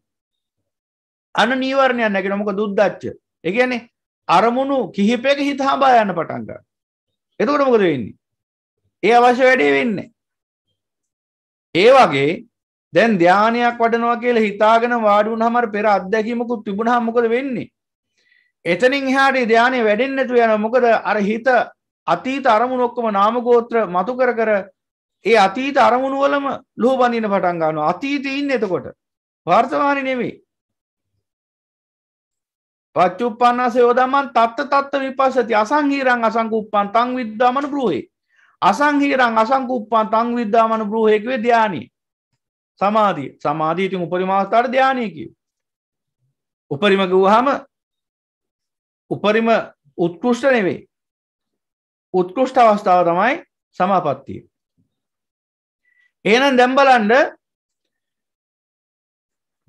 අන නීවරණයක් නැගෙන මොකද උද්දච්ච. ඒ කියන්නේ අරමුණු කිහිපයක හිත හඹා යන්න පටන් ගන්නවා. එතකොට මොකද වෙන්නේ? ඒ අවශ්‍ය වැඩේ වෙන්නේ. ඒ වගේ දැන් ධානයක් වඩනවා කියලා හිතාගෙන වාඩි වුණාම අර පෙර අත්දැකීමකුත් තිබුණාම මොකද වෙන්නේ? එතනින් එහාට ධානය වැඩෙන්නේ නැතුව යනවා. මොකද අර හිත අතීත අරමුණ ඔක්කොම නාමගෝත්‍ර මතු කර කර ඒ අතීත අරමුණු වලම ලෝ බඳින පටන් ගන්නවා අතීතයේ ඉන්න එතකොට වර්තමානයේ නෙමෙයි පච්චුප්පන්නස යෝදමන් තත්ත තත්ත විපස්සති අසංහීරං අසංකුප්පන් තං විද්දාමන බ්‍රූහේ අසංහීරං අසංකුප්පන් තං විද්දාමන බ්‍රූහේ කියවේ ධානී සමාධිය සමාධිය ඉතින් උපරිම අවස්ථාවට ධානය කියවේ උපරිම ගවහම උපරිම උත්කෘෂ්ට නෙවෙයි උත්කෘෂ්ට අවස්ථාව තමයි සමාපත්තිය ඒනම් දැම්බලන්ඩ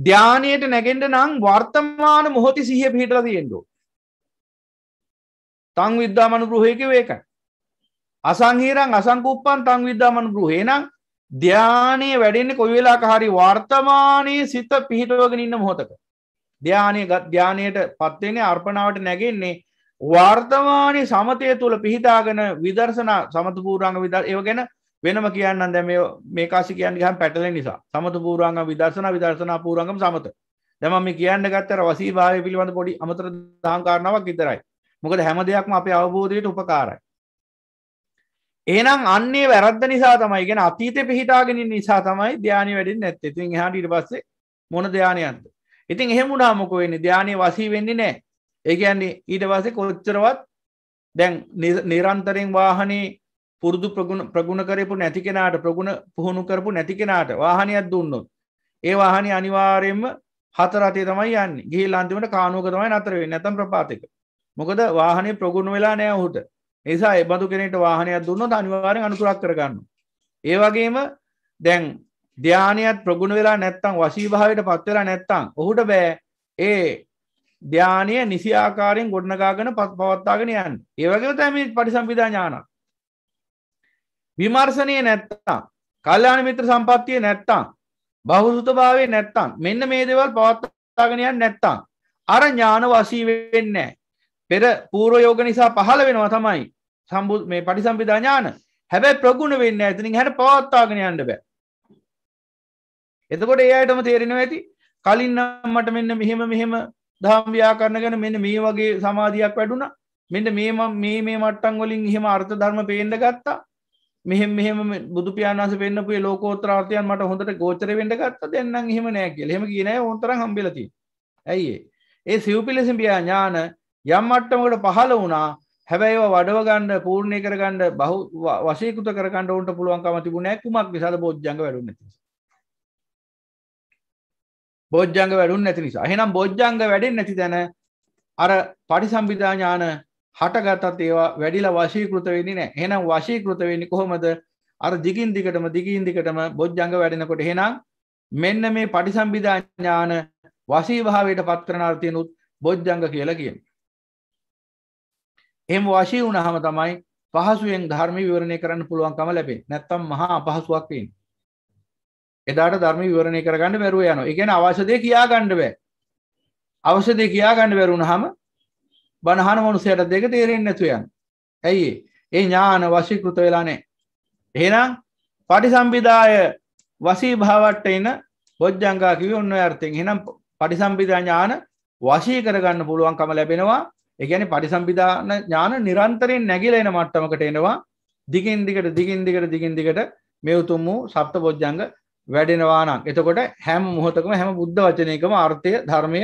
ධ්‍යානයට නැගෙන්ට නං වර්තමාන මොහොති සිහ පිහිටල තියෙන්ඩු තං විද්‍යාමනු ගෘහයක වේකයි අසංහිරං අසංකුප්පන් තං විද්‍යාමනු ගෘහේනම් ධ්‍යානය වැඩෙන්නේ කොයි වෙලා හරි වර්තමානයේ සිත පිහිටුවගෙන ඉන්න මොහොතක ධ්‍යානය ගත් ධ්‍යානයට පත්වෙන අර්පණාවට නැගෙන්නේ වර්තමානය සමතය තුළ පිහිතාගෙන විදර්ශන සමතු පූරාංග විදර් ඒව ගැන වෙනම කියන්න දැ මේ කාසි කියන්න ගහන් පැටල නිසා සමතු පූරාංග විදර්ශන විදර්ශනා පූරාගම් සමත දැම කියන්න ගත්තර වසී භාය පිළිබඳ පොඩි අමතර දාංකාරණාවක් විතරයි මොකද හැම දෙයක්ම අප අවබෝධයට උපකාරයි. ඒනම් අන්නේ වැරද නිසා තමයි ගෙන අතීත පිහිටාගෙන නිසා තමයි ධ්‍යානය වැඩින් නැත්ත ඉතින් හට ඉට පස්සේ මොන ධ්‍යානයන්ද ඉතින් එහෙමුණාමොක වෙන්න ධ්‍යානය වසී වෙන්නේ නෑ ඒකන්නේ ඊට පස්සේ කොච්චරවත් දැන් නිරන්තරෙන් වාහනේ පුරුදු ප්‍රගුණ කරපු නැති කෙනාට ප්‍රගුණ පුහුණු කරපු නැති කෙනාට වාහනයක් දුන්නොත් ඒ වාහනි අනිවාරයෙන්ම හතරතේ තමයි යන්න ගිහි ලන්තිමට කානුවක තමයි නතරවේ නැතම් ප්‍රපාතික මොකද වාහනය ප්‍රගුණ වෙලා නෑ ඔහුට නිසා එබඳු කෙනෙට වාහනයක් දුන්නොත් අනිවාරෙන් අනුතුරක් කරගන්න ඒ වගේම දැන් ධ්‍යානයත් ප්‍රගුණ වෙලා නැත්තං වශීභාවයට පත්වෙලා නැත්තං ඔහුට බෑ ඒ ධ්‍යානය නිසි ආකාරයෙන් ගොඩනගාගෙන පත් පවත්තාගෙන යන් ඒවගේ තැම පටිසම්පිදා ඥාන විමර්සනය නැත්තා කල්්‍යාන මිත්‍ර සම්පත්තිය නැත්තා බහුසුත භාවේ නැත්තම් මෙන්න මේ දෙවල් පවත්තාගෙනයන් නැත්තා අර ඥාන වශී වෙන්න පෙර පූර යෝග නිසා පහළ වෙනවා තමයි සම්බු මේ පටිසම්පිදා ඥාන හැබැයි ප්‍රගුණ වෙන්න ඇතිනින් හැට පවත්තාගෙන යන්න බෑ එතකොට ඒ අයටම තේරෙනවා ඇති කලින්නම් මට මෙන්න මෙහෙම මෙහෙම දහම්ව්‍යා කරන ගැන මෙන්න මේ වගේ සමාධයක් වැඩුණ මෙට මේ මේ මේ මට්ටන් වලින් එහෙම අර්ථ ධර්ම පේන්ඩ ගත්තා මෙහෙම මෙහම බුදු පියාස පෙන්න්නපුේ ලෝකෝත්‍රාර්ථයන් මට හොඳට ගෝචර වෙන්ඩ ගත්ත දෙන්න එහෙම නෑගෙ හෙම කියන ඕොතර හම්බිලති ඇයි ඒ සිව්පිලෙසිම්පියා ඥාන යම් මට්ටමකට පහල වුණා හැබැයි වඩවගන්න පූර්ණය කරගන්න බහු වසයකුත කරගන්න ඔන්ට පුළුවන්කම තිබුණ කුමක් විසාද බෝජ්ජංග වැඩුන්න තිස බෝජ්ජංග වැඩුන් නැති නිසා එහෙනම් බෝජ්ජංග වැඩෙන් නැති තැන අර පටිසම්බිධා ඥාන හටගතත් ඒවා වැඩිලා වශීකෘත වෙන්නේ නෑ එහෙනම් වශීකෘත වෙන්නේ කොහොමද අර දිගින් දිගටම දිගින් දිගටම බොජ්ජංග වැඩෙනකොට එහෙනම් මෙන්න මේ පටිසම්බිධා ඥාන වශීභාවයට පත් කරන අර්ථයනුත් බොජ්ජංග කියලා කියන්නේ එම වශී වුණහම තමයි පහසුවෙන් ධර්ම විවරණය කරන්න පුළුවන්කම ලැබේ නැත්තම් මහා අපහසුවක් වෙන්නේ එදාට ධර්ම විවරණය කරගන්න බැරුව යනවා. ඒ කියන්නේ අවශ්‍ය දේ කියා ගන්න බෑ. අවශ්‍ය දේ කියා ගන්න බැරුණාම බණහන මනුස්සයට දෙක තේරෙන්නේ නැතු යන. ඇයි ඒ ඥාන වශීකృత වෙලා නැහැ. එහෙනම් පටිසම්භිදාය වශීභාවට එන බොජ්ජංගා කිවි ඔන්න අර්ථයෙන්. එහෙනම් පටිසම්භිදා ඥාන වශී කරගන්න පුළුවන්කම ලැබෙනවා. ඒ කියන්නේ පටිසම්භිදාන ඥාන නිරන්තරයෙන් නැగిලා එන මට්ටමකට එනවා. දිගින් දිගට දිගින් දිගට දිගින් දිගට මේ උතුම් වූ සප්ත බොජ්ජංග වැඩෙනවා නම් එතකොට හැම මොහොතකම හැම බුද්ධ වචනයකම අර්ථය ධර්මය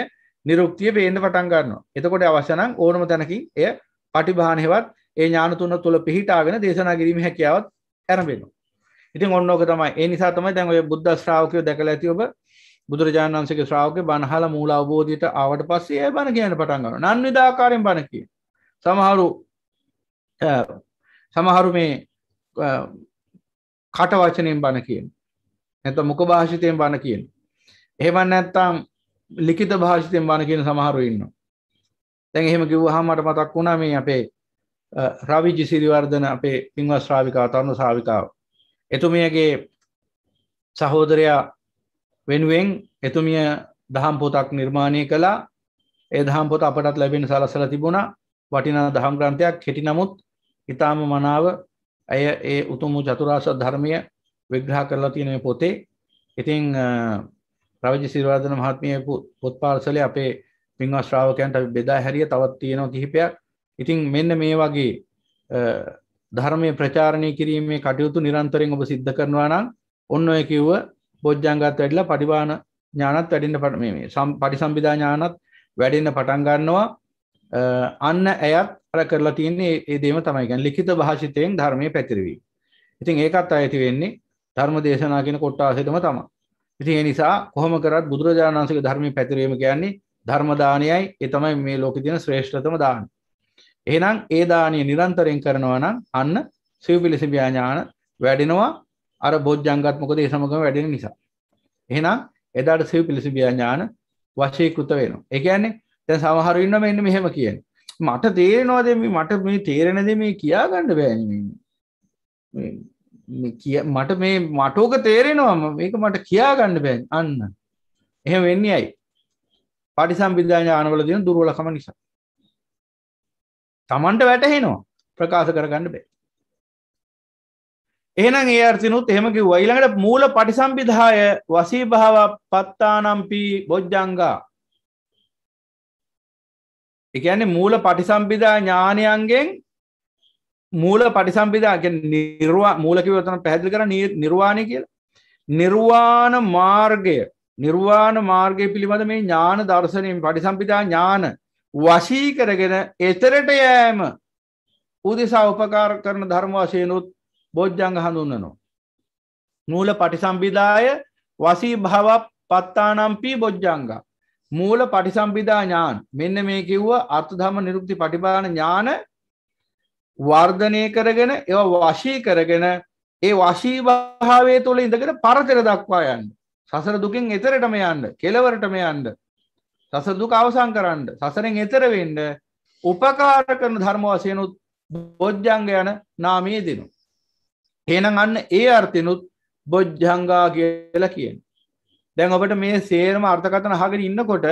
නිරුක්තිය පේන්න පටන් ගන්නවා. එතකොට අවශ්‍ය නම් ඕනම තැනකින් එය පටිභානෙවත් ඒ ඥාන තුන තුල පිහිටාගෙන දේශනා කිරීමේ හැකියාවත් ආරම්භෙනවා. ඉතින් ඔන්න ඕක තමයි. ඒ නිසා තමයි දැන් ඔය බුද්ධ ශ්‍රාවකයෝ දැකලා ඇති ඔබ බුදුරජාණන් වහන්සේගේ ශ්‍රාවකේ බණ අහලා මූල අවබෝධයට ආවට පස්සේ ඒ බණ කියන්න පටන් ගන්නවා. නන් විදාකාරයෙන් බණ කියන. සමහරු සමහරු මේ කට වචනෙන් බණ කියන. නැත මොක භාෂිතයෙන් බණ කියන. එහෙමන් නැත්තාම් ලිකිත භාෂිතයෙන් බණ කියන සමහරු ඉන්න. තැන් එහෙම කිව් හමට මතක් වුණා මේ අපේ රවිජි සිරිවර්ධන අපේ පින්වත් ශ්‍රාවිකාව තරුණ ශ්‍රාවිකාව. එතුමියගේ සහෝදරයා වෙනුවෙන් එතුමිය දහම් පොතක් නිර්මාණය කළා ඒ දහම් පොත අපටත් ලැබෙන සලසල තිබුණා වටිනා දහම් ග්‍රන්ථයක් හෙටි නමුත් ඉතාම මනාව ඇය ඒ උතුමු චතුරාස ධර්මය විග්‍රහ කරලා තියෙන මේ පොතේ ඉතින් රවිජ සිරිවර්ධන මහත්මිය පොත් පාර්සලේ අපේ පින්වත් ශ්‍රාවකයන්ට අපි බෙදා හැරිය තවත් තියෙනවා කිහිපයක්. ඉතින් මෙන්න මේ වගේ ධර්මයේ ප්‍රචාරණය කිරීමේ කටයුතු නිරන්තරයෙන් ඔබ සිද්ධ කරනවා නම් ඔන්න ඔය කිව්ව බොජ්ජංගත් වැඩිලා පරිවාණ ඥානත් වැඩෙන්න මේ මේ පරිසම්පදා ඥානත් වැඩෙන්න පටන් ගන්නවා. අන්න ඇයත් අර කරලා තියෙන්නේ ඒ දේම තමයි. කියන්නේ ලිඛිත භාෂිතයෙන් ධර්මයේ පැතිරවීම. ඉතින් ඒකත් අයිති වෙන්නේ ධර්ම දේශනා කියන කොට්ටාසෙටම තමයි. ඉතින් ඒ නිසා කොහොම කරත් බුදුරජාණන් වහන්සේගේ ධර්මයේ පැතිරීම කියන්නේ ධර්ම දානයයි. ඒ තමයි මේ ලෝකේ තියෙන ශ්‍රේෂ්ඨතම දාන. එහෙනම් ඒ දානය නිරන්තරයෙන් කරනවා නම් අන්න සිව්පිලිසිබියා ඥාන වැඩෙනවා අර බොජ්ජංගත් මොකද ඒ සමගම වැඩෙන නිසා. එහෙනම් එදාට සිව්පිලිසිබියා ඥාන වශීකృత වෙනවා. ඒ කියන්නේ දැන් සමහරු ඉන්නවා මෙන්න මෙහෙම කියන්නේ. මට තේරෙනවාද මේ මට මේ තේරෙන දේ මේ කියා ගන්න බෑනේ මේ. කිය මට මේ මටෝක තේරෙනවාම ඒක මට කියාගන්න බැන් අන්න එහෙම වෙන්නේ ඇයි පටිසම්බිද්ධා ඥානවල තියෙන දුර්වලකම නිසා තමන්ට වැටහෙනවා ප්‍රකාශ කරගන්න බෑ එහෙනම් ඒ අර්ථිනුත් එහෙම කිව්වා ඊළඟට මූල පටිසම්බිධාය වසීභාව පත්තානම්පි බොජ්ජංගා ඒ කියන්නේ මූල පටිසම්බිදා ඥානයන්ගෙන් මූල පටිසම්පිදා නිර්වා මූලකිවතන පැහැදිලි කර නිර්වාණය කියලා නිර්වාණ මාර්ගය නිර්වාණ මාර්ගය පිළිබඳ මේ ඥාන දර්ශනයෙන් පටිසම්පිතා ඥාන වශී කරගෙන එතරට යෑම උදෙසා උපකාර කරන ධර්ම වශයනුත් බෝජ්ජංග හඳුන්නනවා. මූල පටිසම්බිදාය වසී භව පත්තානම්පී බොජ්ජංග. මූල පටිසම්බිදා ඥාන් මෙන්න මේ කිව්ව අර්ථධම නිරුක්ති පටිපාන ඥාන වර්ධනය කරගෙන ඒ වශී කරගෙන ඒ වශී භාවය තුළ ඉඳකට පරතර දක්වා යන්න සසර දුකින් එතරටම යන්න කෙලවරටම යන්න සසර දුක අවසන් කරන්න සසරෙන් එතර වෙන්න උපකාර කරන ධර්ම වශයනුත් බොජ්ජංග යන නාමයේ දෙනු. එහෙනම් අන්න ඒ අර්ථයනුත් බොජ්ජංගා කියලා කියන. දැන් ඔබට මේ සේරම අර්ථකථන අහගෙන ඉන්නකොට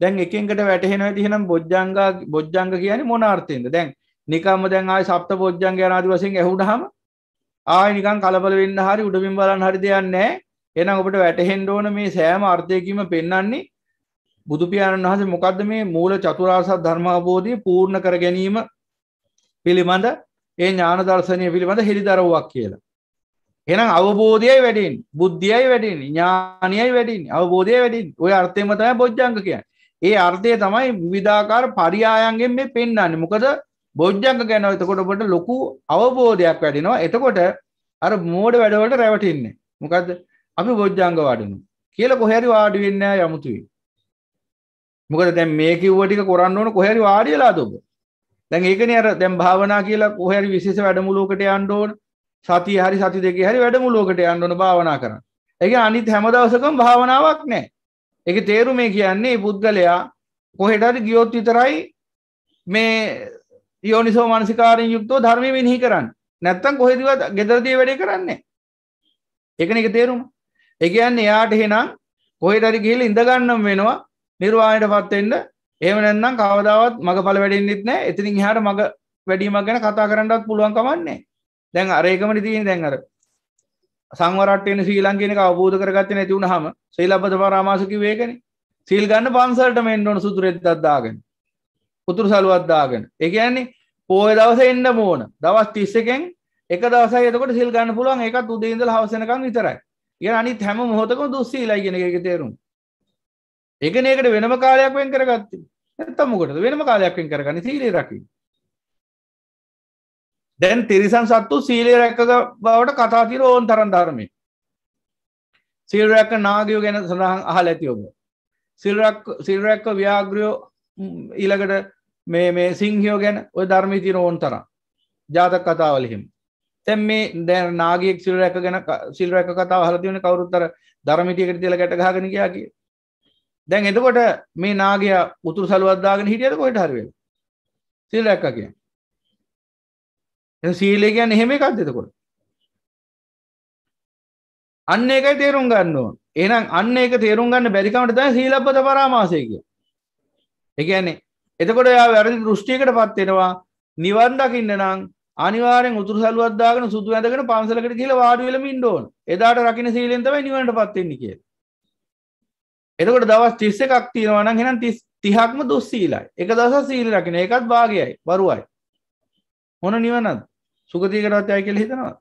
දැන් එකින්කට වැටහෙනවා ඇති එහෙනම් බොජ්ජංගා බොජ්ජංග කියන්නේ මොන අර්ථයෙන්ද? දැන් නිකම්ම දැන් ආයි සප්ත පොජ්ජන්ගේ අනාදි වශයෙන් ඇහුනහම ආයි නිකන් කලබල වෙන්න හරි උඩමින් බලන්න හරි දෙයක් නැහැ. එහෙනම් ඔබට වැටහෙන්න ඕන මේ සෑම අර්ථයකින්ම පෙන්වන්නේ බුදු පියාණන් වහන්සේ මොකද්ද මේ මූල චතුරාර්ය සත්‍ය ධර්ම අවබෝධය පූර්ණ කර ගැනීම පිළිබඳ ඒ ඥාන දර්ශනය පිළිබඳ හෙළිදරව්වක් කියලා. එහෙනම් අවබෝධයයි වැඩින්නේ, බුද්ධියයි වැඩින්නේ, ඥානියයි වැඩින්නේ, අවබෝධයයි වැඩින්නේ. ওই අර්ථයෙන්ම තමයි බොජ්ජංග කියන්නේ. ඒ අර්ථය තමයි විවිධාකාර පරියායන්ගෙන් මේ පෙන්වන්නේ. මොකද බොජ්ජංග ගැන එතකොට ඔබට ලොකු අවබෝධයක් වැඩෙනවා. එතකොට අර මෝඩ වැඩවලට රැවටින්නේ. මොකද්ද? අපි බොජ්ජංග වඩනු. කියලා කොහේරි වාඩි වෙන්නේ නැහැ යමුතුවේ. මොකද දැන් මේ කිව්ව ටික කරන්න ඕන කොහේරි වාඩි වෙලාද ඔබ? දැන් ඒකනේ අර දැන් භාවනා කියලා කොහේරි විශේෂ වැඩමුළුවකට යන්න ඕන. සතිය හරි සති දෙකේ හරි වැඩමුළුවකට යන්න ඕන භාවනා කරන්න. ඒක අනිත් හැම දවසකම භාවනාවක් නැහැ. ඒක තේරුම මේ කියන්නේ පුද්ගලයා කොහෙට හරි ගියොත් විතරයි මේ යෝනිසෝ මනසිකාරෙන් යුක්තෝ ධර්මය මෙහි කරන්න නැත්තන් කොහෙදවත් ගෙදරදී වැඩේ කරන්නේ එකන එක තේරුම් එකයන්න එයාට හෙනම් කොහෙටරි ගිහිල ඉඳගන්නම් වෙනවා නිර්වාණයට පත්වෙන්න ඒම නැන්නම් කවදාවත් මඟ පල වැඩෙන්න්නෙත් නෑ එතිනින් හාට මඟ වැඩීමක් ගැන කතා කරන්නත් පුළුවන් කවන්නේ දැන් අරේකමට තියෙන් දැන්ගර සංවරටයන සීලංගෙනක අවබෝධ කරගත්ත නැතිවුණ හම සේලබද පරාමාසකි වේකෙන සිල් ගන්න පන්සල්ට මෙන්ඩොන සුතුරෙත් දත්දාගෙන උතුරු සලුවත් දාගෙන ඒ කියන්නේ පෝය දවසේ එන්න ඕන දවස් 30කින් එක දවසයි එතකොට සිල් ගන්න පුළුවන් ඒකත් උදේ ඉඳලා හවස වෙනකන් විතරයි. කියන්නේ අනිත් හැම මොහොතකම දුස්සීලයි කියන එකේ තේරුම. ඒකනේ ඒකට වෙනම කාලයක් වෙන් කරගත්තේ. නැත්තම් මොකටද වෙනම කාලයක් වෙන් කරගන්නේ සීලය රකින්න. දැන් තිරිසන් සත්තු සීලය රැක්ක බවට කතා තිර ඕන් තරන් ධර්මය. සිල් රැක්ක නාගයෝ ගැන සඳහන් අහල ඇති ඔබ. සිල්රක් සිල්රැක්ක ව්‍යාග්‍රයෝ ඊළඟට මේ මේ සිංහයෝ ගැන ඔය ධර්මී තින ඕන් තර ජාතක කතාවලහිම තැම් මේ දැ නාගෙක් සිල් රැක ගැන සිල් රැක කතා හරතිවන කවරුත්තර ධර්මිටියකට තිල ගැට ගාගෙන කියා කිය දැන් එතකොට මේ නාගය උතුර සලුවත්දාගෙන හිටියට කොයිට හරවෙල සිල් රැක්ක කිය සීලේ ගැන එහෙම එකක් දෙතකොට අන්න එකයි තේරුම් ගන්නවා එනම් අන්න එක තේරුම් ගන්න බැරිකමට ද සීලබ්බත පරාමාසය කිය එකන්නේ එතකොට යා වැරදි දෘෂ්ටියකට පත්වෙනවා නිවන් දකින්න නම් අනිවාරෙන් උතුර සල්ුවත්දාගෙන සුදු ඇඳගෙන පන්සලකට කියල වාඩුවලම ඉන්ඩෝන් එදාට රකින සීලෙන්තව නිවට පත්වෙන්නේ කිය එතකොට දවස් තිස්ස එකක් තියෙනවන හෙනම් තිස් තිහක්ම දුස් සීලයි එක දස සීල රකින එකත් භාගයයි බරුවයි හොන නිවනත් සුගතියකටත් අය කෙල් හිතනවා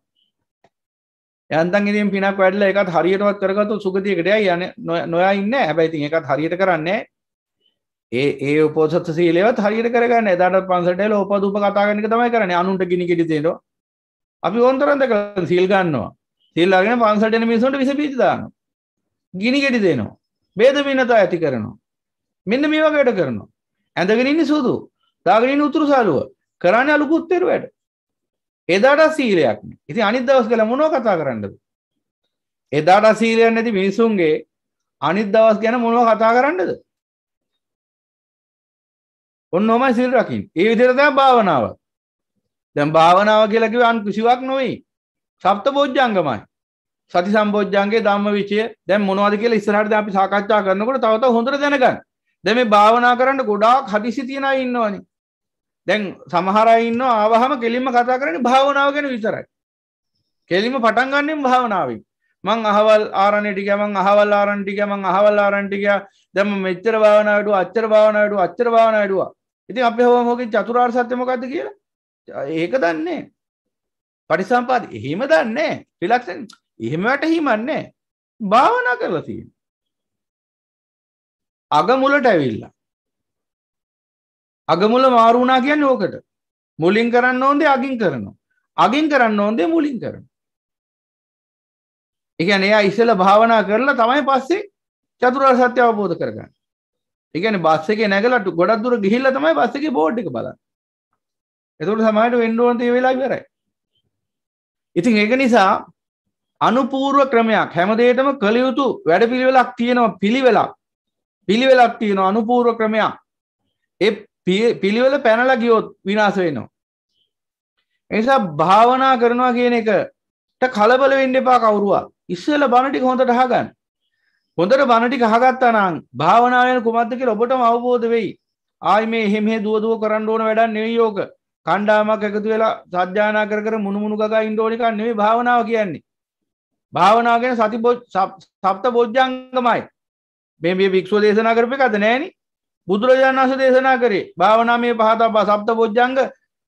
යන්තන් ඉතින් පිනක් වැඩල එකත් හරියටවත් කරගතු සුගතියකට යන නොයා ඉන්න හැබැයිතින් එකත් හරියට කරන්නේ ඒ ඒ උපෝසත් සීලේවත් හරියට කරගන්න එදාට පන්සටේල උපදූප කතා කරන එක තමයි කරන්නේ අනුන්ට ගිනි කිඩි දෙනවා අපි ඕන්තරම් දැකලා සීල් ගන්නවා සීල් අරගෙන පන්සලට එන මිනිස්සුන්ට විස බීජ දානවා ගිනි කිඩි දෙනවා ભેද විනතා ඇති කරනවා මෙන්න මේ වගේ වැඩ කරනවා ඇඳගෙන ඉන්නේ සුදු දාගෙන ඉන්නේ උතුරු සාලුව කරන්නේ අලුකුත් පෙර වැඩ එදාට සීලයක් නේ ඉතින් අනිත් දවස් ගල මොනව කතා කරන්නද එදාට සීලයක් නැති මිනිසුන්ගේ අනිත් දවස් ගැන මොනව කතා කරන්නද ඔන්න හොමයි සිල් රකින් ඒ විදිරතය භාවනාව දැම් භාවනාව කියලකිව අන් කිසිවක් නොවයි සප්ත බෝජ්ජංගමයි සති සම්බෝජ්ජන්ගේ ධම්ම විචය දැම් මොනවාද කියලා ඉස්සරහට අපි සාකච්ඡා කරනකොට තවත හොඳට දැනගන්න දැම භාවනා කරන්න ගොඩාක් හදිසි තියෙන ඉන්නවනි දැන් සමහරයින්න ආවහම කෙලින්ම කතා කරන භාවනාව ගැන විතරයි කෙලිම පටන් ගන්නෙන් භාවනාවෙන් මං අහවල් ආරණටික මං අහවල් ආරණටික මං අහවල් ආරණටික දැම මෙච්චර භාවනාවට අච්චර භාවනාවට අච්චර භාවනායටවා ඉතින් අප හෝ හෝකින් චතුරාර් සත්‍ය මොකක්ද කියලා ඒක දන්නේ පටිසම්පාද එහෙම දන්නේ රිලක්ෂන් එහෙම වැටහීමන්නේ භාවනා කරලා තියෙන අගමුලට ඇවිල්ලා අගමුල මාරුණා කියන්නේ ඕකට මුලින් කරන්න ඕන්දේ අගින් කරනවා අගින් කරන්න ඕන්දේ මුලින් කරන ඒ කියන්නේ එයා ඉස්සෙල්ලා භාවනා කරලා තමයි පස්සේ චතුරාර්ය සත්‍ය අවබෝධ කරගන්නේ එකන බස් එක නැගලට ගොඩක් දුර ගිහිල්ල තමයි බස් එක බෝඩ් එක බලන්න එතුට සමයිට වෙන්ඩුවන්තේ වෙලා කරයි ඉතින් ඒක නිසා අනුපූර්ව ක්‍රමයක් හැමදේටම කළයුතු වැඩ පිළිවෙලක් තියෙනවා පිළිවෙලක් පිළිවෙලක් තියෙනවා අනුපූර්ව ක්‍රමයක් ඒ පිළිවෙල පැනලා ගියොත් විනාස වෙනවා එනිසා භාවනා කරනවා කියන එකට කලබල වෙන්න එපා කවුරුවා ඉස්සෙල්ලා බණ ටික හොඳට අහගන්න හොඳට බණටි කහගත්තා නම් භාවනාවයන කුමත්ද කියලා ඔබටම අවබෝධ වෙයි ආයි මේ එහෙම දුව දුව කරන්න ඕන වැඩක් නෙවෙයි ඕක කණ්ඩායමක් එකතු වෙලා සජ්ජානා කර කර මුණුමුණු ගගා ඉන්න ඕන එකක් නෙවෙයි භාවනාව කියන්නේ භාවනාව කියන්නේ සති සප්ත බොජ්ජංගමයි මේ මේ වික්ෂුව දේශනා කරපු එකද නෑනි බුදුරජාණන් වහන්සේ දේශනා කරේ භාවනා මේ පහත සප්ත බොජ්ජංග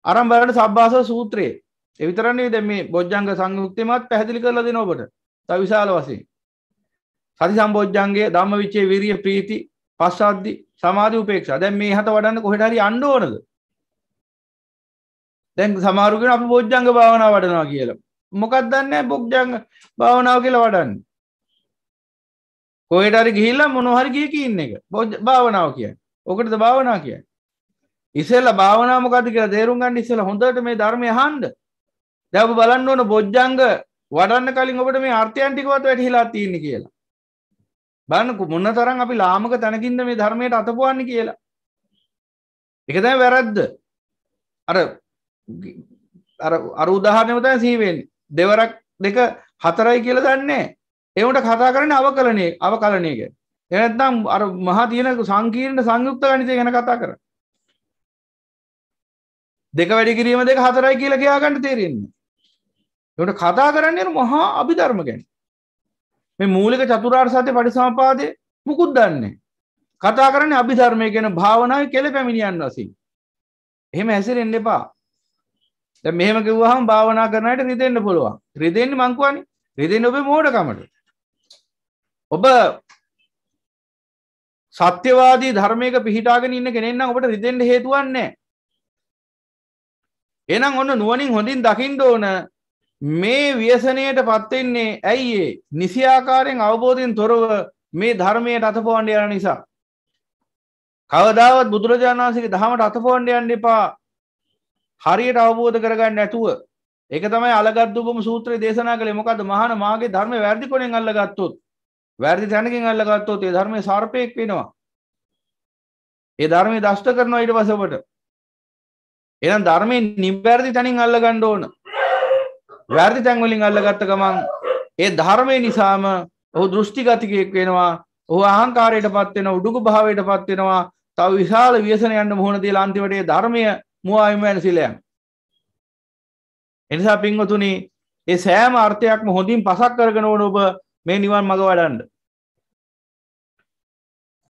අරන් බලන්න සබ්බාස සූත්‍රයේ ඒ විතරක් නෙවෙයි දැන් මේ බොජ්ජංග සංයුක්තෙමත් පැහැදිලි කරලා දෙනවා ඔබට තව විශාල වශයෙන් සති සම්බෝජ්ජන්ගේ ධම්ම විච්චේ විරිය ප්‍රීති පස්සද්දි සමාධි උපේක්ෂා දැන් මේ හත වඩන්න කොහෙට හරි යන්න ඕනද දැන් සමහරු කියන අපි බොජ්ජංග භාවනාව වඩනවා කියලා මොකක් දන්නේ බොජ්ජංග භාවනාව කියලා වඩන්නේ කොහෙට හරි ගිහිල්ලා මොනවා හරි ගියක ඉන්න එක භාවනාව කියන්නේ ඔකටද භාවනාව කියන්නේ ඉස්සෙල්ලා භාවනාව මොකද්ද කියලා තේරුම් ගන්න ඉස්සෙල්ලා හොඳට මේ ධර්මය අහන්න දැන් ඔබ බලන්න ඕන බොජ්ජංග වඩන්න කලින් ඔබට මේ අර්ථයන් ටිකවත් වැටහිලා තියෙන්නේ කියලා බලන්නකු මොන්න තරන් අපි ලාමක තැනකින්ද මේ ධර්මයට අතපුුවන්න කියලා එකතැ වැරැද්ද අර අර උදාහරනමතයි සීවෙන් දෙවරක් දෙක හතරයි කියල දන්නේ එවට කතා කරන අව කලනේ අව කලනයක එනත්නම් අර මහා තියෙන සංකීර්ණ සංයුක්ත ගනිතය ගැන කතා කර දෙක වැඩි කිරීම දෙක හතරයි කියලකයාගන්න තේරෙන්නේ එට කතා කරන්නේ මහා අභිධර්ම ගැන මේ මූලික චතුරාර් සතය පටිසමපාදය මුකුත් දන්නේ. කතා කරන අභිධර්මය ගැන භාවනාව කෙළ පැමිණියන් වසින්. එහෙම ඇසිර එන්න එපා. මෙහම කිව්වහම් භාවනා කරනයට රිදෙන්න්න පුළුවන් රිදෙන්න්න මංකුවනි රිදෙන් ඔබේ මෝඩකමට. ඔබ සත්‍යවාදී ධර්මයක පිහිටාගෙන ඉන්න කෙනෙන්න ඔබට රිදෙන්ට හේතුවන්නේ. එනම් ඔන්න නුවනින් හොඳින් දකිින්ට ඕන මේ ව්‍යසනයට පත්වෙන්නේ ඇයි ඒ නිසියාකාරයෙන් අවබෝධයෙන් තොරව මේ ධර්මයට අතපොන්ඩ යන නිසා. කවදාවත් බුදුරජාණන්සගේ දහමට අතපොන්ඩ යන්න එපා හරියට අවබෝධ කරගන්න නැතුව ඒක තමයි අලගත්දුබම සූත්‍ර දේශනා කළ මොකද මහන මාගේ ධර්ම වැරදි කොනෙන් අල්ලගත්තුත් වැරදි තැනකින් අල්ලගත්තොත් ඒ ධර්මය සර්පයෙක් වෙනවා. ඒ ධර්මය දෂ්ට කරනවා ඊට පසවට එනම් ධර්මය නිවැරදි තැනින් අල්ලගණ්ඩ ඕන වැරදි තැන්වලින් අල්ලගත්ත ගමන් ඒ ධර්මය නිසාම ඔහු දෘෂ්ටිගතිකයෙක් වෙනවා ඔහු ආහංකාරයට පත්වෙන උඩුගු භාවයට පත්වෙනවා තව විශාල වියසනයන්න මුහුණ දී ලාන්තිවටේ ධර්මය මුවාවිමයන සිලයම්. එනිසා පින්වතුනි ඒ සෑම අර්ථයක්ම හොඳින් පසක් කරගෙන ඕන ඔබ මේ නිවන් මඟ වඩන්ඩ